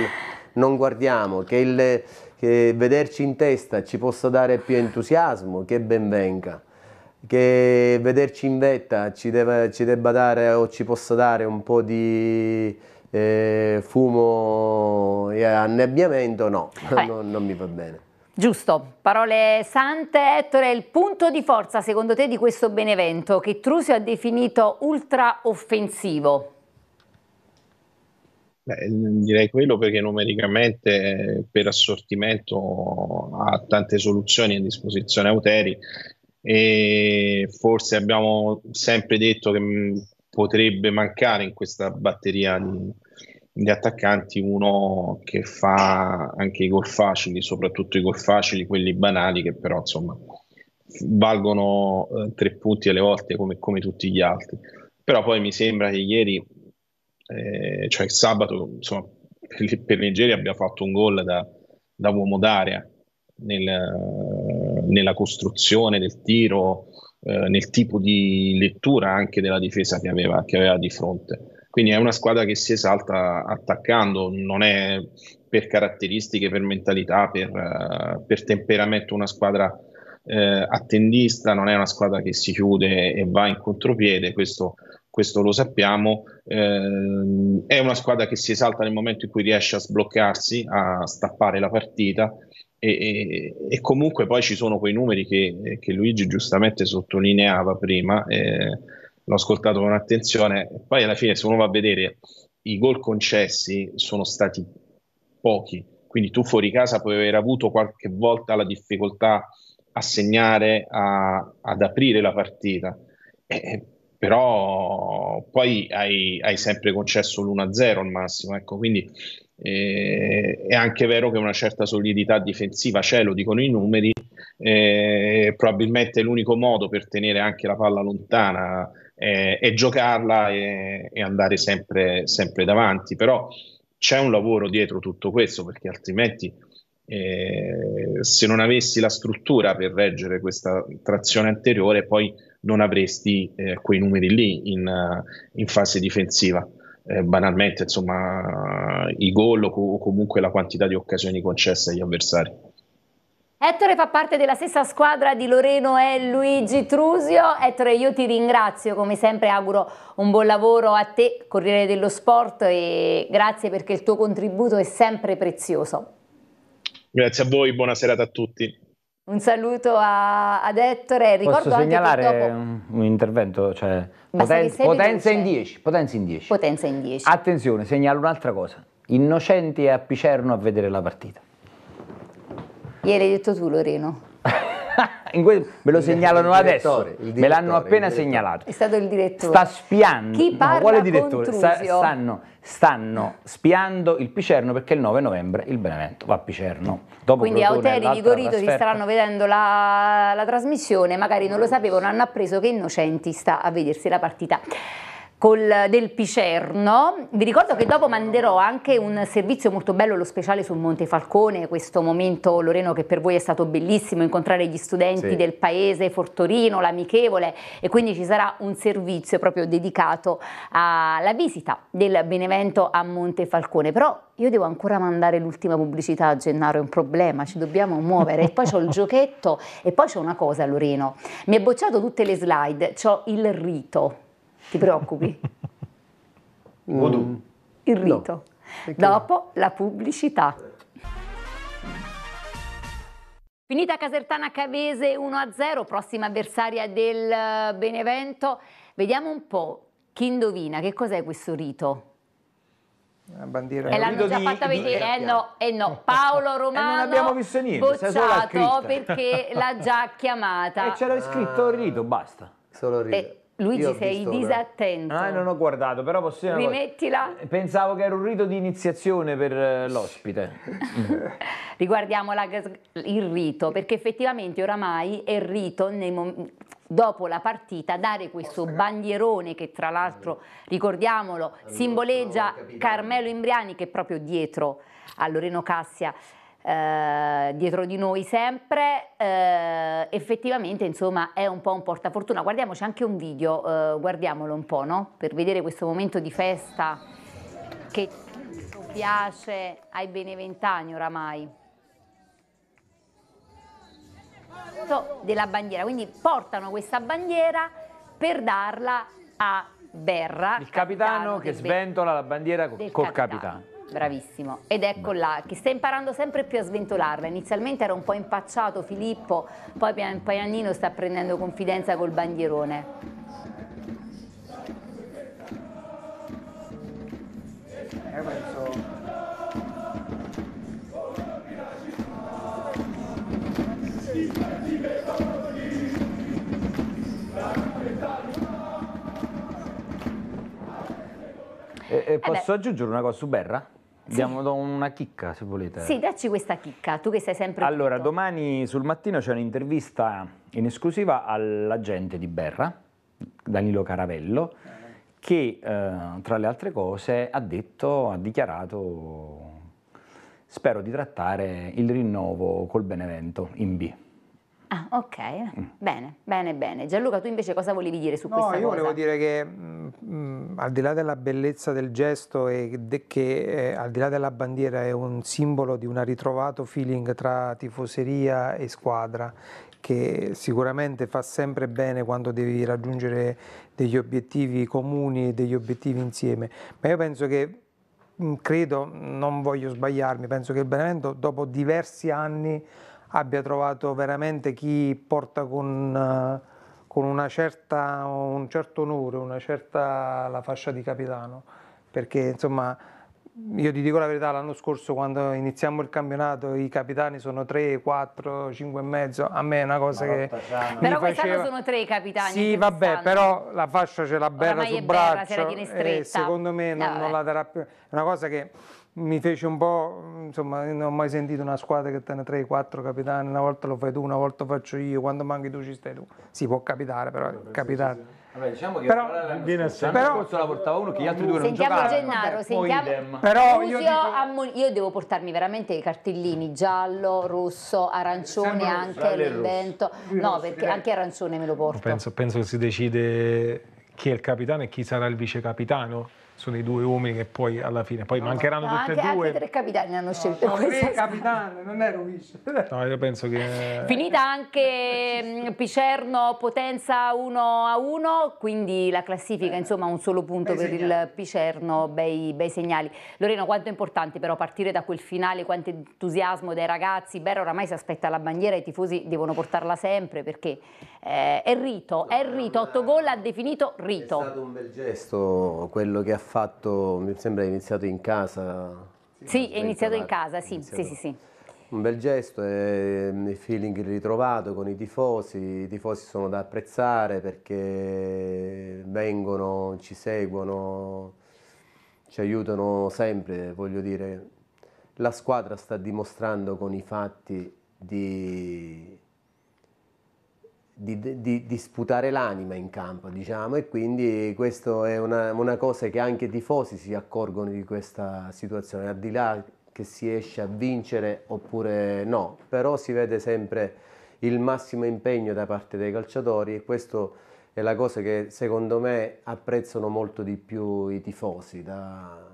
non, guardiamo, che, il, che vederci in testa ci possa dare più entusiasmo, che ben venga che vederci in vetta ci, deve, ci, debba dare o ci possa dare un po' di eh, fumo e annebbiamento, no, non, non mi va bene. Giusto, parole sante. Ettore, il punto di forza secondo te di questo Benevento che Trusio ha definito ultra offensivo? Beh, direi quello perché numericamente eh, per assortimento ha tante soluzioni a disposizione Auteri e forse abbiamo sempre detto che mm, potrebbe mancare in questa batteria di, gli attaccanti uno che fa anche i gol facili, soprattutto i gol facili, quelli banali che però insomma valgono eh, tre punti alle volte come, come, tutti gli altri. Però poi mi sembra che ieri, eh, cioè sabato, insomma, per, per abbia fatto un gol da, da uomo d'aria nel, nella costruzione del tiro, eh, nel tipo di lettura anche della difesa che aveva, che aveva di fronte quindi è una squadra che si esalta attaccando, non è per caratteristiche, per mentalità, per, eh, per temperamento una squadra eh, attendista, non è una squadra che si chiude e va in contropiede, questo, questo lo sappiamo. Eh, è una squadra che si esalta nel momento in cui riesce a sbloccarsi, a stappare la partita. E, e, e, comunque poi ci sono quei numeri che, che Luigi giustamente sottolineava prima, eh, l'ho ascoltato con attenzione. Poi alla fine, se uno va a vedere, i gol concessi sono stati pochi, quindi tu fuori casa puoi aver avuto qualche volta la difficoltà a segnare, a, ad aprire la partita. Eh, eh però poi hai, hai sempre concesso l'1-0 al massimo, ecco, quindi eh, è anche vero che una certa solidità difensiva c'è, lo dicono i numeri, eh, probabilmente l'unico modo per tenere anche la palla lontana eh, e giocarla e, e andare sempre, sempre, davanti. Però c'è un lavoro dietro tutto questo perché altrimenti eh, se non avessi la struttura per reggere questa trazione anteriore poi non avresti eh, quei numeri lì in, in fase difensiva. Eh, banalmente, insomma, i gol o comunque la quantità di occasioni concesse agli avversari. Ettore fa parte della stessa squadra di Loreno e Luigi Trusio. Ettore, io ti ringrazio, come sempre auguro un buon lavoro a te, Corriere dello Sport, e grazie perché il tuo contributo è sempre prezioso. Grazie a voi, buona serata a tutti. Un saluto a, ad Ettore. Ricordo Posso segnalare dopo... un, un, intervento, cioè poten potenza, in 10, potenza in 10. Potenza in 10. Attenzione, segnalo un'altra cosa. Innocenti a Picerno a vedere la partita. Ieri hai detto tu Loreno. Que- me lo segnalano il adesso, direttore, me l'hanno appena segnalato. È stato il direttore. Sta spiando. Chi parla no, quale direttore? Sta, stanno, stanno, spiando il Picerno perché il 9 novembre il Benevento va a Picerno. Dopo Quindi Auteri e Vigorito si staranno vedendo la, la trasmissione, magari non lo sapevano, hanno appreso che Innocenti sta a vedersi la partita col, del Picerno. Vi ricordo che dopo manderò anche un servizio molto bello, lo speciale sul Monte Falcone, questo momento Loreno che per voi è stato bellissimo, incontrare gli studenti sì. del paese Fortorino, l'amichevole e quindi ci sarà un servizio proprio dedicato alla visita del Benevento a Monte Falcone. Però io devo ancora mandare l'ultima pubblicità a Gennaro, è un problema, ci dobbiamo muovere. E poi c'ho il giochetto e poi c'è una cosa Loreno, mi è bocciato tutte le slide, c'ho il rito. Ti preoccupi? Mm. Il rito. No. Dopo la pubblicità. Finita Casertana Cavese 1-0, prossima avversaria del eh, Benevento. Vediamo un po' chi indovina, che cos'è questo rito? La bandiera. E eh, l'hanno già fatta vedere, eh no, eh no, Paolo eh, Romano e non abbiamo visto niente, bocciato perché l'ha già chiamata. E c'era scritto il rito, basta. Solo il rito. E Luigi, sei disattento. Ah, non ho guardato, però possiamo. Rimettila. Pensavo che era un rito di iniziazione per eh, l'ospite. Riguardiamo la, il rito, perché effettivamente oramai è il rito dopo la partita dare questo eh? bandierone che tra l'altro, ricordiamolo, simboleggia Carmelo Imbriani che è proprio dietro a Loreno Cassia. Eh, dietro di noi sempre, eh, effettivamente insomma è un po' un portafortuna. Guardiamoci anche un video, eh, guardiamolo un po', no? Per vedere questo momento di festa che piace ai beneventani oramai. Della bandiera, quindi portano questa bandiera per darla a Berra. Il capitano, capitano che sventola la bandiera col capitano. capitano. Bravissimo. Ed eccola, che sta imparando sempre più a sventolarla. Inizialmente era un po' impacciato Filippo, poi pian pianino sta prendendo confidenza col bandierone. Eh, e, e eh posso eh aggiungere una cosa su Berra? Diamo una chicca se volete. Sì, dacci questa chicca, tu che sei sempre... Allora, tutto. domani sul mattino c'è un'intervista in esclusiva all'agente di Berra, Danilo Caravello, che eh, tra le altre cose ha detto, ha dichiarato, spero di trattare il rinnovo col Benevento in B. Ah, ok, mm. bene, bene, bene. Gianluca, tu invece cosa volevi dire su no, questa cosa? No, io volevo dire che mh, mm, mm, al di là della bellezza del gesto e de, che eh, al di là della bandiera è un simbolo di un ritrovato feeling tra tifoseria e squadra che sicuramente fa sempre bene quando devi raggiungere degli obiettivi comuni e degli obiettivi insieme, ma io penso che mm, credo, non voglio sbagliarmi, penso che il Benevento dopo diversi anni abbia trovato veramente chi porta con, eh, con certa, un certo onore, una certa la fascia di capitano, perché insomma io ti dico la verità, l'anno scorso quando iniziamo il campionato i capitani sono 3, 4, 5 e mezzo, a me è una cosa che... Però quest'anno sono 3 i capitani. Sì, vabbè, però la fascia ce l'ha bella sul braccio berra, e secondo me non, non la darà più. È una cosa che mi fece un po', insomma, non ho mai sentito una squadra che tiene 3-4 capitani, una volta lo fai tu, una volta lo faccio io, quando manchi tu ci stai tu. Sì, può capitare, però è capitare. capitato. Vabbè, diciamo che però, viene sempre. Però, la portava uno che gli altri due sentiamo non giocavano. Gennaro, sentiamo però io, dico... io, devo portarmi veramente i cartellini giallo, rosso, arancione anche l'invento. No, perché anche arancione me lo porto. Penso, penso che si decide chi è il capitano e chi sarà il vice capitano sono i due uomini che poi alla fine poi no, mancheranno no, tutti e due. Anche tre capitani hanno scelto no, questa. Tre non ero vice. No, io penso che eh, Finita anche mm, Picerno Potenza 1 a 1, quindi la classifica, eh, insomma, un solo punto per segnali. il Picerno, bei, bei, segnali. Lorena quanto è importante però partire da quel finale, quanto entusiasmo dei ragazzi. Beh, oramai si aspetta la bandiera, i tifosi devono portarla sempre perché eh, è rito, è rito, 8 gol ha definito rito. È stato un bel gesto quello che ha fatto fatto, mi sembra iniziato in casa. Sì, è iniziato in casa, sì, sì, sì, sì. Un bel gesto, e mm, il feeling ritrovato con i tifosi, i tifosi sono da apprezzare perché vengono, ci seguono, ci aiutano sempre, voglio dire, la squadra sta dimostrando con i fatti di di, di, di, sputare l'anima in campo, diciamo, e quindi questa è una, una, cosa che anche i tifosi si accorgono di questa situazione, al di là che si esce a vincere oppure no, però si vede sempre il massimo impegno da parte dei calciatori e questa è la cosa che secondo me apprezzano molto di più i tifosi da,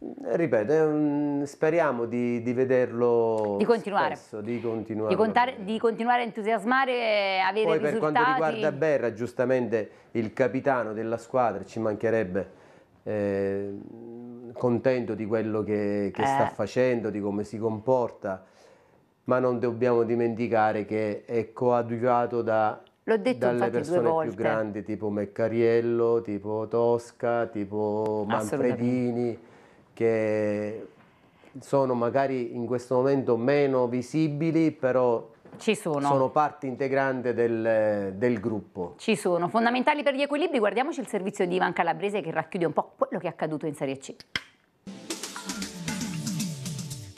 Ripeto, un, speriamo di, di, vederlo di continuare. Spesso, di, continuare. Di, contare, di continuare a entusiasmare, e avere Poi risultati. per quanto riguarda Berra, giustamente il capitano della squadra, ci mancherebbe eh, contento di quello che, che eh. sta facendo, di come si comporta, ma non dobbiamo dimenticare che è coadiuvato da L'ho detto dalle persone più grandi tipo Meccariello, tipo Tosca, tipo Manfredini che sono magari in questo momento meno visibili, però ci sono. Sono parte integrante del, del, gruppo. Ci sono, fondamentali per gli equilibri. Guardiamoci il servizio di Ivan Calabrese che racchiude un po' quello che è accaduto in Serie C.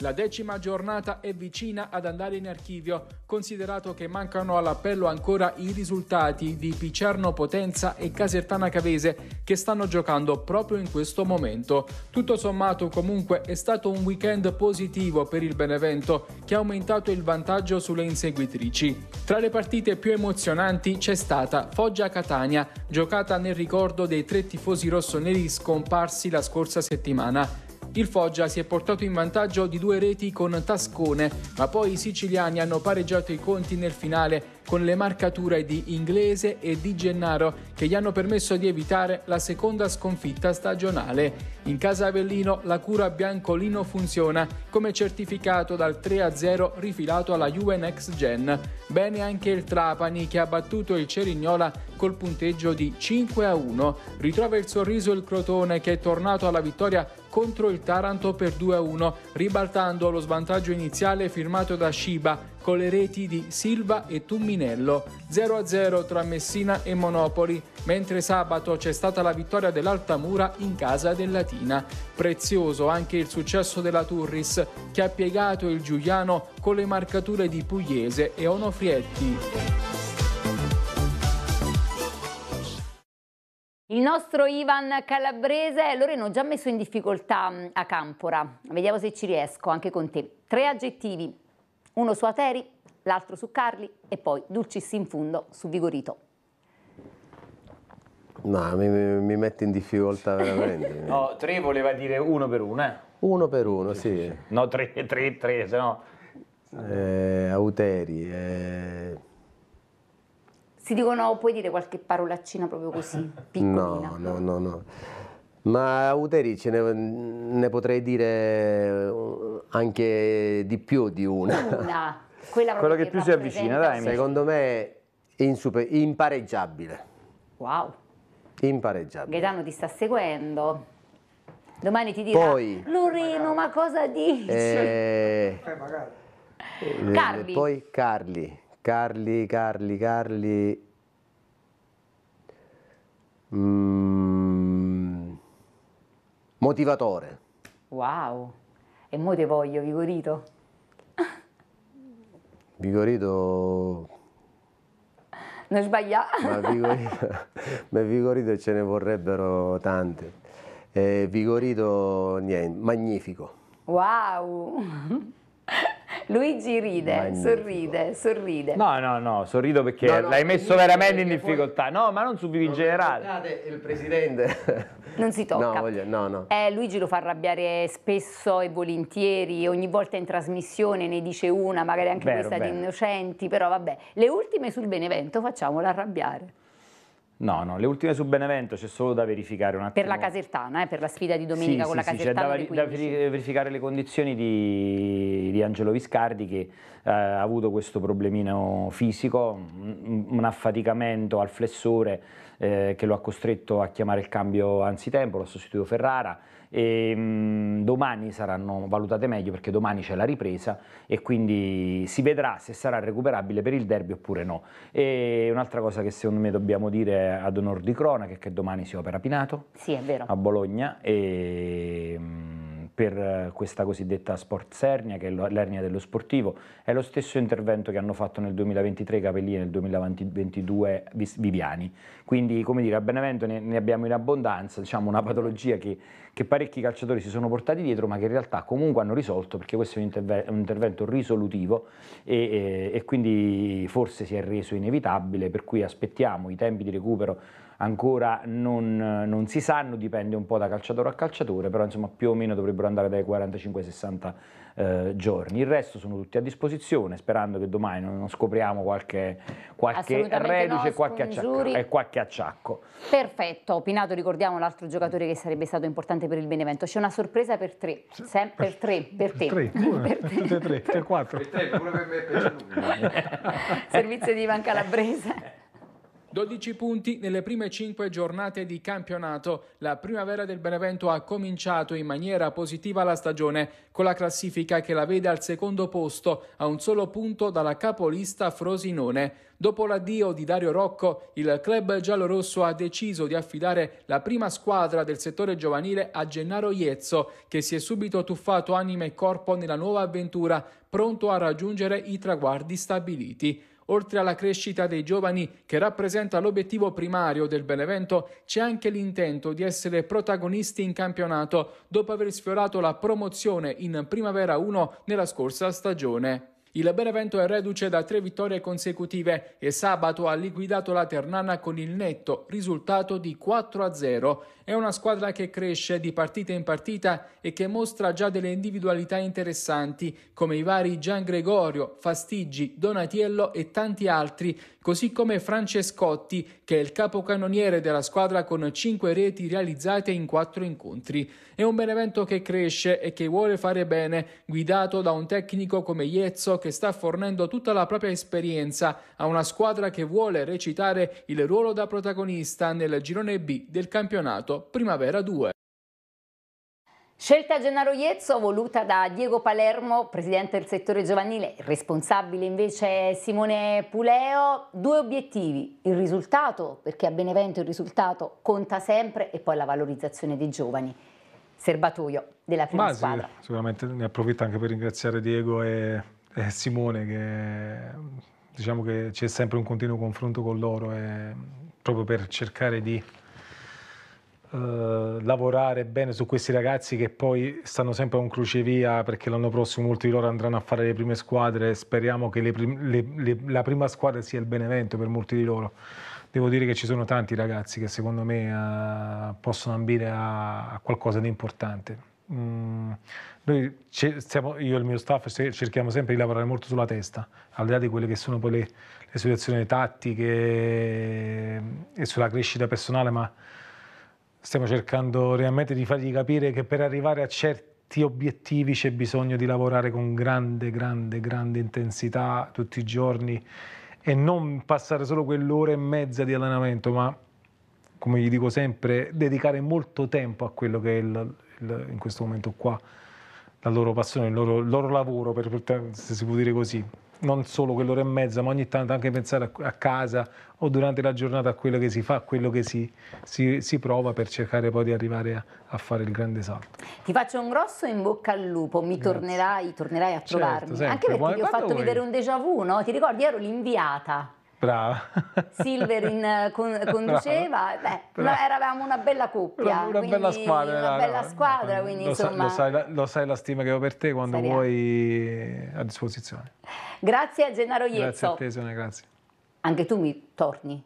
La decima giornata è vicina ad andare in archivio, considerato che mancano all'appello ancora i risultati di Picerno Potenza e Casertana Cavese che stanno giocando proprio in questo momento. Tutto sommato comunque è stato un weekend positivo per il Benevento che ha aumentato il vantaggio sulle inseguitrici. Tra le partite più emozionanti c'è stata Foggia-Catania, giocata nel ricordo dei tre tifosi rossoneri scomparsi la scorsa settimana. Il Foggia si è portato in vantaggio di due reti con Tascone, ma poi i siciliani hanno pareggiato i conti nel finale con le marcature di Inglese e di Gennaro che gli hanno permesso di evitare la seconda sconfitta stagionale. In casa Avellino la cura biancolino funziona, come certificato dal 3-0 rifilato alla UNX Gen. Bene anche il Trapani che ha battuto il Cerignola col punteggio di 5-1. Ritrova il sorriso il Crotone che è tornato alla vittoria contro il Taranto per 2-1, ribaltando lo svantaggio iniziale firmato da Shiba con le reti di Silva e Tumminello, 0-0 tra Messina e Monopoli, mentre sabato c'è stata la vittoria dell'Altamura in casa del Latina. Prezioso anche il successo della Turris, che ha piegato il Giuliano con le marcature di Pugliese e Onofrietti. Il nostro Ivan Calabrese, Loreno, già messo in difficoltà mm, a Campora. Vediamo se ci riesco anche con te. Tre aggettivi, uno su Ateri, l'altro su Carli e poi Dulcis in fundo su Vigorito. No, mi, mi metti in difficoltà veramente. no, tre voleva dire uno per uno, eh? Uno per uno, sì. No, tre, tre, tre, se no... Eh, auteri, eh ti dicono puoi dire qualche parolaccina proprio così, piccolina? No, no, no, no. Ma a Uteri ce ne, ne, potrei dire eh, anche di più di una. Una, quella, quella che, che più si avvicina, dai. Secondo me insuper- impareggiabile. Wow. Impareggiabile. Gaetano ti sta seguendo. Domani ti dirà, poi, Loreno, ma cosa dici? Eh, eh, poi Carli. Carli, Carli, Carli. Mm. Motivatore. Wow, e mo te voglio, Vigorito. Vigorito... Non sbaglia. Ma Vigorito, ma Vigorito ce ne vorrebbero tante. E eh, Vigorito, niente, magnifico. Wow. Luigi ride, Magnifico. sorride, sorride. No, no, no, sorrido perché no, no, l'hai messo veramente in difficoltà. Poi... No, ma non su Vivi in generale. Il presidente. Non si tocca. No, voglio... no, no. Eh, Luigi lo fa arrabbiare spesso e volentieri, ogni volta in trasmissione ne dice una, magari anche vero, questa vero. di innocenti, però vabbè. Le ultime sul Benevento facciamolo arrabbiare. No, no, le ultime su Benevento c'è solo da verificare un attimo. Per la Casertana, eh, per la sfida di domenica sì, con sì, la Casertana. Sì, c'è da, da, verificare le condizioni di, di Angelo Viscardi che eh, ha avuto questo problemino fisico, un, un affaticamento al flessore eh, che lo ha costretto a chiamare il cambio anzitempo, lo ha sostituito Ferrara e mh, mm, domani saranno valutate meglio perché domani c'è la ripresa e quindi si vedrà se sarà recuperabile per il derby oppure no. E un'altra cosa che secondo me dobbiamo dire ad onor di cronaca è che domani si opera Pinato sì, a Bologna e, mh, mm, per questa cosiddetta sportsernia che è l'ernia dello sportivo è lo stesso intervento che hanno fatto nel 2023 Capellini e nel 2022 Viviani quindi come dire a Benevento ne, ne abbiamo in abbondanza diciamo una patologia che che parecchi calciatori si sono portati dietro ma che in realtà comunque hanno risolto perché questo è un, interve- un intervento risolutivo e, e, eh, e quindi forse si è reso inevitabile per cui aspettiamo i tempi di recupero ancora non, non, si sanno, dipende un po' da calciatore a calciatore, però insomma più o meno dovrebbero andare dai 45 60 eh, giorni. Il resto sono tutti a disposizione, sperando che domani non scopriamo qualche, qualche reduce no, qualche acciacco, e qualche acciacco. Perfetto, Pinato ricordiamo l'altro giocatore che sarebbe stato importante per il Benevento. C'è una sorpresa per tre, Sem- per tre, per te. Tre, per te. Tutte e tre, per quattro. Per te, pure per me e per Servizio di Ivan Calabrese. 12 punti nelle prime 5 giornate di campionato. La primavera del Benevento ha cominciato in maniera positiva la stagione, con la classifica che la vede al secondo posto, a un solo punto dalla capolista Frosinone. Dopo l'addio di Dario Rocco, il club giallorosso ha deciso di affidare la prima squadra del settore giovanile a Gennaro Iezzo, che si è subito tuffato anima e corpo nella nuova avventura, pronto a raggiungere i traguardi stabiliti oltre alla crescita dei giovani che rappresenta l'obiettivo primario del Benevento, c'è anche l'intento di essere protagonisti in campionato dopo aver sfiorato la promozione in Primavera 1 nella scorsa stagione. Il Benevento è reduce da tre vittorie consecutive e sabato ha liquidato la Ternana con il netto risultato di 4-0. È una squadra che cresce di partita in partita e che mostra già delle individualità interessanti come i vari Gian Gregorio, Fastigi, Donatiello e tanti altri così come Francescotti, che è il capocannoniere della squadra con 5 reti realizzate in 4 incontri. È un Benevento che cresce e che vuole fare bene, guidato da un tecnico come Jezzo che sta fornendo tutta la propria esperienza a una squadra che vuole recitare il ruolo da protagonista nel girone B del campionato Primavera 2. Scelta Gennaro Iezzo voluta da Diego Palermo, presidente del settore giovanile, responsabile invece è Simone Puleo. Due obiettivi, il risultato, perché a Benevento il risultato conta sempre, e poi la valorizzazione dei giovani. Serbatoio della prima Ma squadra. Sì, sicuramente ne approfitto anche per ringraziare Diego e, e Simone che diciamo che c'è sempre un continuo confronto con loro e, proprio per cercare di eh, lavorare bene su questi ragazzi che poi stanno sempre a un crucevia perché l'anno prossimo molti di loro andranno a fare le prime squadre. Speriamo che le prim- le, le, la prima squadra sia il Benevento per molti di loro. Devo dire che ci sono tanti ragazzi che secondo me eh, possono ambire a, a, qualcosa di importante. Mm, noi siamo, io e il mio staff cerchiamo sempre di lavorare molto sulla testa, al di là di quelle che sono poi le, le situazioni tattiche mm, e sulla crescita personale, ma Stiamo cercando realmente di fargli capire che per arrivare a certi obiettivi c'è bisogno di lavorare con grande, grande, grande intensità tutti i giorni e non passare solo quell'ora e mezza di allenamento, ma come gli dico sempre, dedicare molto tempo a quello che è il, il, in questo momento qua la loro passione, il loro, il loro lavoro, per, per, se si può dire così non solo quell'ora e mezza, ma ogni tanto anche pensare a casa o durante la giornata a quello che si fa, a quello che si, si, si prova per cercare poi di arrivare a, a, fare il grande salto. Ti faccio un grosso in bocca al lupo, mi Grazie. tornerai, tornerai a certo, trovarmi. Sempre. Anche perché Buone, ti ho fatto vuoi. vedere un déjà vu, no? Ti ricordi? Ero l'inviata. Brava. Silverin eh, con, conduceva, Brava. Beh, Brava. eravamo una bella coppia. Una bella squadra. Una bella squadra, no, quindi, lo, insomma... sai, lo, sai, lo sai, la stima che ho per te quando Seria. vuoi a disposizione. Grazie a Gennaro Iezzo. Grazie a te, Sonia, grazie. Anche tu mi torni.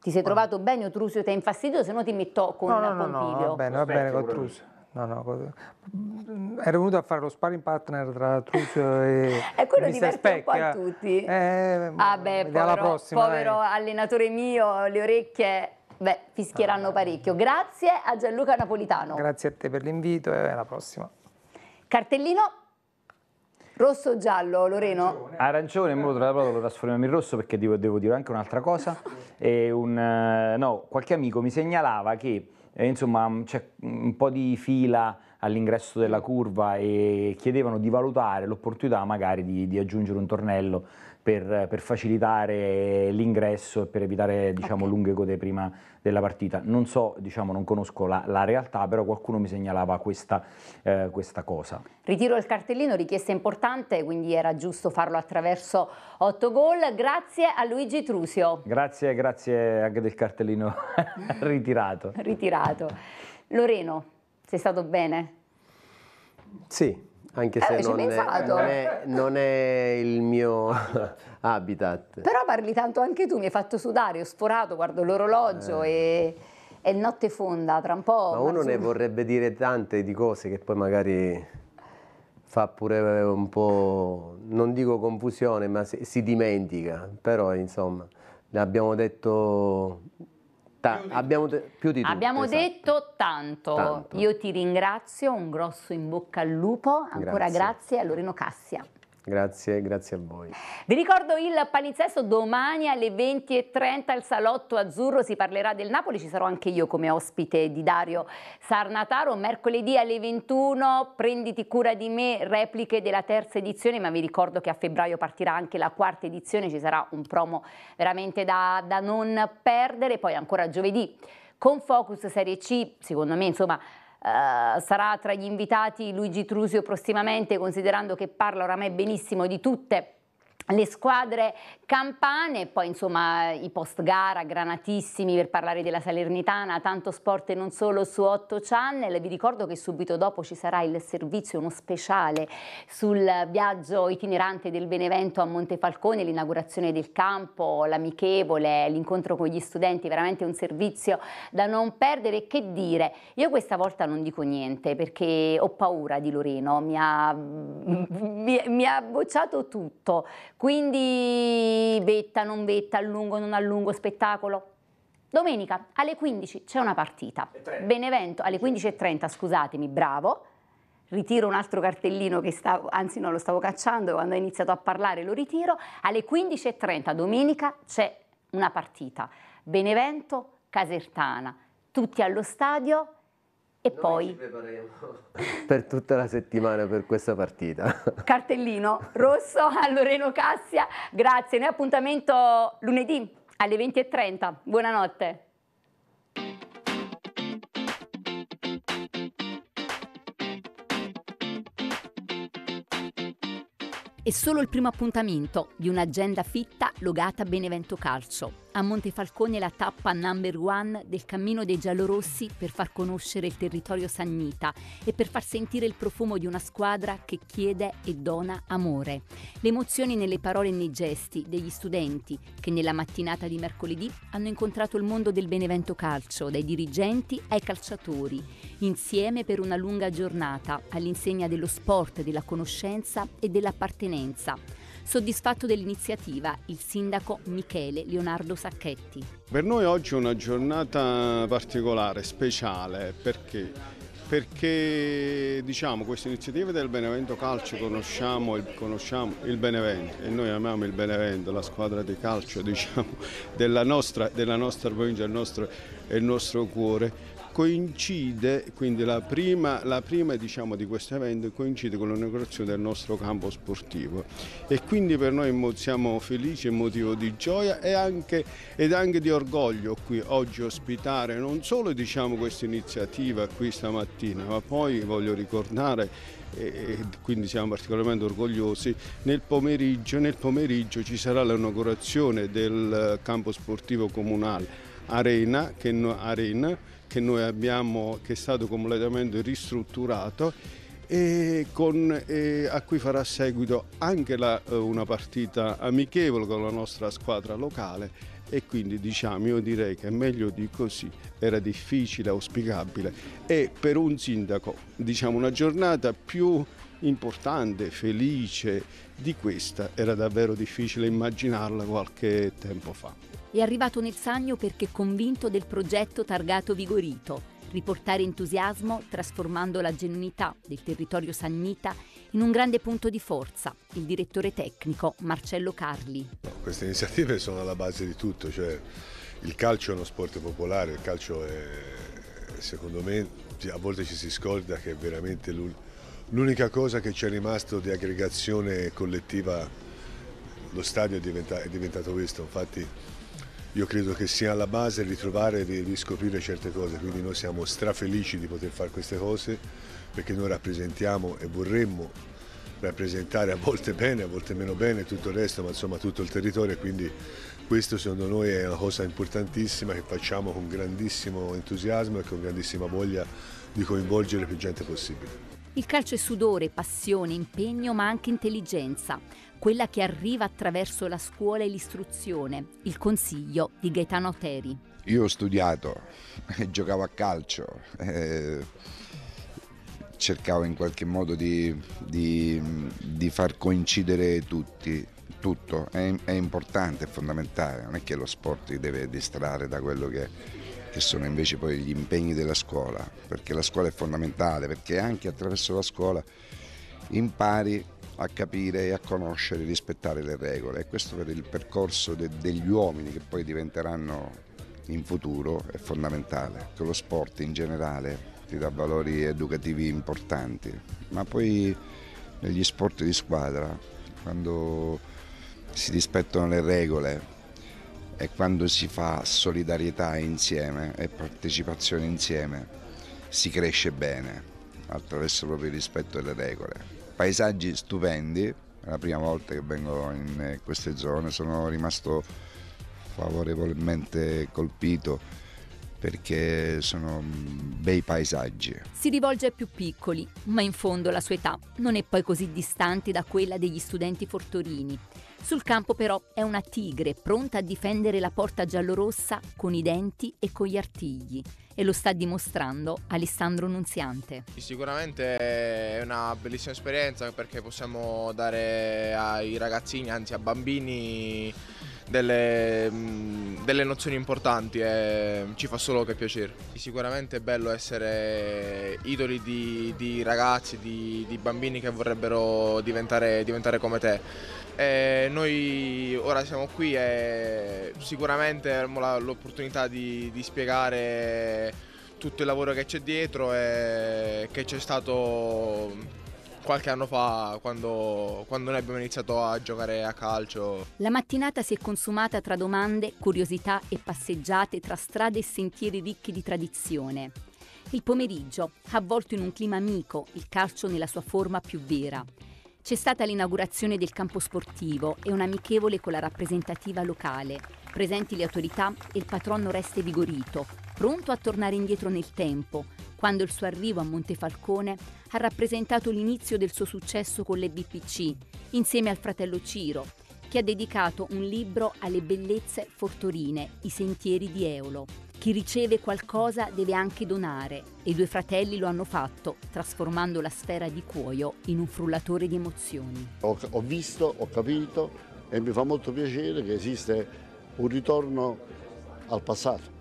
Ti sei trovato bene o Trusio ti ha infastidito, se no ti metto con no, no, Pompilio. No, no, va bene, va bene con Trusio. No, no, mm, ero venuto a fare lo sparring partner tra Truzio e E quello diverte un po' a tutti. Eh, ah beh, povero, prossima, povero allenatore mio, le orecchie beh, fischieranno ah, parecchio. Grazie a Gianluca Napolitano. Grazie a te per l'invito e alla prossima. Cartellino Rosso o giallo, Loreno? Arancione, ah, in modo tra l'altro lo trasformiamo in rosso perché devo, devo dire anche un'altra cosa. Un, eh, no, qualche amico mi segnalava che e, insomma c'è un po' di fila all'ingresso della curva e chiedevano di valutare l'opportunità magari di, di aggiungere un tornello per, per facilitare l'ingresso e per evitare diciamo, okay. lunghe code prima della partita. Non so, diciamo, non conosco la, la realtà, però qualcuno mi segnalava questa, eh, questa cosa. Ritiro il cartellino, richiesta importante, quindi era giusto farlo attraverso 8 gol. Grazie a Luigi Trusio. Grazie, grazie anche del cartellino ritirato. ritirato. Loreno, sei stato bene? Sì, anche eh, se non, è, non, è, non, è, il mio habitat. Però parli tanto anche tu, mi hai fatto sudare, ho sforato, guardo l'orologio eh. e è notte fonda, tra un po'... Ma uno su... ne vorrebbe dire tante di cose che poi magari fa pure un po', non dico confusione, ma si, si dimentica, però insomma, ne abbiamo detto Ta- abbiamo, de- di abbiamo esatto. detto tanto. tanto. Io ti ringrazio, un grosso in bocca al lupo, ancora grazie, grazie a Lorino Cassia. Grazie, grazie a voi. Vi ricordo il palinsesto domani alle 20.30 al Salotto Azzurro si parlerà del Napoli, ci sarò anche io come ospite di Dario Sarnataro. Mercoledì alle 21 prenditi cura di me, repliche della terza edizione, ma vi ricordo che a febbraio partirà anche la quarta edizione, ci sarà un promo veramente da, da non perdere. Poi ancora giovedì con Focus Serie C, secondo me insomma eh, sarà tra gli invitati Luigi Trusio prossimamente, considerando che parla oramai benissimo di tutte le squadre campane, poi insomma i post gara granatissimi per parlare della Salernitana, tanto sport e non solo su 8 Channel, vi ricordo che subito dopo ci sarà il servizio, uno speciale sul viaggio itinerante del Benevento a Montefalcone, l'inaugurazione del campo, l'amichevole, l'incontro con gli studenti, veramente un servizio da non perdere, che dire, io questa volta non dico niente perché ho paura di Loreno, mi ha, mm. mi, mi ha bocciato tutto quindi vetta, non vetta, allungo, non allungo, spettacolo. Domenica alle 15 c'è una partita. Benevento alle 15.30, scusatemi, bravo. Ritiro un altro cartellino che stavo, anzi non lo stavo cacciando, quando ho iniziato a parlare lo ritiro. Alle 15.30 domenica c'è una partita. Benevento, Casertana, tutti allo stadio e Noi poi... per tutta la settimana per questa partita. Cartellino rosso a Loreno Cassia. Grazie. Noi appuntamento lunedì alle 20.30. Buonanotte. È solo il primo appuntamento di un'agenda fitta logata a Benevento Calcio. A Montefalcone la tappa number one del cammino dei giallorossi per far conoscere il territorio sannita e per far sentire il profumo di una squadra che chiede e dona amore. Le emozioni nelle parole e nei gesti degli studenti che nella mattinata di mercoledì hanno incontrato il mondo del Benevento Calcio, dai dirigenti ai calciatori, insieme per una lunga giornata all'insegna dello sport, della conoscenza e dell'appartenenza. Soddisfatto dell'iniziativa il sindaco Michele Leonardo Sacchetti. Per noi oggi è una giornata particolare, speciale, perché perché diciamo queste iniziative del Benevento Calcio conosciamo il, conosciamo il, Benevento e noi amiamo il Benevento, la squadra di calcio diciamo, della, nostra, della nostra provincia, il nostro, il nostro cuore coincide, quindi la prima, la prima diciamo, di questo evento coincide con l'inaugurazione del nostro campo sportivo e quindi per noi siamo felici, è motivo di gioia e anche, ed anche di orgoglio qui oggi ospitare non solo diciamo, questa iniziativa qui stamattina ma poi voglio ricordare e quindi siamo particolarmente orgogliosi. Nel pomeriggio, nel pomeriggio ci sarà l'inaugurazione del campo sportivo comunale Arena, che, Arena che noi abbiamo, che è stato completamente ristrutturato e con, eh, a cui farà seguito anche la, eh, una partita amichevole con la nostra squadra locale e quindi diciamo io direi che meglio di così era difficile, auspicabile e per un sindaco diciamo una giornata più importante, felice di questa era davvero difficile immaginarla qualche tempo fa. È arrivato nel Sagno perché convinto del progetto targato Vigorito, riportare entusiasmo trasformando la genuinità del territorio sannita in un grande punto di forza, il direttore tecnico Marcello Carli. Queste iniziative sono alla base di tutto, cioè il calcio è uno sport popolare, il calcio è, secondo me, a volte ci si scorda che è veramente l'unica cosa che ci è rimasto di aggregazione collettiva, lo stadio è diventato, è diventato questo, infatti io credo che sia alla base ritrovare e riscoprire certe cose, quindi noi siamo strafelici di poter fare queste cose perché noi rappresentiamo e vorremmo rappresentare a volte bene, a volte meno bene tutto il resto, ma insomma tutto il territorio e quindi questo secondo noi è una cosa importantissima che facciamo con grandissimo entusiasmo e con grandissima voglia di coinvolgere più gente possibile. Il calcio è sudore, passione, impegno ma anche intelligenza quella che arriva attraverso la scuola e l'istruzione, il consiglio di Gaetano Teri. Io ho studiato, giocavo a calcio, eh, cercavo in qualche modo di, di, di far coincidere tutti, tutto, è, è, importante, è fondamentale, non è che lo sport ti deve distrarre da quello che, che sono invece poi gli impegni della scuola, perché la scuola è fondamentale, perché anche attraverso la scuola impari a capire e a conoscere e rispettare le regole e questo per il percorso de degli uomini che poi diventeranno in futuro è fondamentale, che lo sport in generale ti dà valori educativi importanti, ma poi negli sport di squadra, quando si rispettano le regole e quando si fa solidarietà insieme e partecipazione insieme, si cresce bene attraverso proprio il rispetto delle regole paesaggi stupendi, è la prima volta che vengo in eh, queste zone, sono rimasto favorevolmente colpito perché sono mm, bei paesaggi. Si rivolge ai più piccoli, ma in fondo la sua età non è poi così distante da quella degli studenti fortorini. Sul campo però è una tigre pronta a difendere la porta giallorossa con i denti e con gli artigli e lo sta dimostrando Alessandro Nunziante. Sicuramente è una bellissima esperienza perché possiamo dare ai ragazzini, anzi a bambini, delle, mm, delle, nozioni importanti e ci fa solo che piacere. Sicuramente è bello essere idoli di, di ragazzi, di, di, bambini che vorrebbero diventare, diventare come te. E noi ora siamo qui e sicuramente avremo l'opportunità di, di spiegare tutto il lavoro che c'è dietro e che c'è stato qualche anno fa quando, quando, noi abbiamo iniziato a giocare a calcio. La mattinata si è consumata tra domande, curiosità e passeggiate tra strade e sentieri ricchi di tradizione. Il pomeriggio, avvolto in un clima amico, il calcio nella sua forma più vera. C'è stata l'inaugurazione del campo sportivo e un amichevole con la rappresentativa locale. Presenti le autorità e il patronno Oreste Vigorito, pronto a tornare indietro nel tempo, quando il suo arrivo a Montefalcone ha rappresentato l'inizio del suo successo con le BPC, insieme al fratello Ciro, che ha dedicato un libro alle bellezze fortorine, I sentieri di Eolo. Chi riceve qualcosa deve anche donare e i due fratelli lo hanno fatto, trasformando la sfera di cuoio in un frullatore di emozioni. Ho, ho visto, ho capito e mi fa molto piacere che esiste un ritorno al passato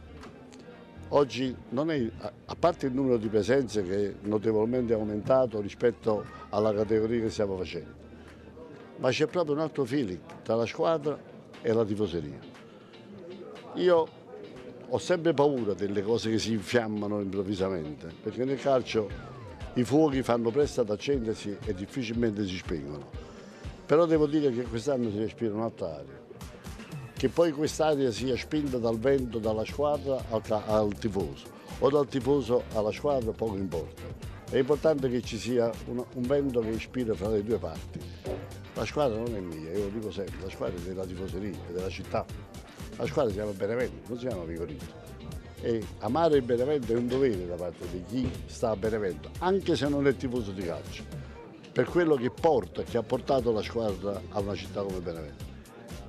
Oggi, è, a parte il numero di presenze che è notevolmente aumentato rispetto alla categoria che stiamo facendo, ma c'è proprio un altro feeling tra la squadra e la tifoseria. Io ho sempre paura delle cose che si infiammano improvvisamente, perché nel calcio i fuochi fanno presto ad accendersi e difficilmente si spengono. Però devo dire che quest'anno si respira un'altra aria che poi quest'aria sia spinta dal vento dalla squadra al, al, tifoso o dal tifoso alla squadra, poco importa. È importante che ci sia un, un vento che ispira fra le due parti. La squadra non è mia, io lo dico sempre, la squadra è della tifoseria, è della città. La squadra si chiama Benevento, non si chiama Vigorito. E amare il Benevento è un dovere da parte di chi sta a Benevento, anche se non è tifoso di calcio, per quello che porta, che ha portato la squadra a una città come Benevento.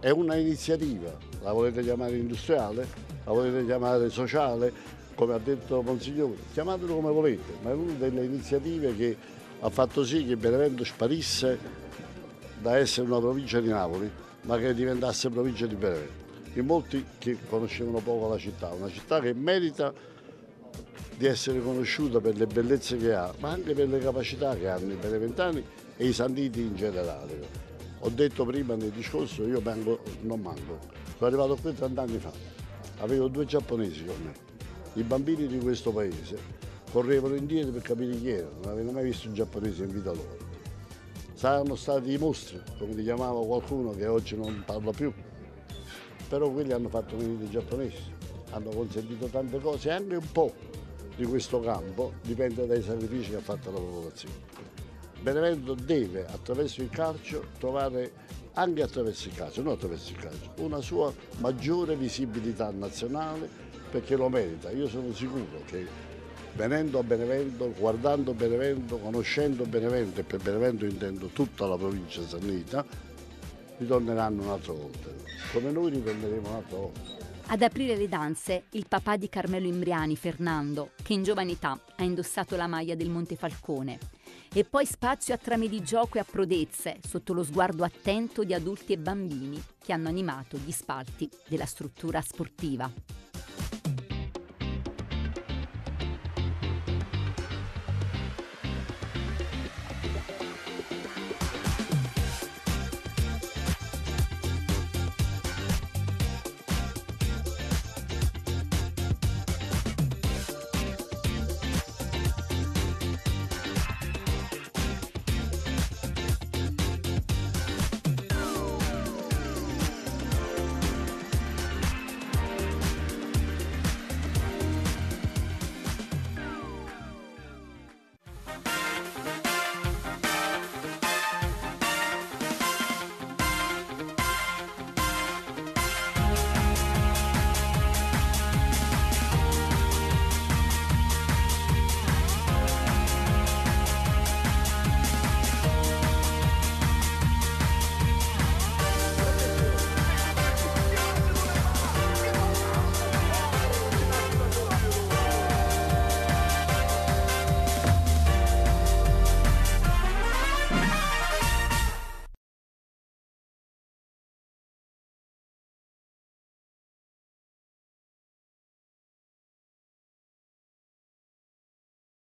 È una iniziativa, la volete chiamare industriale, la volete chiamare sociale, come ha detto Monsignore, chiamatelo come volete, ma è una delle iniziative che ha fatto sì che Benevento sparisse da essere una provincia di Napoli, ma che diventasse provincia di Benevento. In molti che conoscevano poco la città, una città che merita di essere conosciuta per le bellezze che ha, ma anche per le capacità che hanno i beneventani e i sanditi in generale. Ho detto prima nel discorso, io manco, non manco. Sono arrivato qui 30 anni fa, avevo due giapponesi con me. I bambini di questo paese correvano indietro per capire chi erano, non avevano mai visto un giapponese in vita loro. Saranno stati i mostri, come li chiamava qualcuno che oggi non parla più. Però quelli hanno fatto venire i giapponesi, hanno consentito tante cose, anche un po' di questo campo dipende dai sacrifici che ha fatto la popolazione. Benevento deve attraverso il calcio trovare anche attraverso il calcio, non attraverso il calcio, una sua maggiore visibilità nazionale perché lo merita. Io sono sicuro che venendo a Benevento, guardando Benevento, conoscendo Benevento, e per Benevento intendo tutta la provincia sannita, ritorneranno un'altra volta. Come noi ritorneremo un'altra volta. Ad aprire le danze il papà di Carmelo Imbriani, Fernando, che in giovane età ha indossato la maglia del Montefalcone e poi spazio a trame di gioco e a prodezze, sotto lo sguardo attento di adulti e bambini che hanno animato gli spalti della struttura sportiva.